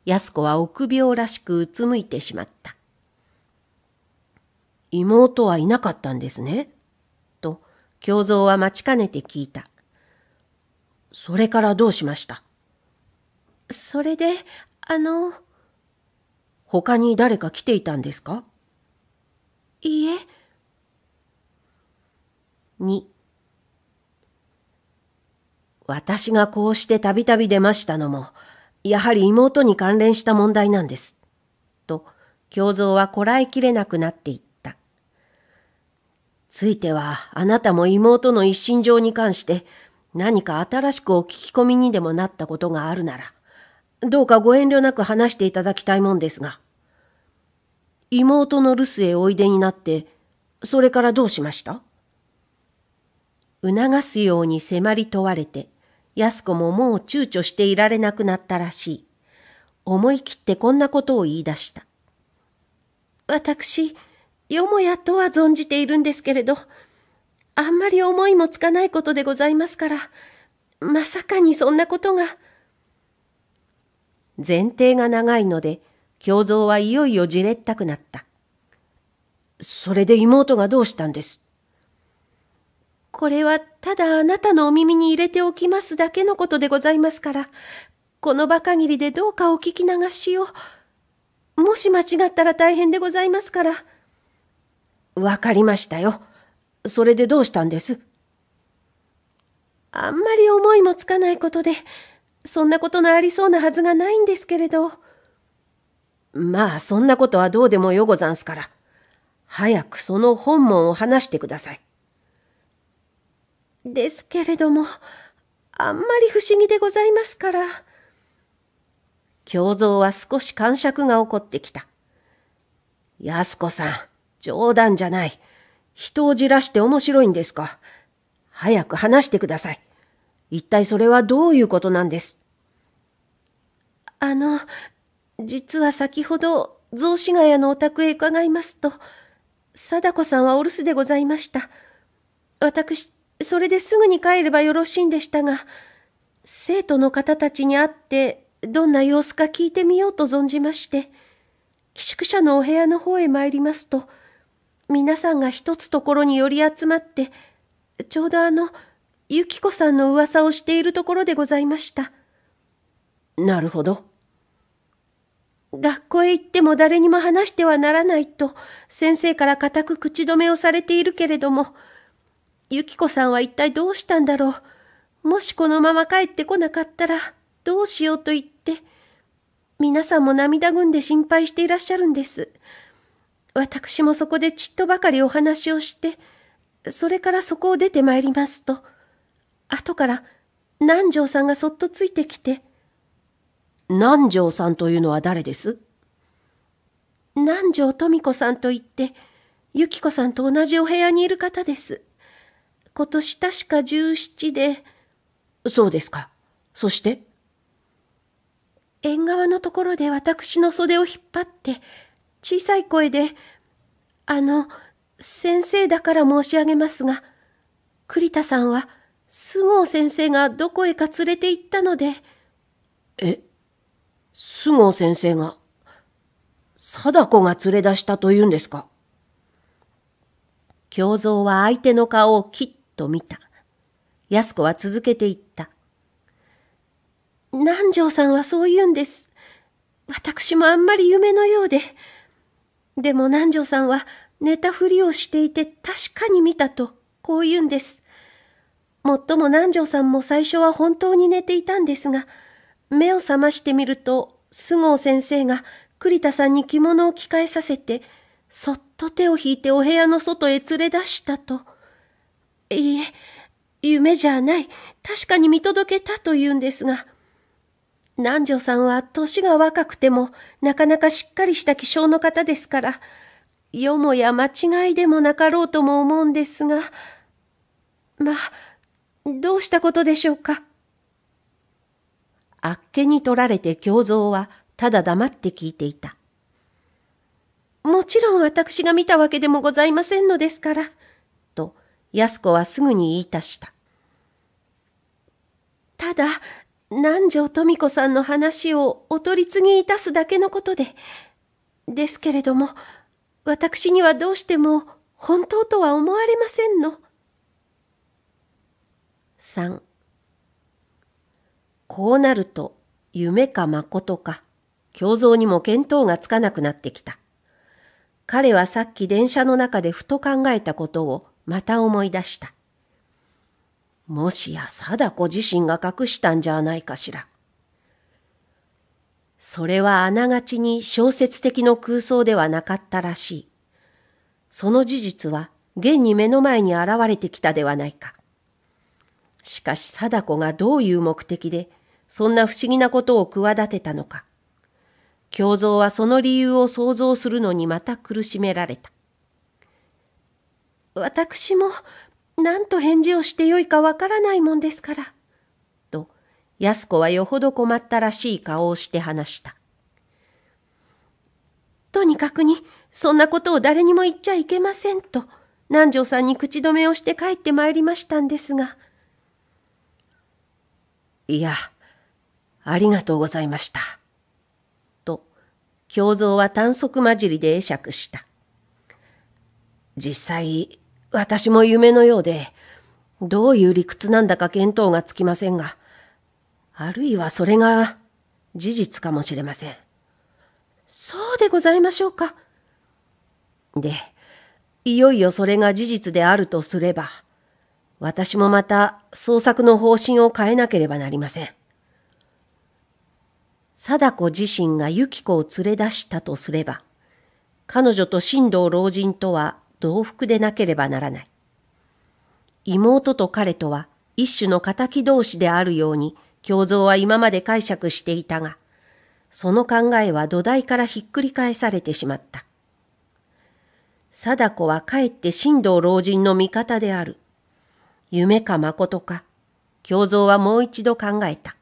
安子は臆病らしくうつむいてしまった。妹はいなかったんですね。と、京蔵は待ちかねて聞いた。それからどうしましたそれで、あの。他に誰か来ていたんですかいいえ。2私がこうしてたびたび出ましたのも、やはり妹に関連した問題なんです。と、京蔵はこらえきれなくなっていった。ついては、あなたも妹の一心上に関して、何か新しくお聞き込みにでもなったことがあるなら、どうかご遠慮なく話していただきたいもんですが。妹の留守へおいでになってそれからどうしました促すように迫り問われて安子ももう躊躇していられなくなったらしい思い切ってこんなことを言い出した私よもやとは存じているんですけれどあんまり思いもつかないことでございますからまさかにそんなことが前提が長いので京蔵はいよいよじれったくなった。それで妹がどうしたんですこれはただあなたのお耳に入れておきますだけのことでございますから、この場限りでどうかお聞き流しを。もし間違ったら大変でございますから。わかりましたよ。それでどうしたんですあんまり思いもつかないことで、そんなことのありそうなはずがないんですけれど。まあ、そんなことはどうでもよござんすから。早くその本門を話してください。ですけれども、あんまり不思議でございますから。共蔵は少し感触が起こってきた。安子さん、冗談じゃない。人をじらして面白いんですか。早く話してください。一体それはどういうことなんですあの、実は先ほど、雑司ヶ谷のお宅へ伺いますと、貞子さんはお留守でございました。私、それですぐに帰ればよろしいんでしたが、生徒の方たちに会って、どんな様子か聞いてみようと存じまして、寄宿舎のお部屋の方へ参りますと、皆さんが一つところに寄り集まって、ちょうどあの、ゆきこさんの噂をしているところでございました。なるほど。学校へ行っても誰にも話してはならないと先生から固く口止めをされているけれども、ゆきさんは一体どうしたんだろう。もしこのまま帰ってこなかったらどうしようと言って、皆さんも涙ぐんで心配していらっしゃるんです。私もそこでちっとばかりお話をして、それからそこを出てまいりますと、後から南條さんがそっとついてきて、南條さんというのは誰です南條富子さんといって、ゆき子さんと同じお部屋にいる方です。今年確か17で。そうですか。そして縁側のところで私の袖を引っ張って、小さい声で、あの、先生だから申し上げますが、栗田さんは、菅生先生がどこへか連れて行ったので、え菅生先生が、貞子が連れ出したというんですか京蔵は相手の顔をきっと見た。安子は続けていった。南條さんはそう言うんです。私もあんまり夢のようで。でも南條さんは寝たふりをしていて確かに見たと、こう言うんです。もっとも南條さんも最初は本当に寝ていたんですが、目を覚ましてみると菅生先生が栗田さんに着物を着替えさせて、そっと手を引いてお部屋の外へ連れ出したと。いいえ、夢じゃない、確かに見届けたと言うんですが、南條さんは年が若くても、なかなかしっかりした気性の方ですから、よもや間違いでもなかろうとも思うんですが、まあ、どうしたことでしょうか。あっけに取られて胸像はただ黙って聞いていた。もちろん私が見たわけでもございませんのですから、と安子はすぐに言い足した。ただ、南條富子さんの話をお取り次ぎいたすだけのことで、ですけれども、私にはどうしても本当とは思われませんの。こうなると夢か誠か、胸像にも見当がつかなくなってきた。彼はさっき電車の中でふと考えたことをまた思い出した。もしや貞子自身が隠したんじゃないかしら。それはあながちに小説的の空想ではなかったらしい。その事実は現に目の前に現れてきたではないか。しかし貞子がどういう目的で、そんな不思議なことを企てたのか。京蔵はその理由を想像するのにまた苦しめられた。私も何と返事をしてよいかわからないもんですから。と、安子はよほど困ったらしい顔をして話した。とにかくに、そんなことを誰にも言っちゃいけませんと、南條さんに口止めをして帰ってまいりましたんですが、いや、ありがとうございました。と、京蔵は短足交じりで会釈した。実際、私も夢のようで、どういう理屈なんだか見当がつきませんが、あるいはそれが事実かもしれません。そうでございましょうか。で、いよいよそれが事実であるとすれば、私もまた創作の方針を変えなければなりません。貞子自身がユキ子を連れ出したとすれば、彼女と新道老人とは同福でなければならない。妹と彼とは一種の敵同士であるように、京蔵は今まで解釈していたが、その考えは土台からひっくり返されてしまった。貞子はかえって新道老人の味方である。夢か誠か、京蔵はもう一度考えた。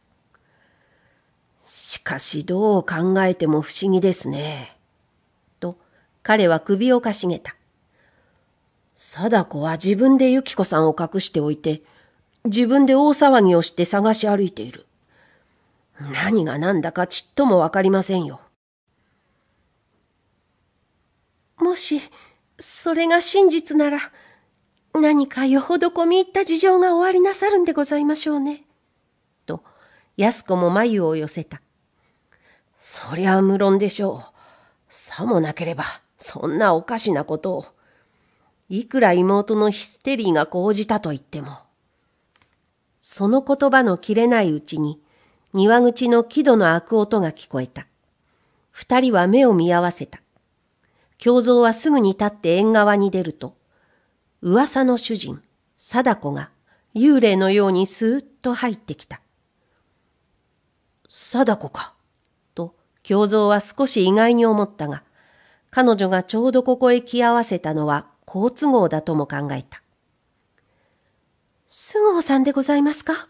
しかしどう考えても不思議ですね。と、彼は首をかしげた。貞子は自分でユキコさんを隠しておいて、自分で大騒ぎをして探し歩いている。何が何だかちっともわかりませんよ。もし、それが真実なら、何かよほど込み入った事情がおありなさるんでございましょうね。と、安子も眉を寄せた。そりゃ無論でしょう。さもなければ、そんなおかしなことを。いくら妹のヒステリーが講じたと言っても。その言葉の切れないうちに、庭口の木戸の開く音が聞こえた。二人は目を見合わせた。胸像はすぐに立って縁側に出ると、噂の主人、貞子が幽霊のようにスーッと入ってきた。貞子か。と、京蔵は少し意外に思ったが、彼女がちょうどここへ来合わせたのは好都合だとも考えた。菅生さんでございますか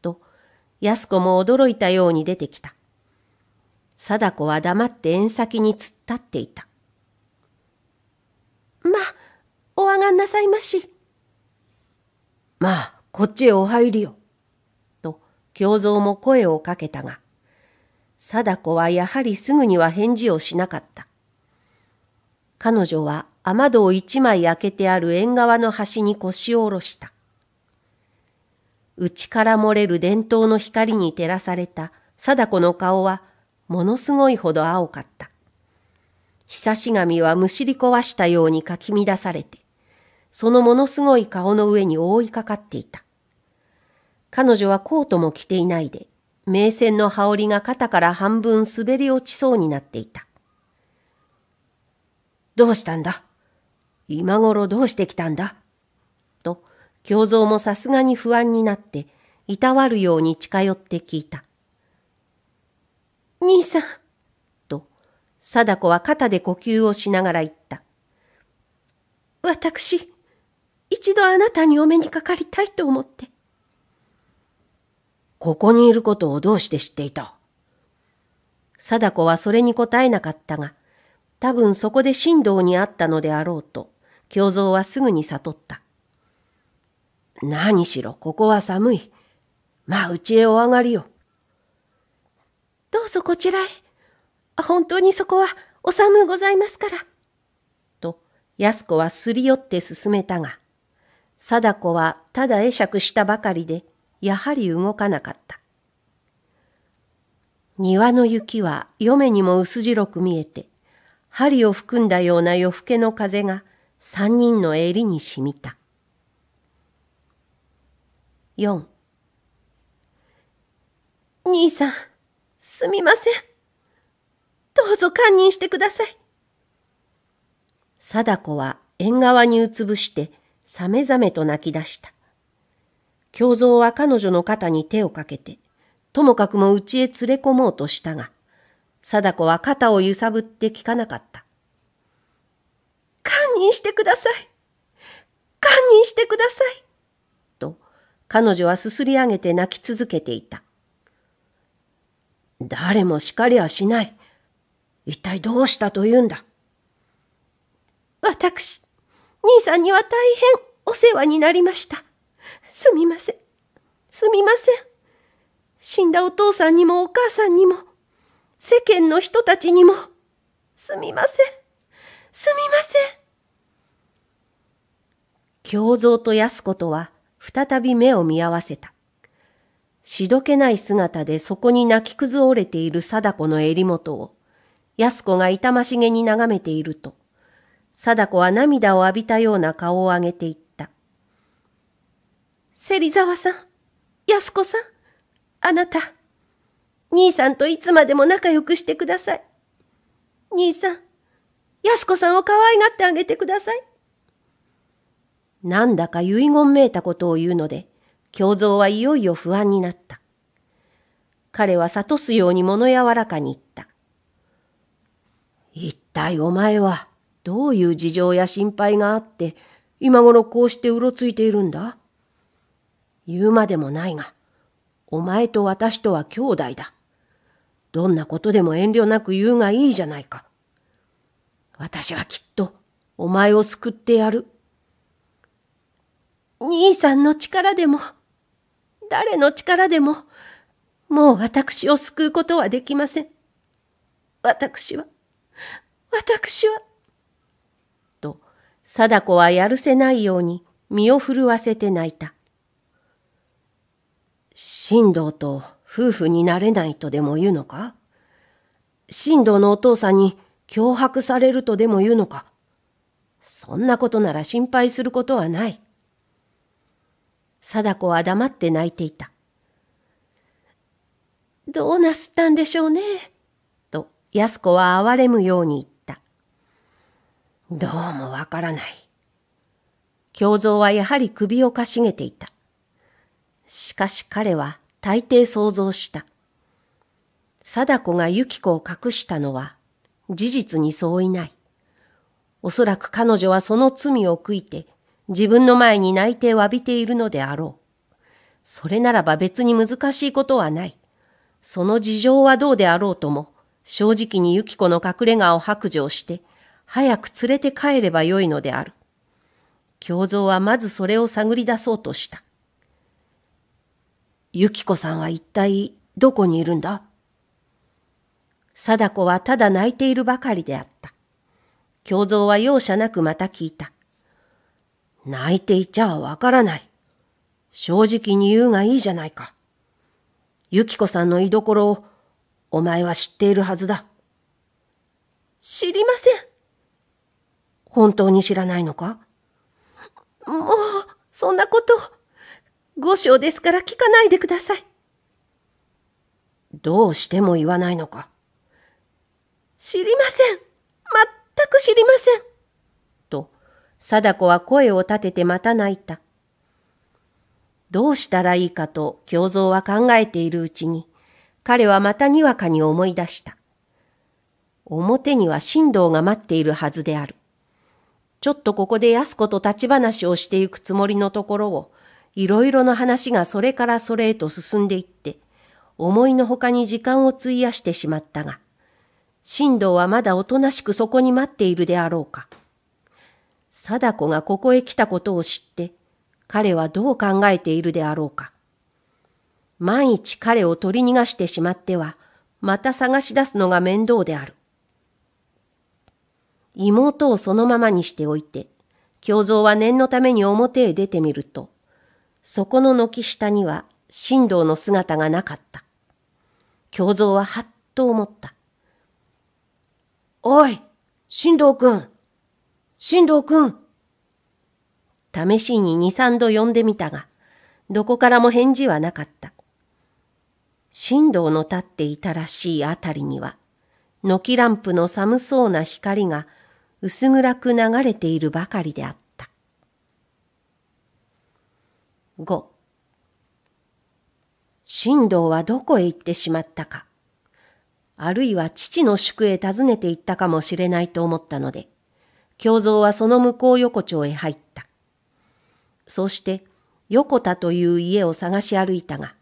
と、安子も驚いたように出てきた。貞子は黙って縁先に突っ立っていた。上がんなさいまし。まあ、こっちへお入りよ。と、京蔵も声をかけたが、貞子はやはりすぐには返事をしなかった。彼女は雨戸を一枚開けてある縁側の端に腰を下ろした。内から漏れる伝統の光に照らされた貞子の顔はものすごいほど青かった。ひさし髪はむしり壊したようにかき乱されて、そのものすごい顔の上に覆いかかっていた。彼女はコートも着ていないで、名線の羽織が肩から半分滑り落ちそうになっていた。どうしたんだ今頃どうしてきたんだと、京蔵もさすがに不安になって、いたわるように近寄って聞いた。兄さん、と、貞子は肩で呼吸をしながら言った。私、一度あなたにお目にかかりたいと思って。ここにいることをどうして知っていた貞子はそれに答えなかったが、多分そこで神道にあったのであろうと、京蔵はすぐに悟った。何しろここは寒い。まあ、うちへお上がりよ。どうぞこちらへ。本当にそこはお寒うございますから。と、安子はすり寄って進めたが、貞子はただ会釈したばかりで、やはり動かなかった。庭の雪は嫁にも薄白く見えて、針を含んだような夜更けの風が三人の襟に染みた。四。兄さん、すみません。どうぞ堪忍してください。貞子は縁側にうつぶしてさめざめと泣き出した。教蔵は彼女の肩に手をかけて、ともかくも家へ連れ込もうとしたが、貞子は肩を揺さぶって聞かなかった。堪忍してください。堪忍してください。と、彼女はすすり上げて泣き続けていた。誰も叱りはしない。一体どうしたというんだ。私、兄さんには大変お世話になりました。すみません。すみません。死んだお父さんにもお母さんにも、世間の人たちにも、すみません。すみません。京蔵と安子とは再び目を見合わせた。しどけない姿でそこに泣き崩れている貞子の襟元を、安子が痛ましげに眺めていると、貞子は涙を浴びたような顔を上げていった。芹沢さん、安子さん、あなた、兄さんといつまでも仲良くしてください。兄さん、安子さんを可愛がってあげてください。なんだか遺言めいたことを言うので、京蔵はいよいよ不安になった。彼は諭すように物柔らかに言った。一体お前は、どういう事情や心配があって、今頃こうしてうろついているんだ言うまでもないが、お前と私とは兄弟だ。どんなことでも遠慮なく言うがいいじゃないか。私はきっとお前を救ってやる。兄さんの力でも、誰の力でも、もう私を救うことはできません。私は、私は。貞子はやるせないように身を震わせて泣いた。神道と夫婦になれないとでも言うのか神道のお父さんに脅迫されるとでも言うのかそんなことなら心配することはない。貞子は黙って泣いていた。どうなすったんでしょうね、と安子は哀れむように言った。どうもわからない。胸像はやはり首をかしげていた。しかし彼は大抵想像した。貞子がユキコを隠したのは事実に相違ない。おそらく彼女はその罪を悔いて自分の前に内定を浴びているのであろう。それならば別に難しいことはない。その事情はどうであろうとも、正直にユキコの隠れ家を白状して、早く連れて帰ればよいのである。京蔵はまずそれを探り出そうとした。ゆきこさんは一体どこにいるんだ貞子はただ泣いているばかりであった。京蔵は容赦なくまた聞いた。泣いていちゃわからない。正直に言うがいいじゃないか。ゆきこさんの居所をお前は知っているはずだ。知りません。本当に知らないのかもう、そんなこと、五章ですから聞かないでください。どうしても言わないのか知りません。全く知りません。と、貞子は声を立ててまた泣いた。どうしたらいいかと京蔵は考えているうちに、彼はまたにわかに思い出した。表には神道が待っているはずである。ちょっとここで安子と立ち話をしていくつもりのところを、いろいろな話がそれからそれへと進んでいって、思いのほかに時間を費やしてしまったが、進藤はまだおとなしくそこに待っているであろうか。貞子がここへ来たことを知って、彼はどう考えているであろうか。万一彼を取り逃がしてしまっては、また探し出すのが面倒である。妹をそのままにしておいて、京蔵は念のために表へ出てみると、そこの軒下には新道の姿がなかった。京蔵ははっと思った。おい、新道くん、新道くん。試しに二三度呼んでみたが、どこからも返事はなかった。新道の立っていたらしいあたりには、軒ランプの寒そうな光が薄暗く流れているばかりであった。5神道はどこへ行ってしまったか、あるいは父の宿へ訪ねて行ったかもしれないと思ったので、京蔵はその向こう横丁へ入った。そして横田という家を探し歩いたが、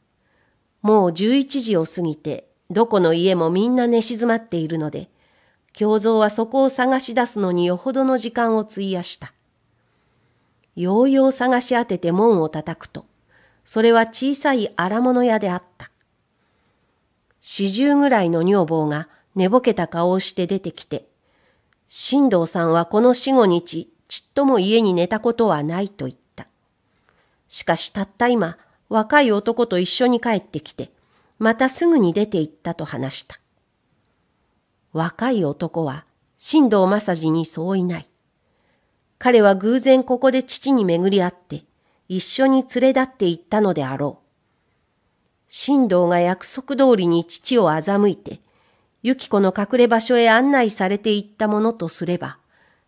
もう11時を過ぎてどこの家もみんな寝静まっているので、京蔵はそこを探し出すのによほどの時間を費やした。ようよう探し当てて門を叩くと、それは小さい荒物屋であった。四十ぐらいの女房が寝ぼけた顔をして出てきて、新藤さんはこの四五日、ちっとも家に寝たことはないと言った。しかしたった今、若い男と一緒に帰ってきて、またすぐに出て行ったと話した。若い男は新道正治にそういない。彼は偶然ここで父に巡り合って、一緒に連れ立って行ったのであろう。新道が約束通りに父を欺いて、由紀子の隠れ場所へ案内されていったものとすれば、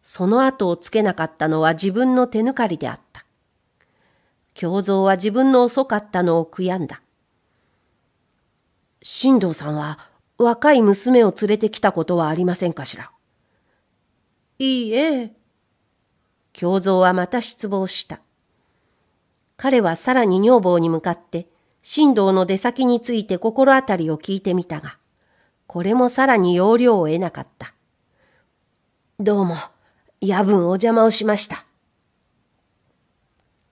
その後をつけなかったのは自分の手抜かりであった。京蔵は自分の遅かったのを悔やんだ。新藤さんは若い娘を連れてきたことはありませんかしらいいえ。共蔵はまた失望した。彼はさらに女房に向かって、神道の出先について心当たりを聞いてみたが、これもさらに容量を得なかった。どうも、夜分お邪魔をしました。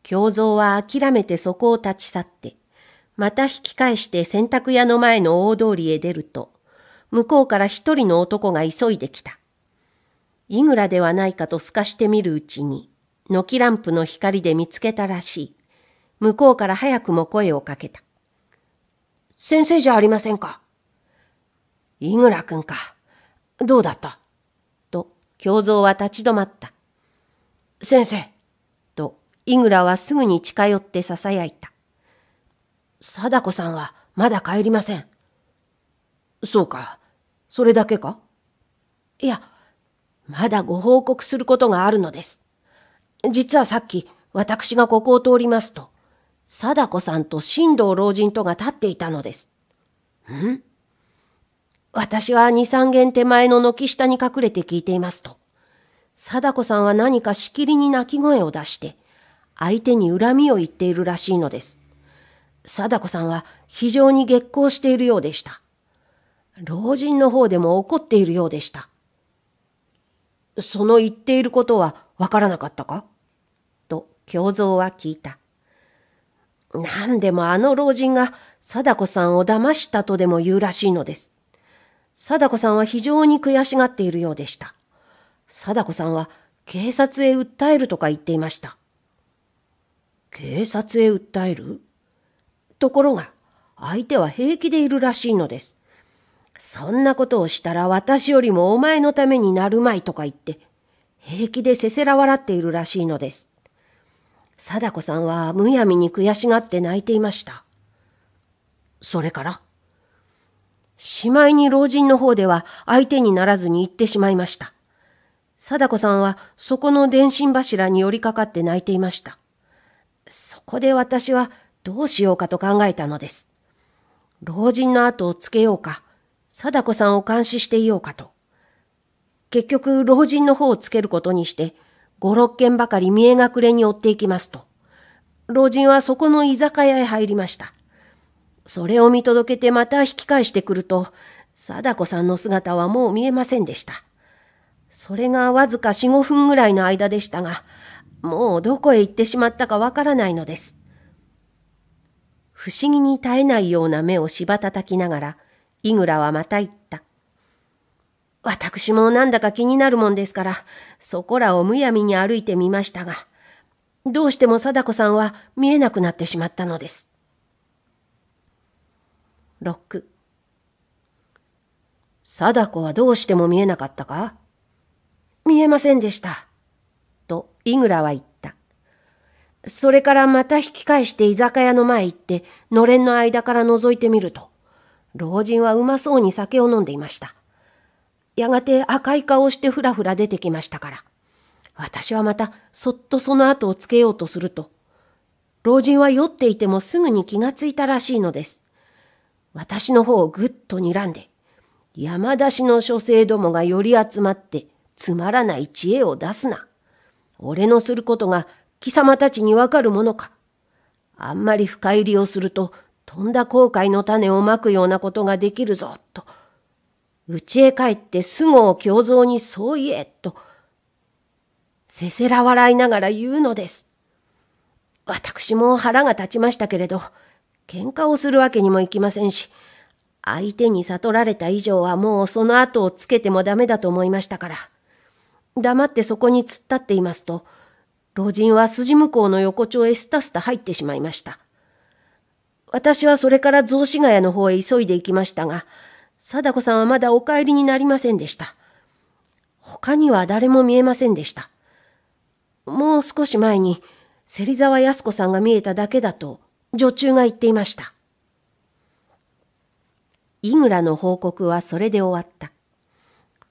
京蔵は諦めてそこを立ち去って、また引き返して洗濯屋の前の大通りへ出ると、向こうから一人の男が急いできた。イグラではないかと透かしてみるうちに、軒ランプの光で見つけたらしい。向こうから早くも声をかけた。先生じゃありませんか。イグラ君か。どうだったと、教蔵は立ち止まった。先生。と、イグラはすぐに近寄って囁いた。貞子さんはまだ帰りません。そうか。それだけかいや、まだご報告することがあるのです。実はさっき、私がここを通りますと、貞子さんと新道老人とが立っていたのです。ん私は二三軒手前の軒下に隠れて聞いていますと、貞子さんは何かしきりに泣き声を出して、相手に恨みを言っているらしいのです。貞子さんは非常に激高しているようでした。老人の方でも怒っているようでした。その言っていることはわからなかったかと京蔵は聞いた。何でもあの老人が貞子さんを騙したとでも言うらしいのです。貞子さんは非常に悔しがっているようでした。貞子さんは警察へ訴えるとか言っていました。警察へ訴えるところが、相手は平気でいるらしいのです。そんなことをしたら私よりもお前のためになるまいとか言って、平気でせせら笑っているらしいのです。貞子さんはむやみに悔しがって泣いていました。それからしまいに老人の方では相手にならずに行ってしまいました。貞子さんはそこの電信柱に寄りかかって泣いていました。そこで私はどうしようかと考えたのです。老人の後をつけようか、貞子さんを監視していようかと。結局、老人の方をつけることにして、五六軒ばかり見え隠れに追っていきますと。老人はそこの居酒屋へ入りました。それを見届けてまた引き返してくると、貞子さんの姿はもう見えませんでした。それがわずか四五分ぐらいの間でしたが、もうどこへ行ってしまったかわからないのです。不思議に絶えないような目をしばたたきながら、日倉はまた言った。私もなんだか気になるもんですから、そこらをむやみに歩いてみましたが、どうしても貞子さんは見えなくなってしまったのです。6貞子はどうしても見えなかったか見えませんでした。と、井倉は言った。それからまた引き返して居酒屋の前行って、のれんの間から覗いてみると、老人はうまそうに酒を飲んでいました。やがて赤い顔をしてふらふら出てきましたから。私はまたそっとその後をつけようとすると、老人は酔っていてもすぐに気がついたらしいのです。私の方をぐっと睨んで、山出しの諸生どもが寄り集まってつまらない知恵を出すな。俺のすることが貴様たちにわかるものか。あんまり深入りをするととんだ後悔の種をまくようなことができるぞ、と。家へ帰ってすごを胸像にそう言え、と。せせら笑いながら言うのです。私も腹が立ちましたけれど、喧嘩をするわけにもいきませんし、相手に悟られた以上はもうその後をつけてもダメだと思いましたから。黙ってそこに突っ立っていますと、老人は筋向こうの横丁へスタスタ入ってしまいました。私はそれから雑司ヶ谷の方へ急いで行きましたが、貞子さんはまだお帰りになりませんでした。他には誰も見えませんでした。もう少し前に、芹沢康子さんが見えただけだと、女中が言っていました。井倉の報告はそれで終わった。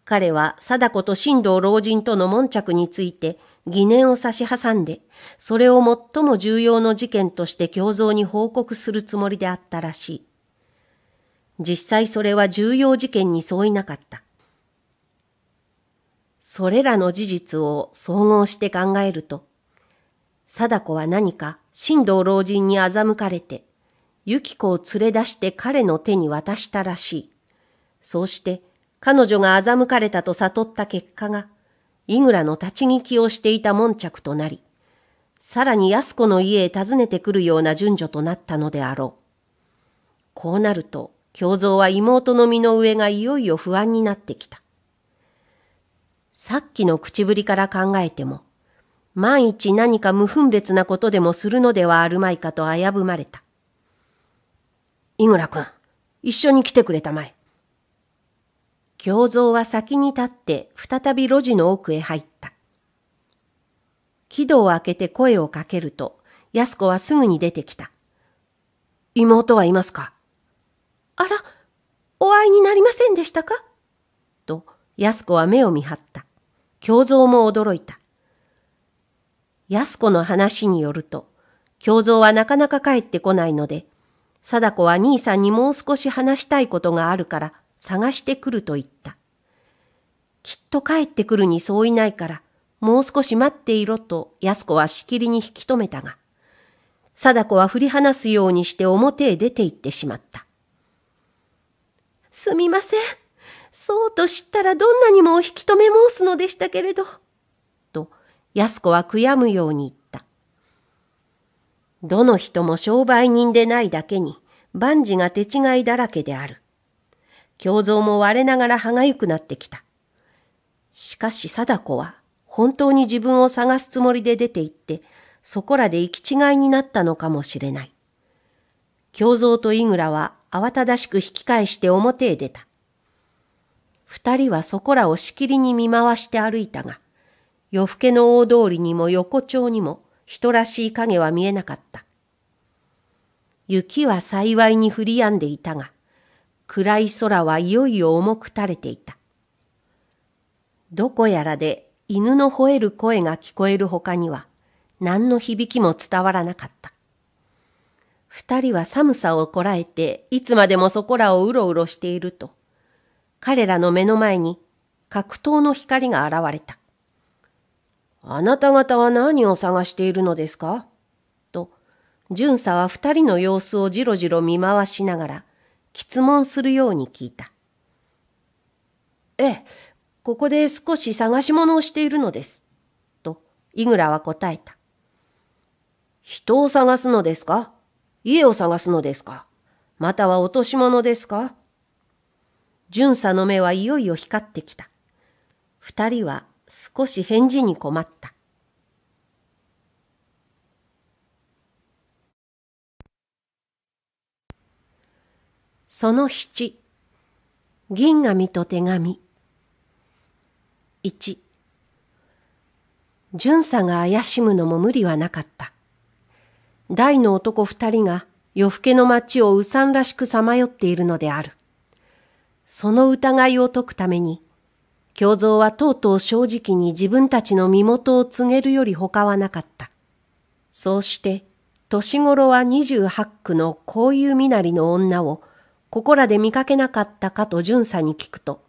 彼は貞子と新藤老人との悶着について、疑念を差し挟んで、それを最も重要の事件として教蔵に報告するつもりであったらしい。実際それは重要事件に相違なかった。それらの事実を総合して考えると、貞子は何か神道老人に欺かれて、ユキを連れ出して彼の手に渡したらしい。そうして彼女が欺かれたと悟った結果が、井倉の立ち聞きをしていた悶着となり、さらに安子の家へ訪ねてくるような順序となったのであろう。こうなると、京蔵は妹の身の上がいよいよ不安になってきた。さっきの口ぶりから考えても、万一何か無分別なことでもするのではあるまいかと危ぶまれた。井村くん、一緒に来てくれたまえ。京蔵は先に立って再び路地の奥へ入った。木戸を開けて声をかけると、安子はすぐに出てきた。妹はいますかあら、お会いになりませんでしたかと、安子は目を見張った。京蔵も驚いた。安子の話によると、京蔵はなかなか帰ってこないので、貞子は兄さんにもう少し話したいことがあるから、探してくると言った。きっと帰ってくるにそういないから、もう少し待っていろと安子はしきりに引き止めたが、貞子は振り離すようにして表へ出て行ってしまった。すみません。そうと知ったらどんなにもお引き止め申すのでしたけれど。と、安子は悔やむように言った。どの人も商売人でないだけに、万事が手違いだらけである。胸像も割れながら歯がゆくなってきた。しかし貞子は本当に自分を探すつもりで出て行って、そこらで行き違いになったのかもしれない。胸像と井倉は慌ただしく引き返して表へ出た。二人はそこらをしきりに見回して歩いたが、夜更けの大通りにも横丁にも人らしい影は見えなかった。雪は幸いに降りやんでいたが、暗い空はいよいよ重く垂れていた。どこやらで犬の吠える声が聞こえる他には何の響きも伝わらなかった。二人は寒さをこらえていつまでもそこらをうろうろしていると、彼らの目の前に格闘の光が現れた。あなた方は何を探しているのですかと、巡査は二人の様子をじろじろ見回しながら、質問するように聞いた。ええ、ここで少し探し物をしているのです。と、イグラは答えた。人を探すのですか家を探すのですかまたは落とし物ですか巡査の目はいよいよ光ってきた。二人は少し返事に困った。その七、銀紙と手紙。一、巡査が怪しむのも無理はなかった。大の男二人が夜更けの街をうさんらしくさまよっているのである。その疑いを解くために、京蔵はとうとう正直に自分たちの身元を告げるより他はなかった。そうして、年頃は二十八区のこういう身なりの女をここらで見かけなかったかと巡査に聞くと、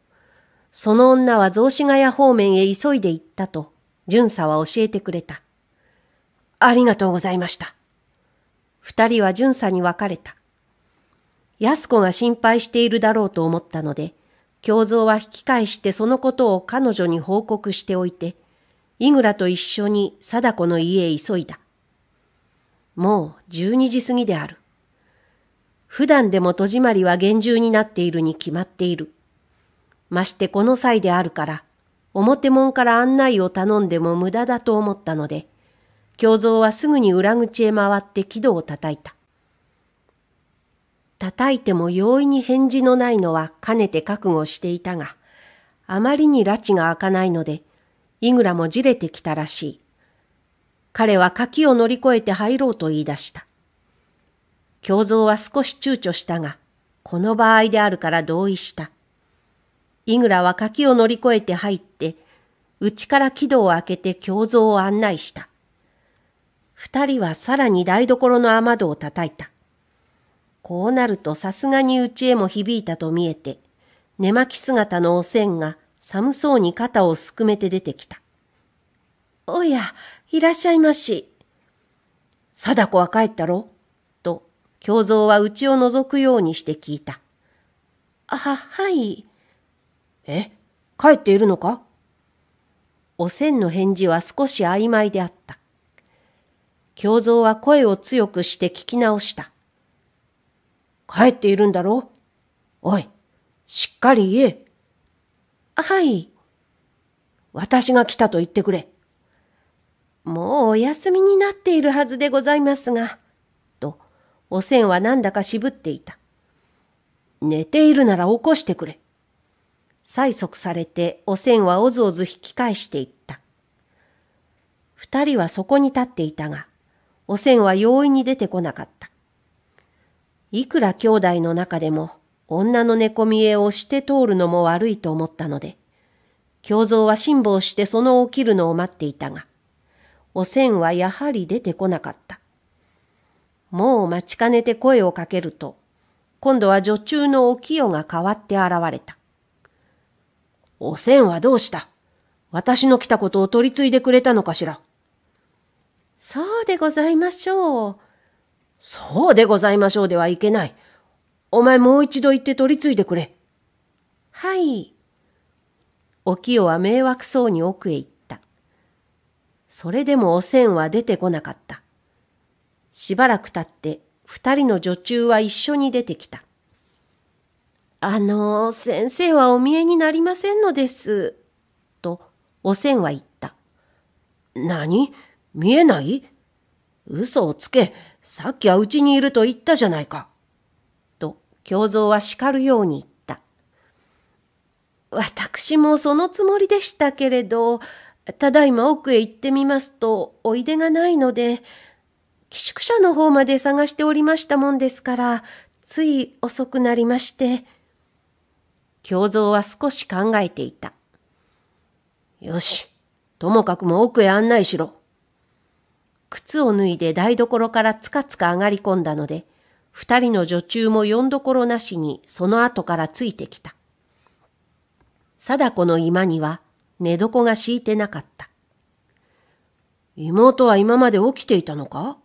その女は雑司ヶ谷方面へ急いで行ったと、巡査は教えてくれた。ありがとうございました。二人は巡査に別れた。安子が心配しているだろうと思ったので、京蔵は引き返してそのことを彼女に報告しておいて、井倉と一緒に貞子の家へ急いだ。もう十二時過ぎである。普段でも戸締まりは厳重になっているに決まっている。ましてこの際であるから、表門から案内を頼んでも無駄だと思ったので、胸蔵はすぐに裏口へ回って軌道を叩いた。叩いても容易に返事のないのはかねて覚悟していたが、あまりに拉致が開かないので、イグラもじれてきたらしい。彼は柿を乗り越えて入ろうと言い出した。京蔵は少し躊躇したが、この場合であるから同意した。井倉は柿を乗り越えて入って、内から木戸を開けて京蔵を案内した。二人はさらに台所の雨戸を叩いた。こうなるとさすがに内へも響いたと見えて、寝巻き姿のおせんが寒そうに肩をすくめて出てきた。おや、いらっしゃいまし。貞子は帰ったろ京蔵はうちを覗くようにして聞いた。あ、はい。え、帰っているのかおせんの返事は少し曖昧であった。京蔵は声を強くして聞き直した。帰っているんだろうおい、しっかり言え。はい。私が来たと言ってくれ。もうお休みになっているはずでございますが。おせんはなんだか渋っていた。寝ているなら起こしてくれ。催促されておせんはおずおず引き返していった。二人はそこに立っていたが、おせんは容易に出てこなかった。いくら兄弟の中でも女の寝込みへ押して通るのも悪いと思ったので、京蔵は辛抱してその起きるのを待っていたが、おせんはやはり出てこなかった。もう待ちかねて声をかけると、今度は女中のお清が代わって現れた。おせんはどうした私の来たことを取り継いでくれたのかしらそうでございましょう。そうでございましょうではいけない。お前もう一度言って取り継いでくれ。はい。お清は迷惑そうに奥へ行った。それでもおせんは出てこなかった。しばらく経って二人の女中は一緒に出てきた。あの、先生はお見えになりませんのです。と、おせんは言った。何見えない嘘をつけ。さっきはうちにいると言ったじゃないか。と、京蔵は叱るように言った。私もそのつもりでしたけれど、ただいま奥へ行ってみますと、おいでがないので、寄宿舎の方まで探しておりましたもんですから、つい遅くなりまして。京蔵は少し考えていた。よし、ともかくも奥へ案内しろ。靴を脱いで台所からつかつか上がり込んだので、二人の女中も呼んどころなしにその後からついてきた。貞子の居間には寝床が敷いてなかった。妹は今まで起きていたのか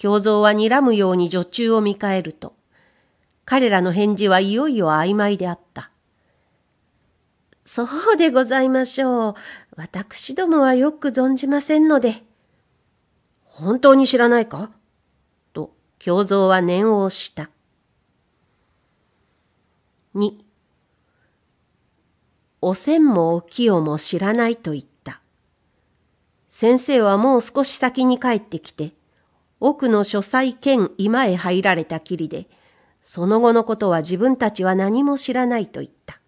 胸像は睨むように女中を見返ると、彼らの返事はいよいよ曖昧であった。そうでございましょう。私どもはよく存じませんので。本当に知らないかと、胸像は念を押した。2. おせんもお清も知らないと言った。先生はもう少し先に帰ってきて、奥の書斎兼居間へ入られたきりで、その後のことは自分たちは何も知らないと言った。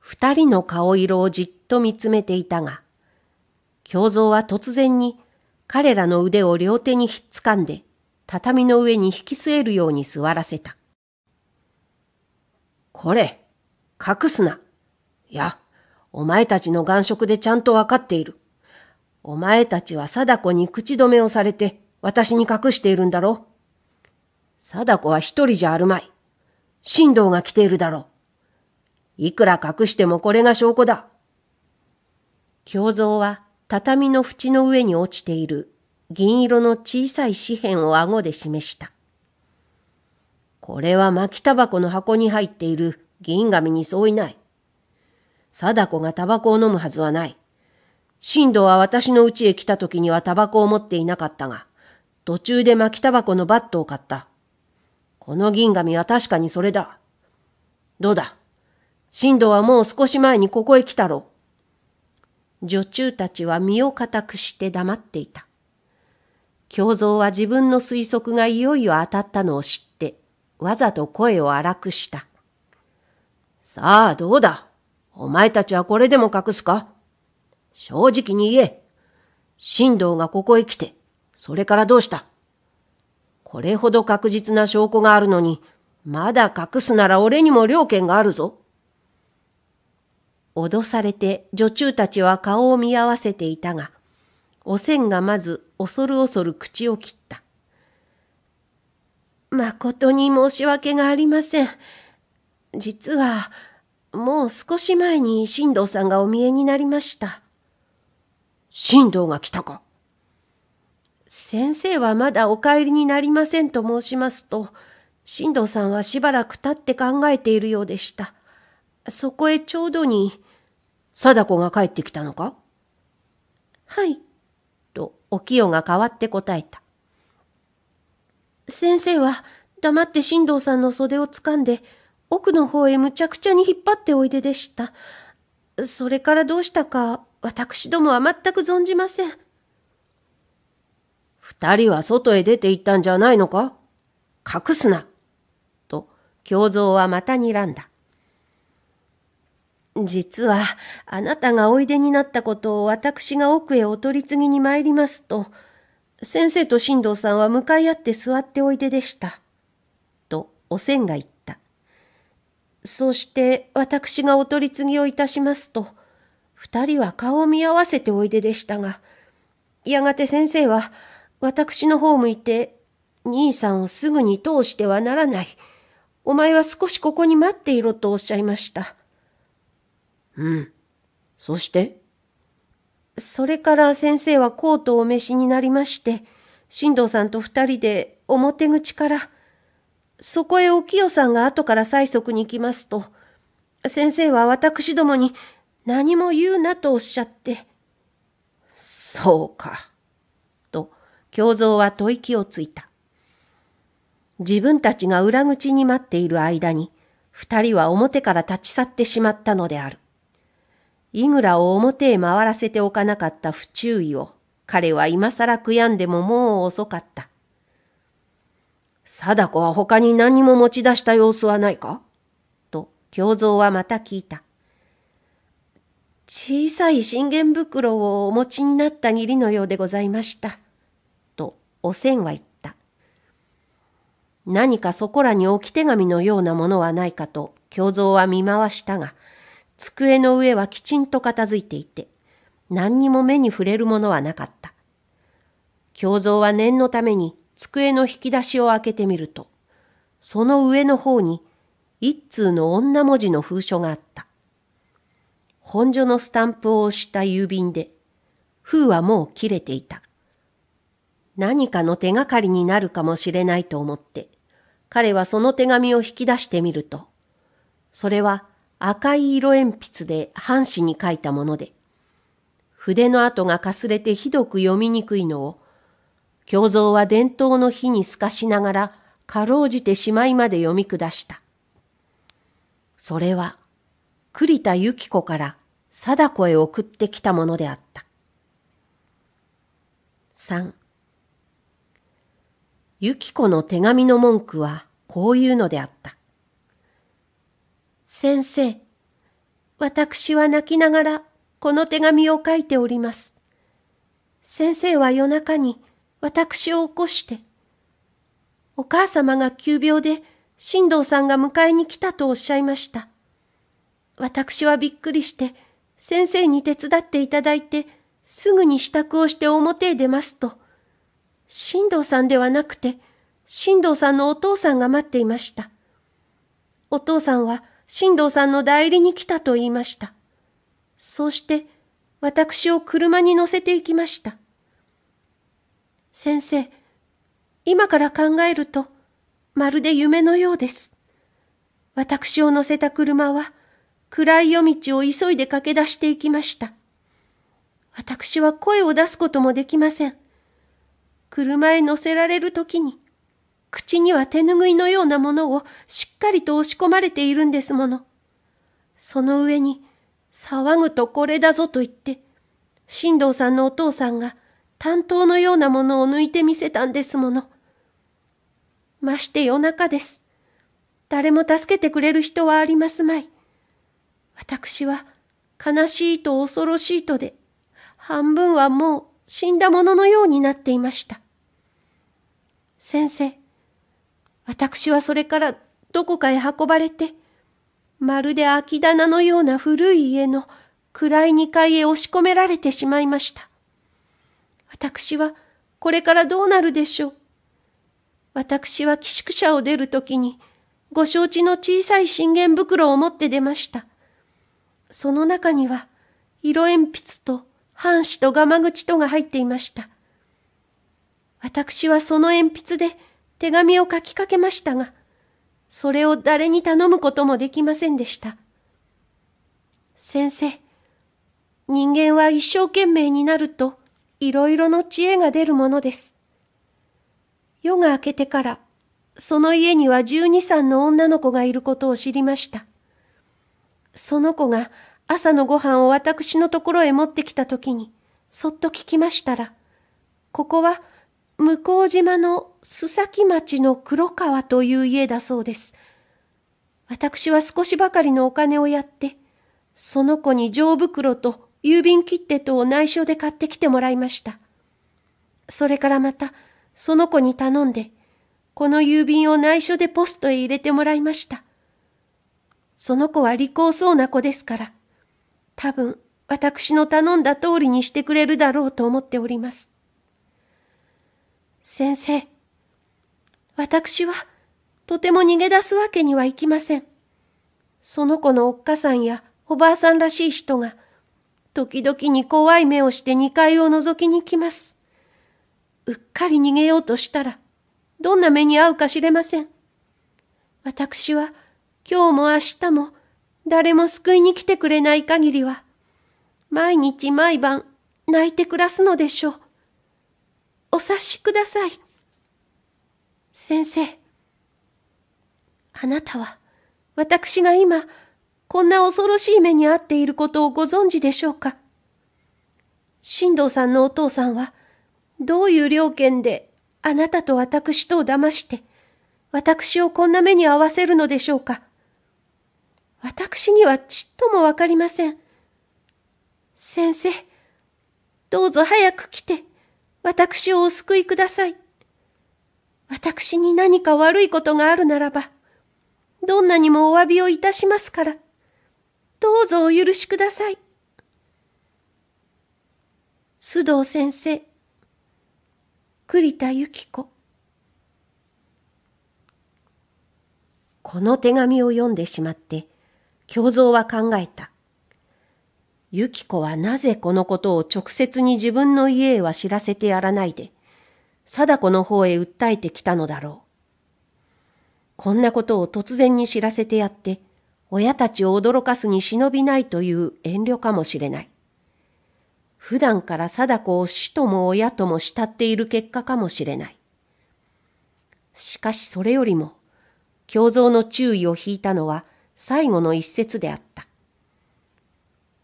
二人の顔色をじっと見つめていたが、京蔵は突然に彼らの腕を両手にひっつかんで、畳の上に引き据えるように座らせた。これ、隠すな。いや、お前たちの眼色でちゃんとわかっている。お前たちは貞子に口止めをされて私に隠しているんだろう。貞子は一人じゃあるまい。神道が来ているだろう。いくら隠してもこれが証拠だ。胸像は畳の縁の上に落ちている銀色の小さい紙片を顎で示した。これは巻きタバコの箱に入っている銀紙に相違ない。貞子がタバコを飲むはずはない。震度は私の家へ来た時にはタバコを持っていなかったが、途中で巻きタバコのバットを買った。この銀紙は確かにそれだ。どうだ震度はもう少し前にここへ来たろう。女中たちは身を固くして黙っていた。胸像は自分の推測がいよいよ当たったのを知って、わざと声を荒くした。さあ、どうだお前たちはこれでも隠すか正直に言え。神道がここへ来て、それからどうしたこれほど確実な証拠があるのに、まだ隠すなら俺にも了見があるぞ。脅されて女中たちは顔を見合わせていたが、おせんがまず恐る恐る口を切った。誠に申し訳がありません。実は、もう少し前に新藤さんがお見えになりました。神道が来たか。先生はまだお帰りになりませんと申しますと、神道さんはしばらく経って考えているようでした。そこへちょうどに、貞子が帰ってきたのかはい、とお清が代わって答えた。先生は黙って神道さんの袖をつかんで、奥の方へむちゃくちゃに引っ張っておいででした。それからどうしたか私どもは全く存じません。二人は外へ出て行ったんじゃないのか隠すな。と、京蔵はまた睨んだ。実は、あなたがおいでになったことを私が奥へお取り次ぎに参りますと、先生と進藤さんは向かい合って座っておいででした。と、おせんが言った。そして、私がお取り次ぎをいたしますと、二人は顔を見合わせておいででしたが、やがて先生は、私の方を向いて、兄さんをすぐに通してはならない。お前は少しここに待っていろとおっしゃいました。うん。そしてそれから先生はコートをお召しになりまして、新藤さんと二人で表口から、そこへお清さんが後から催促に行きますと、先生は私どもに何も言うなとおっしゃって、そうか、と、京蔵は吐息をついた。自分たちが裏口に待っている間に、二人は表から立ち去ってしまったのである。イグラを表へ回らせておかなかった不注意を、彼は今更悔やんでももう遅かった。貞子は他に何も持ち出した様子はないかと、京蔵はまた聞いた。小さい信玄袋をお持ちになった義理のようでございました。と、おせんは言った。何かそこらに置き手紙のようなものはないかと、京像は見回したが、机の上はきちんと片付いていて、何にも目に触れるものはなかった。胸像は念のために机の引き出しを開けてみると、その上の方に一通の女文字の封書があった。本所のスタンプを押した郵便で、封はもう切れていた。何かの手がかりになるかもしれないと思って、彼はその手紙を引き出してみると、それは赤い色鉛筆で半紙に書いたもので、筆の跡がかすれてひどく読みにくいのを、胸像は伝統の火に透かしながら、かろうじてしまいまで読み下した。それは、栗田由紀子から貞子へ送ってきたものであった。3由子の手紙の文句はこういうのであった。先生、私は泣きながらこの手紙を書いております。先生は夜中に私を起こして、お母様が急病で新藤さんが迎えに来たとおっしゃいました。私はびっくりして、先生に手伝っていただいて、すぐに支度をして表へ出ますと、新藤さんではなくて、新藤さんのお父さんが待っていました。お父さんは新藤さんの代理に来たと言いました。そうして、私を車に乗せていきました。先生、今から考えると、まるで夢のようです。私を乗せた車は、暗い夜道を急いで駆け出していきました。私は声を出すこともできません。車へ乗せられるときに、口には手ぬぐいのようなものをしっかりと押し込まれているんですもの。その上に、騒ぐとこれだぞと言って、新藤さんのお父さんが担当のようなものを抜いてみせたんですもの。まして夜中です。誰も助けてくれる人はありますまい。私は悲しいと恐ろしいとで、半分はもう死んだもののようになっていました。先生、私はそれからどこかへ運ばれて、まるで空き棚のような古い家の暗い2階へ押し込められてしまいました。私はこれからどうなるでしょう。私は寄宿舎を出るときに、ご承知の小さい信玄袋を持って出ました。その中には、色鉛筆と半紙とガマ口とが入っていました。私はその鉛筆で手紙を書きかけましたが、それを誰に頼むこともできませんでした。先生、人間は一生懸命になると、いろいろの知恵が出るものです。夜が明けてから、その家には十二三の女の子がいることを知りました。その子が朝のご飯を私のところへ持ってきたときに、そっと聞きましたら、ここは向島の須崎町の黒川という家だそうです。私は少しばかりのお金をやって、その子に錠袋と郵便切手とを内緒で買ってきてもらいました。それからまた、その子に頼んで、この郵便を内緒でポストへ入れてもらいました。その子は利口そうな子ですから、多分私の頼んだ通りにしてくれるだろうと思っております。先生、私はとても逃げ出すわけにはいきません。その子のおっかさんやおばあさんらしい人が、時々に怖い目をして2階を覗きに来ます。うっかり逃げようとしたら、どんな目に遭うか知れません。私は、今日も明日も誰も救いに来てくれない限りは、毎日毎晩泣いて暮らすのでしょう。お察しください。先生、あなたは私が今こんな恐ろしい目に遭っていることをご存知でしょうか。新藤さんのお父さんはどういう了見であなたと私とを騙して私をこんな目に遭わせるのでしょうか。私にはちっともわかりません。先生、どうぞ早く来て、私をお救いください。私に何か悪いことがあるならば、どんなにもお詫びをいたしますから、どうぞお許しください。須藤先生、栗田由紀子。この手紙を読んでしまって、京蔵は考えた。ゆき子はなぜこのことを直接に自分の家へは知らせてやらないで、貞子の方へ訴えてきたのだろう。こんなことを突然に知らせてやって、親たちを驚かすに忍びないという遠慮かもしれない。普段から貞子を死とも親とも慕っている結果かもしれない。しかしそれよりも、胸像の注意を引いたのは、最後の一節であった。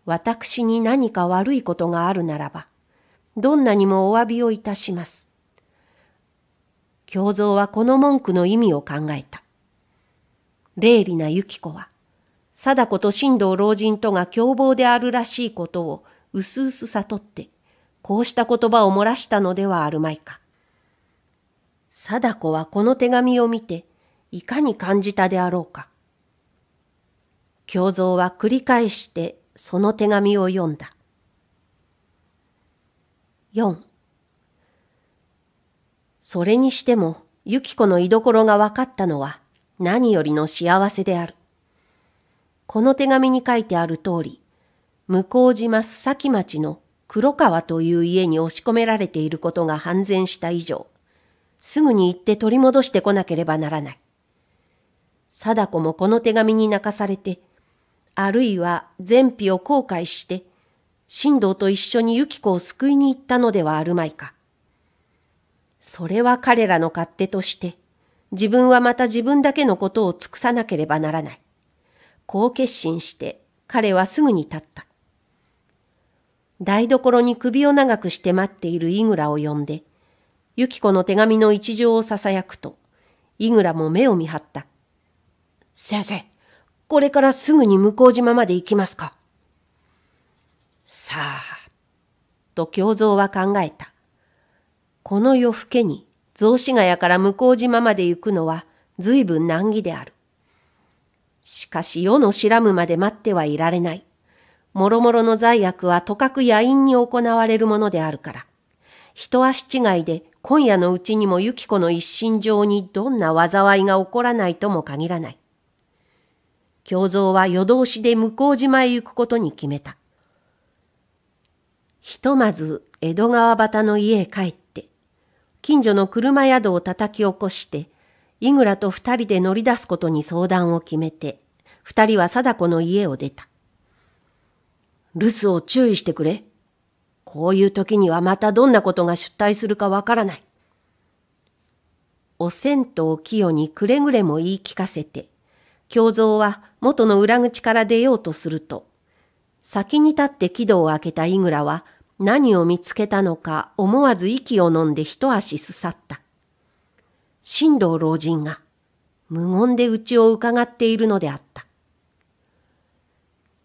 私に何か悪いことがあるならば、どんなにもお詫びをいたします。京蔵はこの文句の意味を考えた。霊理なユキ子は、貞子と新道老人とが凶暴であるらしいことをうすうす悟って、こうした言葉を漏らしたのではあるまいか。貞子はこの手紙を見て、いかに感じたであろうか。京蔵は繰り返してその手紙を読んだ。4それにしても、ゆ子の居所が分かったのは何よりの幸せである。この手紙に書いてある通り、向島須崎町の黒川という家に押し込められていることが判然した以上、すぐに行って取り戻してこなければならない。貞子もこの手紙に泣かされて、あるいは善否を後悔して、神道と一緒にユキコを救いに行ったのではあるまいか。それは彼らの勝手として、自分はまた自分だけのことを尽くさなければならない。こう決心して彼はすぐに立った。台所に首を長くして待っているイグラを呼んで、ユキコの手紙の一条を囁くと、イグラも目を見張った。先生、これからすぐに向島まで行きますか。さあ、と京蔵は考えた。この夜更けに雑司ヶ谷から向島まで行くのは随分難儀である。しかし世の知らむまで待ってはいられない。もろもろの罪悪はとかく野因に行われるものであるから。一足違いで今夜のうちにも雪子の一心上にどんな災いが起こらないとも限らない。京蔵は夜通しで向島へ行くことに決めた。ひとまず江戸川端の家へ帰って、近所の車宿を叩き起こして、井倉と二人で乗り出すことに相談を決めて、二人は貞子の家を出た。留守を注意してくれ。こういう時にはまたどんなことが出退するかわからない。おせんとお清にくれぐれも言い聞かせて、京蔵は元の裏口から出ようとすると、先に立って軌道を開けた井倉は何を見つけたのか思わず息を飲んで一足すさった。新藤老人が無言でうちを伺っているのであった。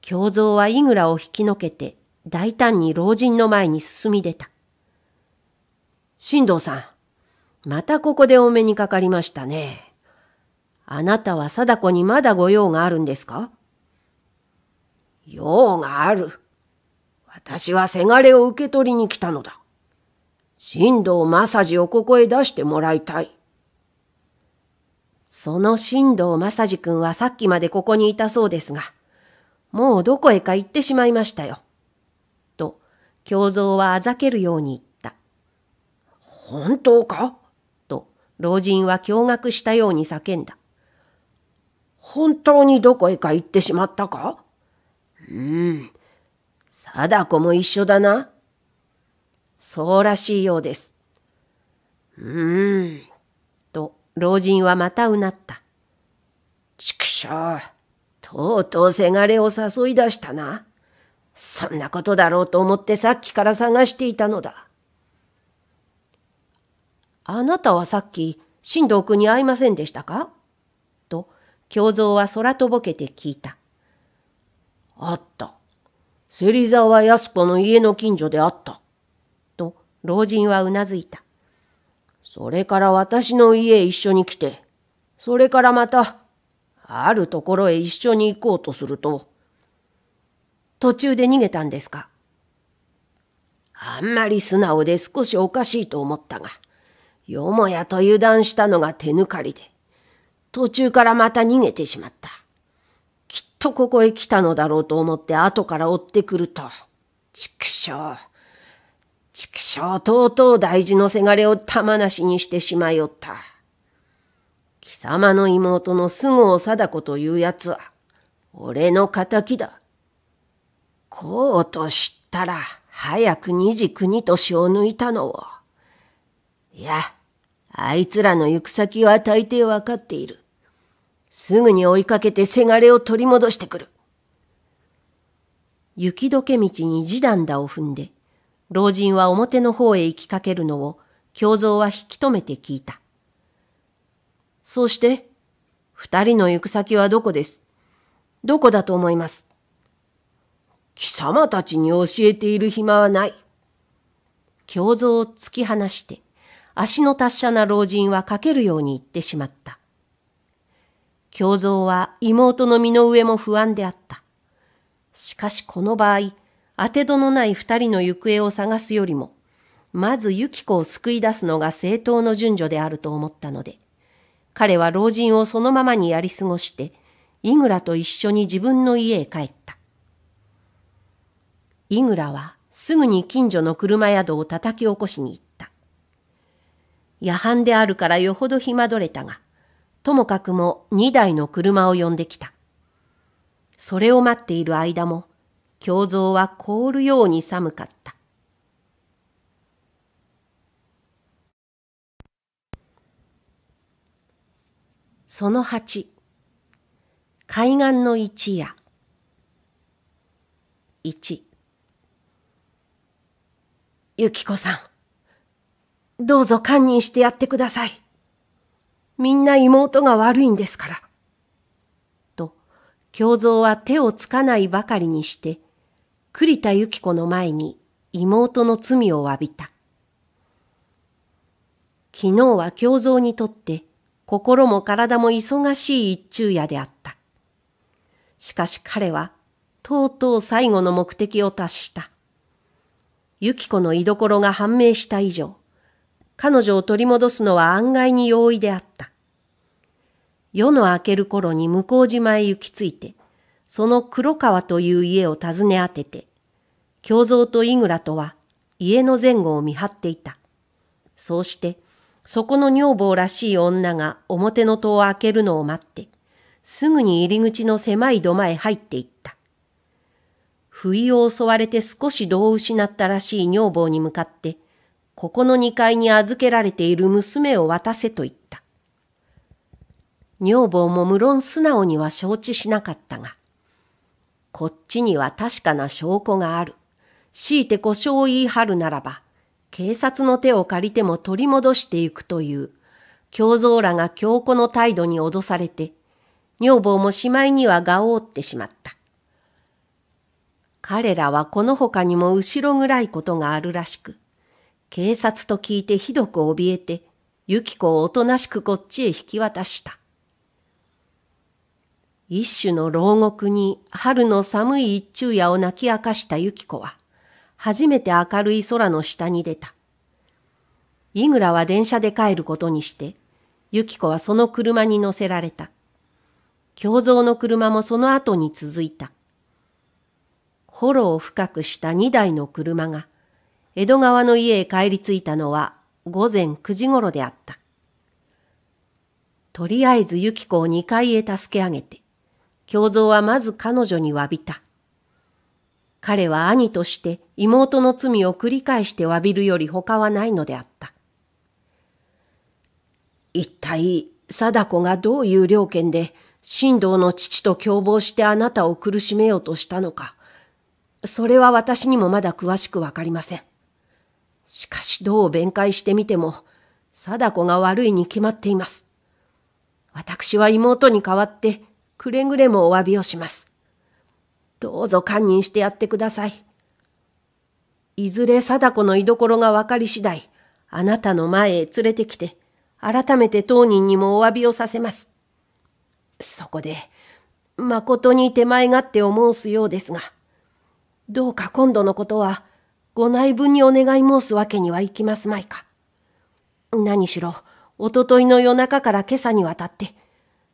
京蔵はイグラを引きのけて大胆に老人の前に進み出た。新藤さん、またここでお目にかかりましたね。あなたは貞子にまだご用があるんですか用がある。私はせがれを受け取りに来たのだ。神道正治をここへ出してもらいたい。その神道正治君はさっきまでここにいたそうですが、もうどこへか行ってしまいましたよ。と、京蔵はあざけるように言った。本当かと、老人は驚愕したように叫んだ。本当にどこへか行ってしまったかうん。貞子も一緒だな。そうらしいようです。うーん。と、老人はまたうなった。ちくしょう。とうとうせがれを誘い出したな。そんなことだろうと思ってさっきから探していたのだ。あなたはさっき、新藤君に会いませんでしたか京蔵は空とぼけて聞いた。あった。芹沢安子の家の近所であった。と、老人はうなずいた。それから私の家へ一緒に来て、それからまた、あるところへ一緒に行こうとすると、途中で逃げたんですかあんまり素直で少しおかしいと思ったが、よもやと油断したのが手抜かりで、途中からまた逃げてしまった。きっとここへ来たのだろうと思って後から追ってくると、畜生。畜生とうとう大事のせがれを玉なしにしてしまいおった。貴様の妹の菅生貞子というやつは、俺の仇だ。こうと知ったら、早く二時国年を抜いたのを。いや、あいつらの行く先は大抵わかっている。すぐに追いかけてせがれを取り戻してくる。雪解け道に地団だを踏んで、老人は表の方へ行きかけるのを、京蔵は引き止めて聞いた。そうして、二人の行く先はどこです。どこだと思います。貴様たちに教えている暇はない。胸像を突き放して、足の達者な老人はかけるように言ってしまった。京蔵は妹の身の上も不安であった。しかしこの場合、当てどのない二人の行方を探すよりも、まず幸子を救い出すのが正当の順序であると思ったので、彼は老人をそのままにやり過ごして、イグラと一緒に自分の家へ帰った。イグラはすぐに近所の車宿を叩き起こしに行った。夜半であるからよほど暇取れたが、ともかくも2台の車を呼んできた。それを待っている間も、胸像は凍るように寒かった。その八、海岸の一夜。一、ゆきこさん、どうぞ堪忍してやってください。みんな妹が悪いんですから。と、京蔵は手をつかないばかりにして、栗田由紀子の前に妹の罪を詫びた。昨日は京蔵にとって心も体も忙しい一昼夜であった。しかし彼はとうとう最後の目的を達した。由紀子の居所が判明した以上、彼女を取り戻すのは案外に容易であった。夜の明ける頃に向島へ行き着いて、その黒川という家を訪ね当てて、京蔵と井倉とは家の前後を見張っていた。そうして、そこの女房らしい女が表の戸を開けるのを待って、すぐに入り口の狭い土間へ入っていった。不意を襲われて少し度を失ったらしい女房に向かって、ここの2階に預けられている娘を渡せと言った。女房も無論素直には承知しなかったが、こっちには確かな証拠がある。強いて故障を言い張るならば、警察の手を借りても取り戻していくという、京蔵らが強固の態度に脅されて、女房もしまいにはがおってしまった。彼らはこの他にも後ろ暗いことがあるらしく、警察と聞いてひどく怯えて、ゆき子をおとなしくこっちへ引き渡した。一種の牢獄に春の寒い一昼夜を泣き明かしたゆき子は、初めて明るい空の下に出た。井倉は電車で帰ることにして、ゆき子はその車に乗せられた。胸像の車もその後に続いた。ホロを深くした二台の車が、江戸川の家へ帰り着いたのは午前9時頃であった。とりあえずゆ子を2階へ助け上げて、京蔵はまず彼女に詫びた。彼は兄として妹の罪を繰り返して詫びるより他はないのであった。一体、貞子がどういう了見で、神道の父と共謀してあなたを苦しめようとしたのか、それは私にもまだ詳しくわかりません。しかしどう弁解してみても、貞子が悪いに決まっています。私は妹に代わって、くれぐれもお詫びをします。どうぞ堪忍してやってください。いずれ貞子の居所が分かり次第、あなたの前へ連れてきて、改めて当人にもお詫びをさせます。そこで、誠に手前がって思うすようですが、どうか今度のことは、ご内分にお願い申すわけにはいきますまいか。何しろ、おとといの夜中から今朝にわたって、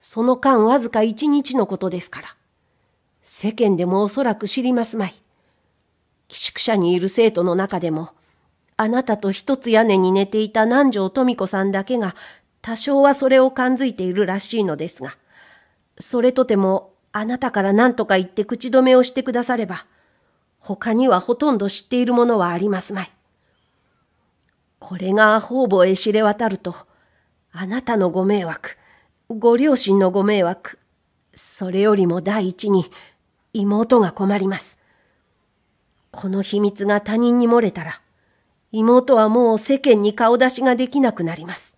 その間わずか一日のことですから。世間でもおそらく知りますまい。寄宿舎にいる生徒の中でも、あなたと一つ屋根に寝ていた南條富子さんだけが、多少はそれを感づいているらしいのですが、それとても、あなたから何とか言って口止めをしてくだされば、他にはほとんど知っているものはありますまい。これが方々へ知れ渡ると、あなたのご迷惑、ご両親のご迷惑、それよりも第一に妹が困ります。この秘密が他人に漏れたら、妹はもう世間に顔出しができなくなります。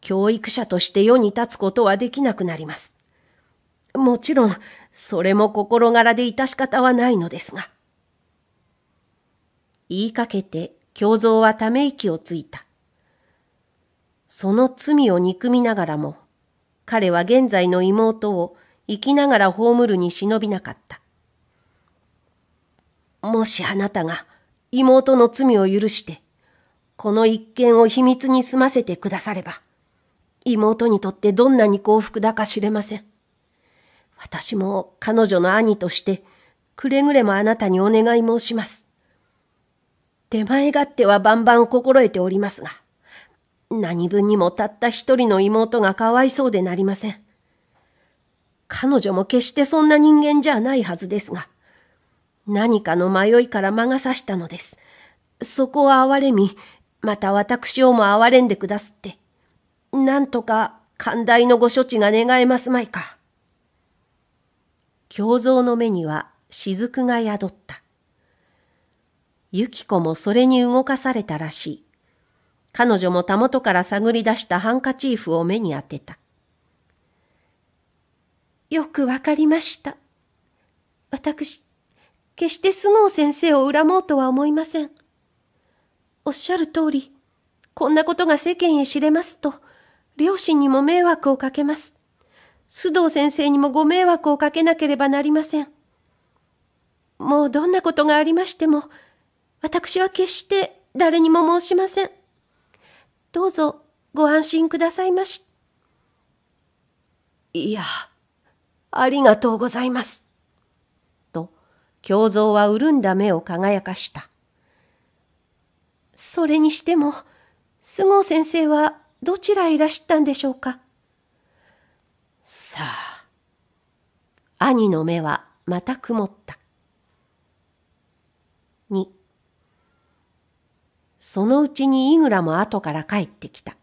教育者として世に立つことはできなくなります。もちろん、それも心柄で致し方はないのですが。言いかけて京蔵はため息をついた。その罪を憎みながらも、彼は現在の妹を生きながら葬るに忍びなかった。もしあなたが妹の罪を許して、この一件を秘密に済ませてくだされば、妹にとってどんなに幸福だか知れません。私も彼女の兄として、くれぐれもあなたにお願い申します。出前勝手はバンバン心得ておりますが、何分にもたった一人の妹がかわいそうでなりません。彼女も決してそんな人間じゃないはずですが、何かの迷いから魔が差したのです。そこを憐れみ、また私をも哀れんでくだすって、なんとか寛大のご処置が願えますまいか。胸像の目には雫が宿った。ユキ子もそれに動かされたらしい。彼女もたもとから探り出したハンカチーフを目に当てた。よくわかりました。私、決して菅生先生を恨もうとは思いません。おっしゃる通り、こんなことが世間へ知れますと、両親にも迷惑をかけます。須藤先生にもご迷惑をかけなければなりません。もうどんなことがありましても、私は決して誰にも申しません。どうぞご安心くださいまし。いや、ありがとうございます。と、胸像は潤んだ目を輝かした。それにしても、菅生先生はどちらへいらしたんでしょうか。さあ。兄の目はまた曇った。そのうちにイグラも後から帰ってきた。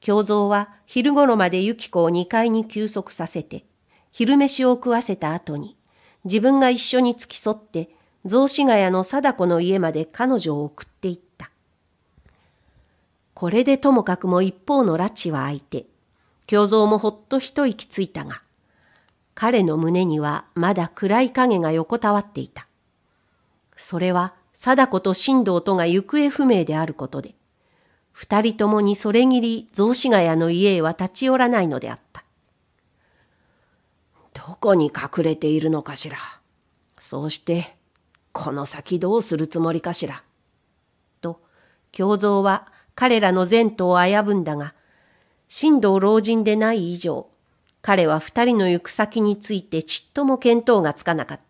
京蔵は昼頃までユキコを2階に休息させて、昼飯を食わせた後に、自分が一緒に付き添って、雑司ヶ谷の貞子の家まで彼女を送っていった。これでともかくも一方の拉致は開いて、京蔵もほっと一息ついたが、彼の胸にはまだ暗い影が横たわっていた。それは貞子と新道とが行方不明であることで、二人ともにそれぎり雑司ヶ谷の家へは立ち寄らないのであった。どこに隠れているのかしら。そうして、この先どうするつもりかしら。と、京蔵は彼らの前途を危ぶんだが、新道老人でない以上、彼は二人の行く先についてちっとも見当がつかなかった。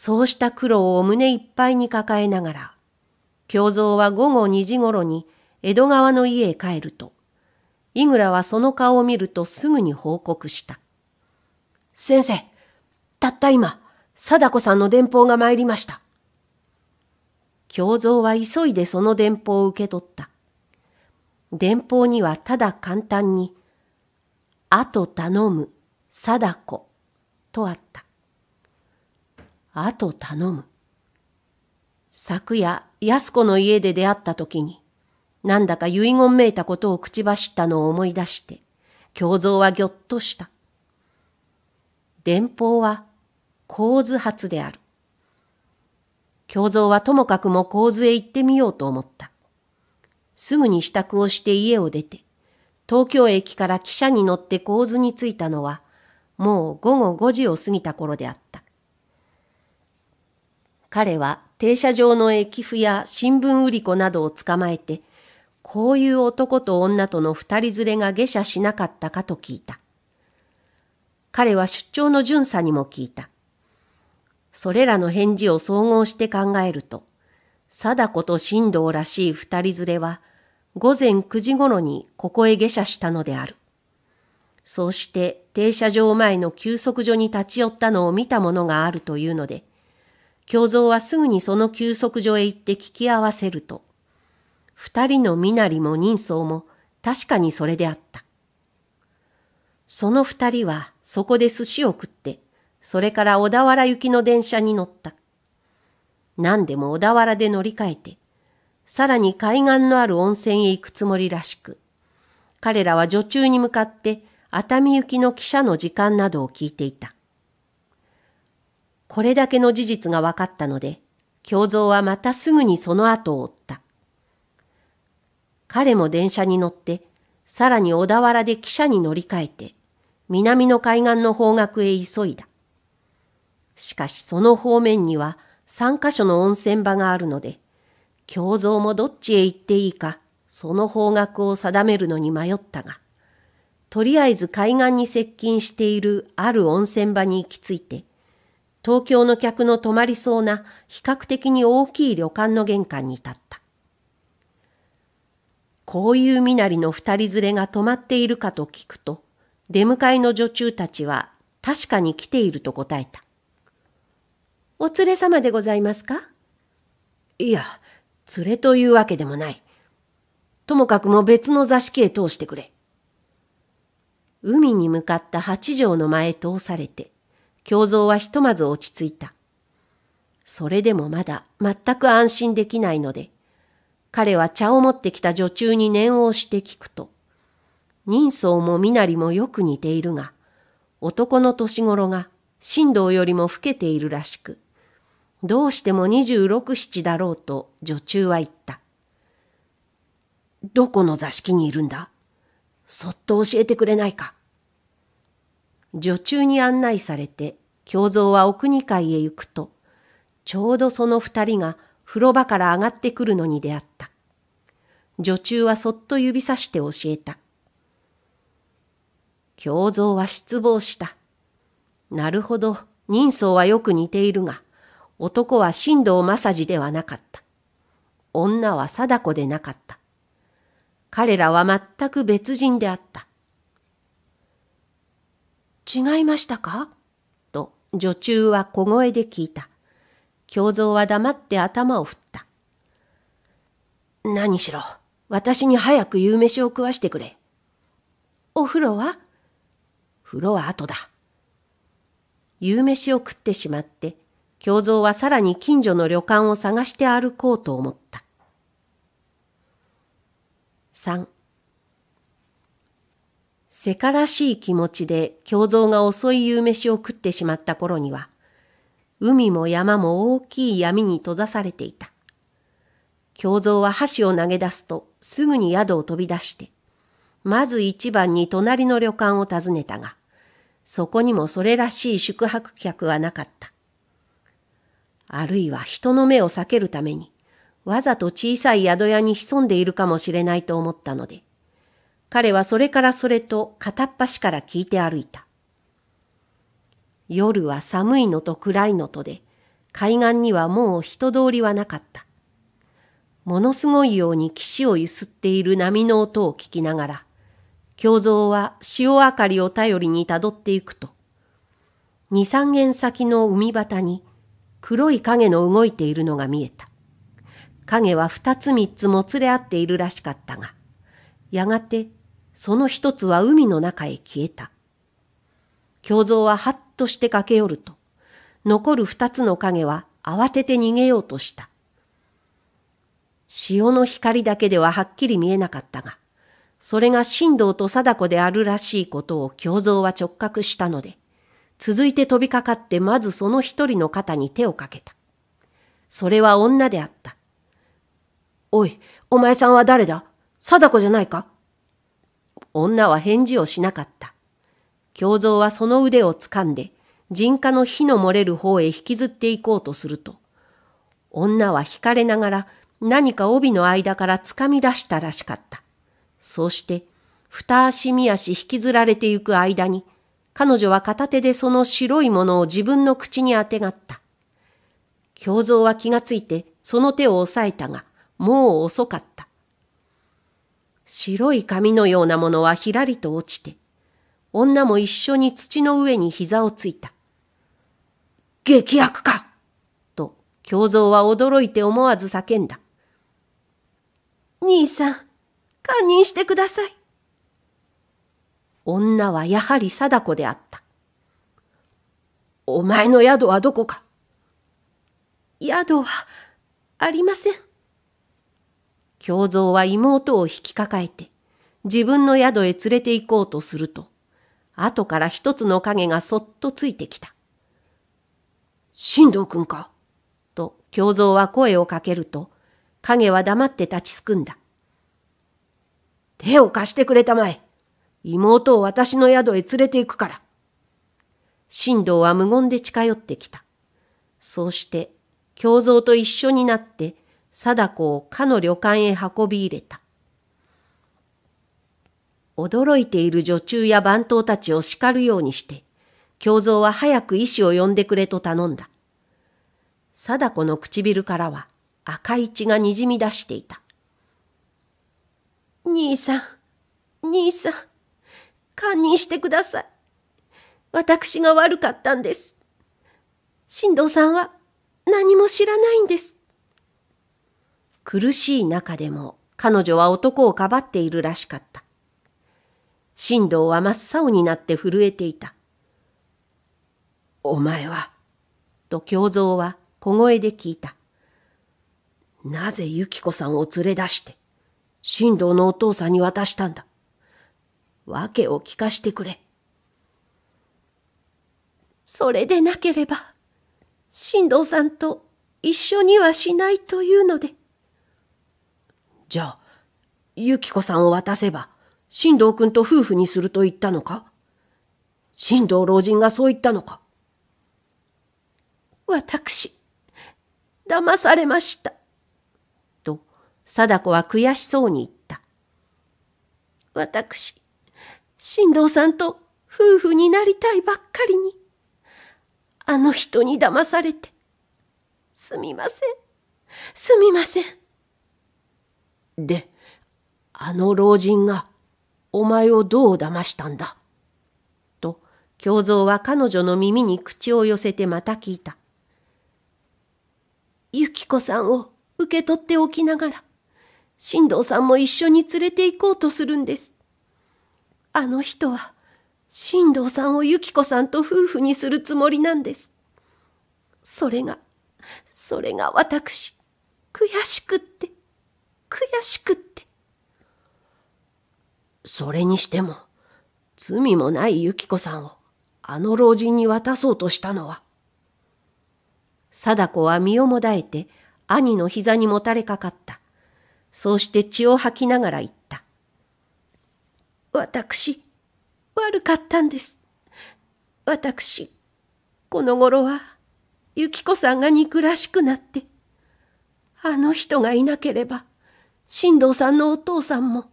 そうした苦労を胸いっぱいに抱えながら、京蔵は午後2時頃に江戸川の家へ帰ると、井倉はその顔を見るとすぐに報告した。先生、たった今、貞子さんの電報が参りました。京蔵は急いでその電報を受け取った。電報にはただ簡単に、あと頼む、貞子とあった。あと頼む。昨夜、安子の家で出会った時に、なんだか遺言めいたことを口走ったのを思い出して、京蔵はぎょっとした。電報は、構図発である。京蔵はともかくも構図へ行ってみようと思った。すぐに支度をして家を出て、東京駅から汽車に乗って構図に着いたのは、もう午後5時を過ぎた頃であった。彼は停車場の駅譜や新聞売り子などを捕まえて、こういう男と女との二人連れが下車しなかったかと聞いた。彼は出張の巡査にも聞いた。それらの返事を総合して考えると、貞子と新道らしい二人連れは、午前九時頃にここへ下車したのである。そうして停車場前の休息所に立ち寄ったのを見た者があるというので、京蔵はすぐにその休息所へ行って聞き合わせると、二人の身なりも人相も確かにそれであった。その二人はそこで寿司を食って、それから小田原行きの電車に乗った。何でも小田原で乗り換えて、さらに海岸のある温泉へ行くつもりらしく、彼らは女中に向かって熱海行きの汽車の時間などを聞いていた。これだけの事実が分かったので、京蔵はまたすぐにその後を追った。彼も電車に乗って、さらに小田原で汽車に乗り換えて、南の海岸の方角へ急いだ。しかしその方面には三箇所の温泉場があるので、京蔵もどっちへ行っていいか、その方角を定めるのに迷ったが、とりあえず海岸に接近しているある温泉場に行き着いて、東京の客の泊まりそうな比較的に大きい旅館の玄関に立った。こういう身なりの二人連れが泊まっているかと聞くと、出迎えの女中たちは確かに来ていると答えた。お連れ様でございますかいや、連れというわけでもない。ともかくも別の座敷へ通してくれ。海に向かった八条の前通されて、胸像はひとまず落ち着いた。それでもまだ全く安心できないので、彼は茶を持ってきた女中に念をして聞くと、人相も身なりもよく似ているが、男の年頃が神道よりも老けているらしく、どうしても二十六七だろうと女中は言った。どこの座敷にいるんだそっと教えてくれないか。女中に案内されて京蔵は奥二階へ行くと、ちょうどその二人が風呂場から上がってくるのに出会った。女中はそっと指さして教えた。京蔵は失望した。なるほど、人相はよく似ているが、男は神道正治ではなかった。女は貞子でなかった。彼らは全く別人であった。違いましたか女中は小声で聞いた。京蔵は黙って頭を振った。何しろ、私に早く夕飯を食わしてくれ。お風呂は風呂は後だ。夕飯を食ってしまって、京蔵はさらに近所の旅館を探して歩こうと思った。3せからしい気持ちで胸像が遅い夕飯を食ってしまった頃には、海も山も大きい闇に閉ざされていた。胸像は箸を投げ出すとすぐに宿を飛び出して、まず一番に隣の旅館を訪ねたが、そこにもそれらしい宿泊客はなかった。あるいは人の目を避けるために、わざと小さい宿屋に潜んでいるかもしれないと思ったので、彼はそれからそれと片っ端から聞いて歩いた。夜は寒いのと暗いのとで、海岸にはもう人通りはなかった。ものすごいように岸を揺すっている波の音を聞きながら、胸像は潮明かりを頼りにたどっていくと、二三軒先の海端に黒い影の動いているのが見えた。影は二つ三つも連れ合っているらしかったが、やがてその一つは海の中へ消えた。胸像ははっとして駆け寄ると、残る二つの影は慌てて逃げようとした。潮の光だけでははっきり見えなかったが、それが神道と貞子であるらしいことを胸像は直覚したので、続いて飛びかかってまずその一人の肩に手をかけた。それは女であった。おい、お前さんは誰だ貞子じゃないか女は返事をしなかった。京蔵はその腕を掴んで、人家の火の漏れる方へ引きずっていこうとすると、女は惹かれながら何か帯の間から掴み出したらしかった。そうして、二足三足引きずられてゆく間に、彼女は片手でその白いものを自分の口にあてがった。京蔵は気がついてその手を押さえたが、もう遅かった。白い紙のようなものはひらりと落ちて、女も一緒に土の上に膝をついた。激悪かと、京蔵は驚いて思わず叫んだ。兄さん、堪忍してください。女はやはり貞子であった。お前の宿はどこか宿はありません。京蔵は妹を引き抱えて、自分の宿へ連れて行こうとすると、後から一つの影がそっとついてきた。新藤君かと京蔵は声をかけると、影は黙って立ちすくんだ。手を貸してくれたまえ。妹を私の宿へ連れて行くから。新藤は無言で近寄ってきた。そうして、京蔵と一緒になって貞子をかの旅館へ運び入れた。驚いている女中や番頭たちを叱るようにして、教蔵は早く医師を呼んでくれと頼んだ。貞子の唇からは赤い血がにじみ出していた。兄さん、兄さん、堪忍してください。私が悪かったんです。新藤さんは何も知らないんです。苦しい中でも彼女は男をかばっているらしかった。神道は真っ青になって震えていた。お前は、と京蔵は小声で聞いた。なぜゆき子さんを連れ出して、神道のお父さんに渡したんだ。訳を聞かしてくれ。それでなければ、神道さんと一緒にはしないというので、じゃあ、ゆきこさんを渡せば、新藤君と夫婦にすると言ったのか新藤老人がそう言ったのか私、騙されました。と、貞子は悔しそうに言った。私、新藤さんと夫婦になりたいばっかりに、あの人に騙されて、すみません、すみません。で、あの老人が、お前をどう騙したんだ。と、京蔵は彼女の耳に口を寄せてまた聞いた。ゆき子さんを受け取っておきながら、新藤さんも一緒に連れて行こうとするんです。あの人は、新藤さんをゆき子さんと夫婦にするつもりなんです。それが、それが私、悔しくって。悔しくって。それにしても、罪もないユキコさんを、あの老人に渡そうとしたのは。貞子は身をもだえて、兄の膝にもたれかかった。そうして血を吐きながら言った。私、悪かったんです。私、この頃は、ユキコさんが憎らしくなって、あの人がいなければ、新藤さんのお父さんも、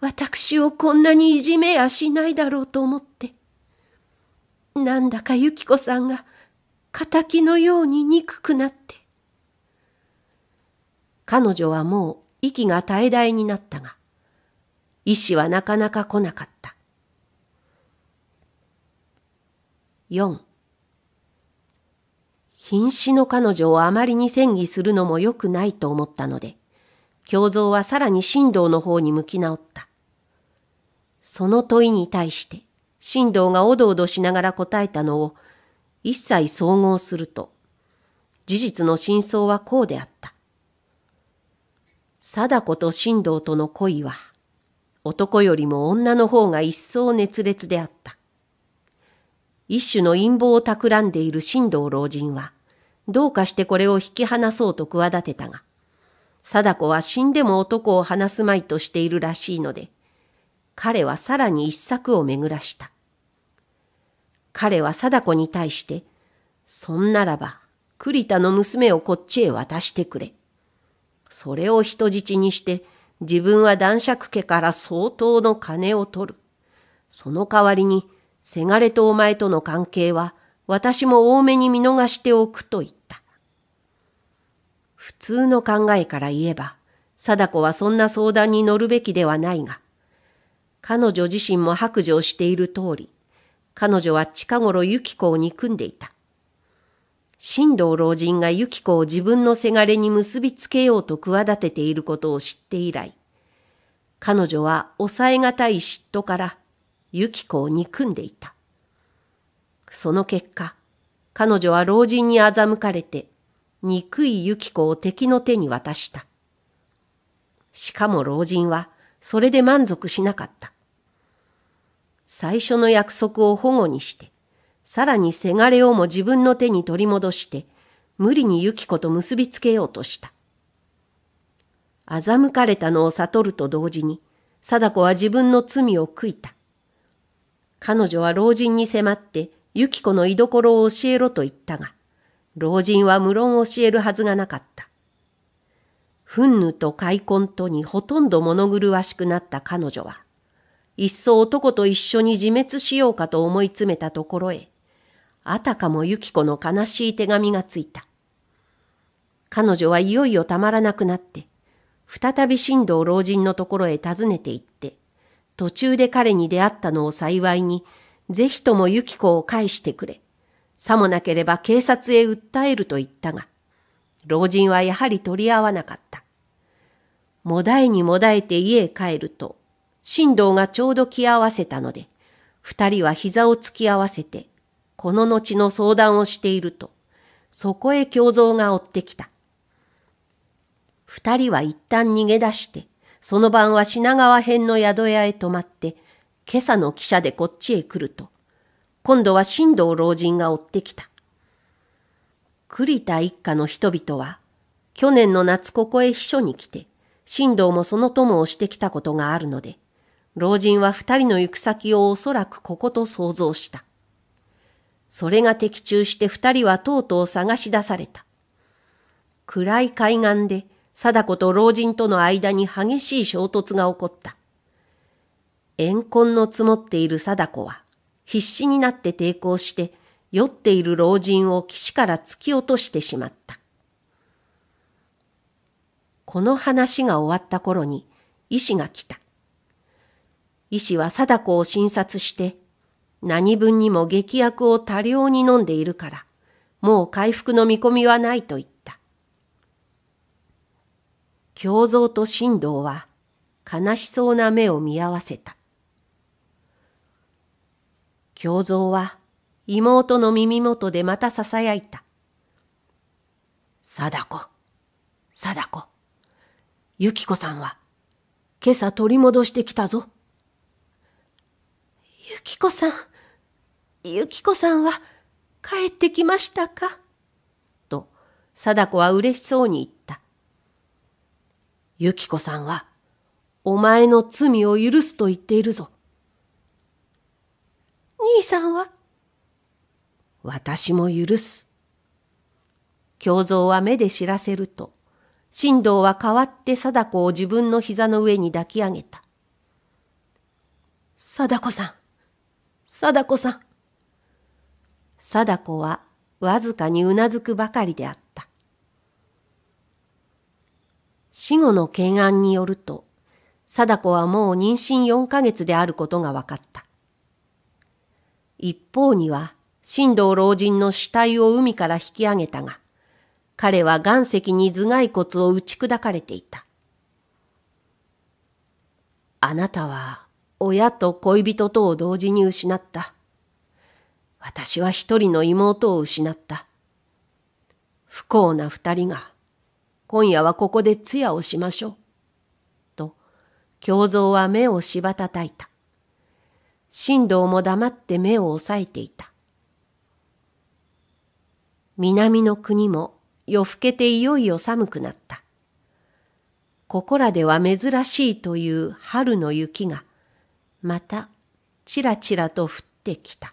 私をこんなにいじめやしないだろうと思って、なんだかゆき子さんが、仇のように憎くなって。彼女はもう息が絶え絶えになったが、医師はなかなか来なかった。四。瀕死の彼女をあまりに戦議するのも良くないと思ったので、胸像はさらに神道の方に向き直った。その問いに対して、神道がおどおどしながら答えたのを、一切総合すると、事実の真相はこうであった。貞子と神道との恋は、男よりも女の方が一層熱烈であった。一種の陰謀を企んでいる神道老人は、どうかしてこれを引き離そうと企てたが、貞子は死んでも男を話すまいとしているらしいので、彼はさらに一策を巡らした。彼は貞子に対して、そんならば、栗田の娘をこっちへ渡してくれ。それを人質にして、自分は男爵家から相当の金を取る。その代わりに、せがれとお前との関係は、私も多めに見逃しておくと言った。普通の考えから言えば、貞子はそんな相談に乗るべきではないが、彼女自身も白状している通り、彼女は近頃ユキコを憎んでいた。新道老人がユキコを自分のせがれに結びつけようと企てていることを知って以来、彼女は抑えがたい嫉妬からユキコを憎んでいた。その結果、彼女は老人に欺かれて憎いユキコを敵の手に渡した。しかも老人はそれで満足しなかった。最初の約束を保護にして、さらにせがれをも自分の手に取り戻して、無理にユキコと結びつけようとした。欺かれたのを悟ると同時に、貞子は自分の罪を悔いた。彼女は老人に迫って、ユキコの居所を教えろと言ったが、老人は無論教えるはずがなかった。憤怒と開墾とにほとんど物狂わしくなった彼女は、いっそ男と一緒に自滅しようかと思い詰めたところへ、あたかもユキコの悲しい手紙がついた。彼女はいよいよたまらなくなって、再び新道老人のところへ訪ねて行って、途中で彼に出会ったのを幸いに、ぜひともユキコを返してくれ。さもなければ警察へ訴えると言ったが、老人はやはり取り合わなかった。もだえにもだえて家へ帰ると、神道がちょうど気合わせたので、二人は膝を突き合わせて、この後の相談をしていると、そこへ共蔵が追ってきた。二人は一旦逃げ出して、その晩は品川編の宿屋へ泊まって、今朝の汽車でこっちへ来ると、今度は新道老人が追ってきた。栗田一家の人々は、去年の夏ここへ秘書に来て、新道もその友をしてきたことがあるので、老人は二人の行く先をおそらくここと想像した。それが的中して二人はとうとう探し出された。暗い海岸で、貞子と老人との間に激しい衝突が起こった。怨恨の積もっている貞子は、必死になって抵抗して酔っている老人を岸から突き落としてしまった。この話が終わった頃に医師が来た。医師は貞子を診察して何分にも劇薬を多量に飲んでいるから、もう回復の見込みはないと言った。京蔵と新道は悲しそうな目を見合わせた。京蔵は妹の耳元でまた囁いた。貞子、貞子、ゆき子さんは、今朝取り戻してきたぞ。ゆき子さん、ゆき子さんは、帰ってきましたか。と、貞子は嬉しそうに言った。ゆき子さんは、お前の罪を許すと言っているぞ。兄さんは私も許す。京蔵は目で知らせると、新道は代わって貞子を自分の膝の上に抱き上げた。貞子さん、貞子さん。貞子はわずかにうなずくばかりであった。死後の懸案によると、貞子はもう妊娠4ヶ月であることが分かった。一方には、神道老人の死体を海から引き上げたが、彼は岩石に頭蓋骨を打ち砕かれていた。あなたは親と恋人とを同時に失った。私は一人の妹を失った。不幸な二人が、今夜はここで通夜をしましょう。と、胸像は目をしばたたいた。神道も黙って目を押さえていた。南の国も夜更けていよいよ寒くなった。ここらでは珍しいという春の雪が、またちらちらと降ってきた。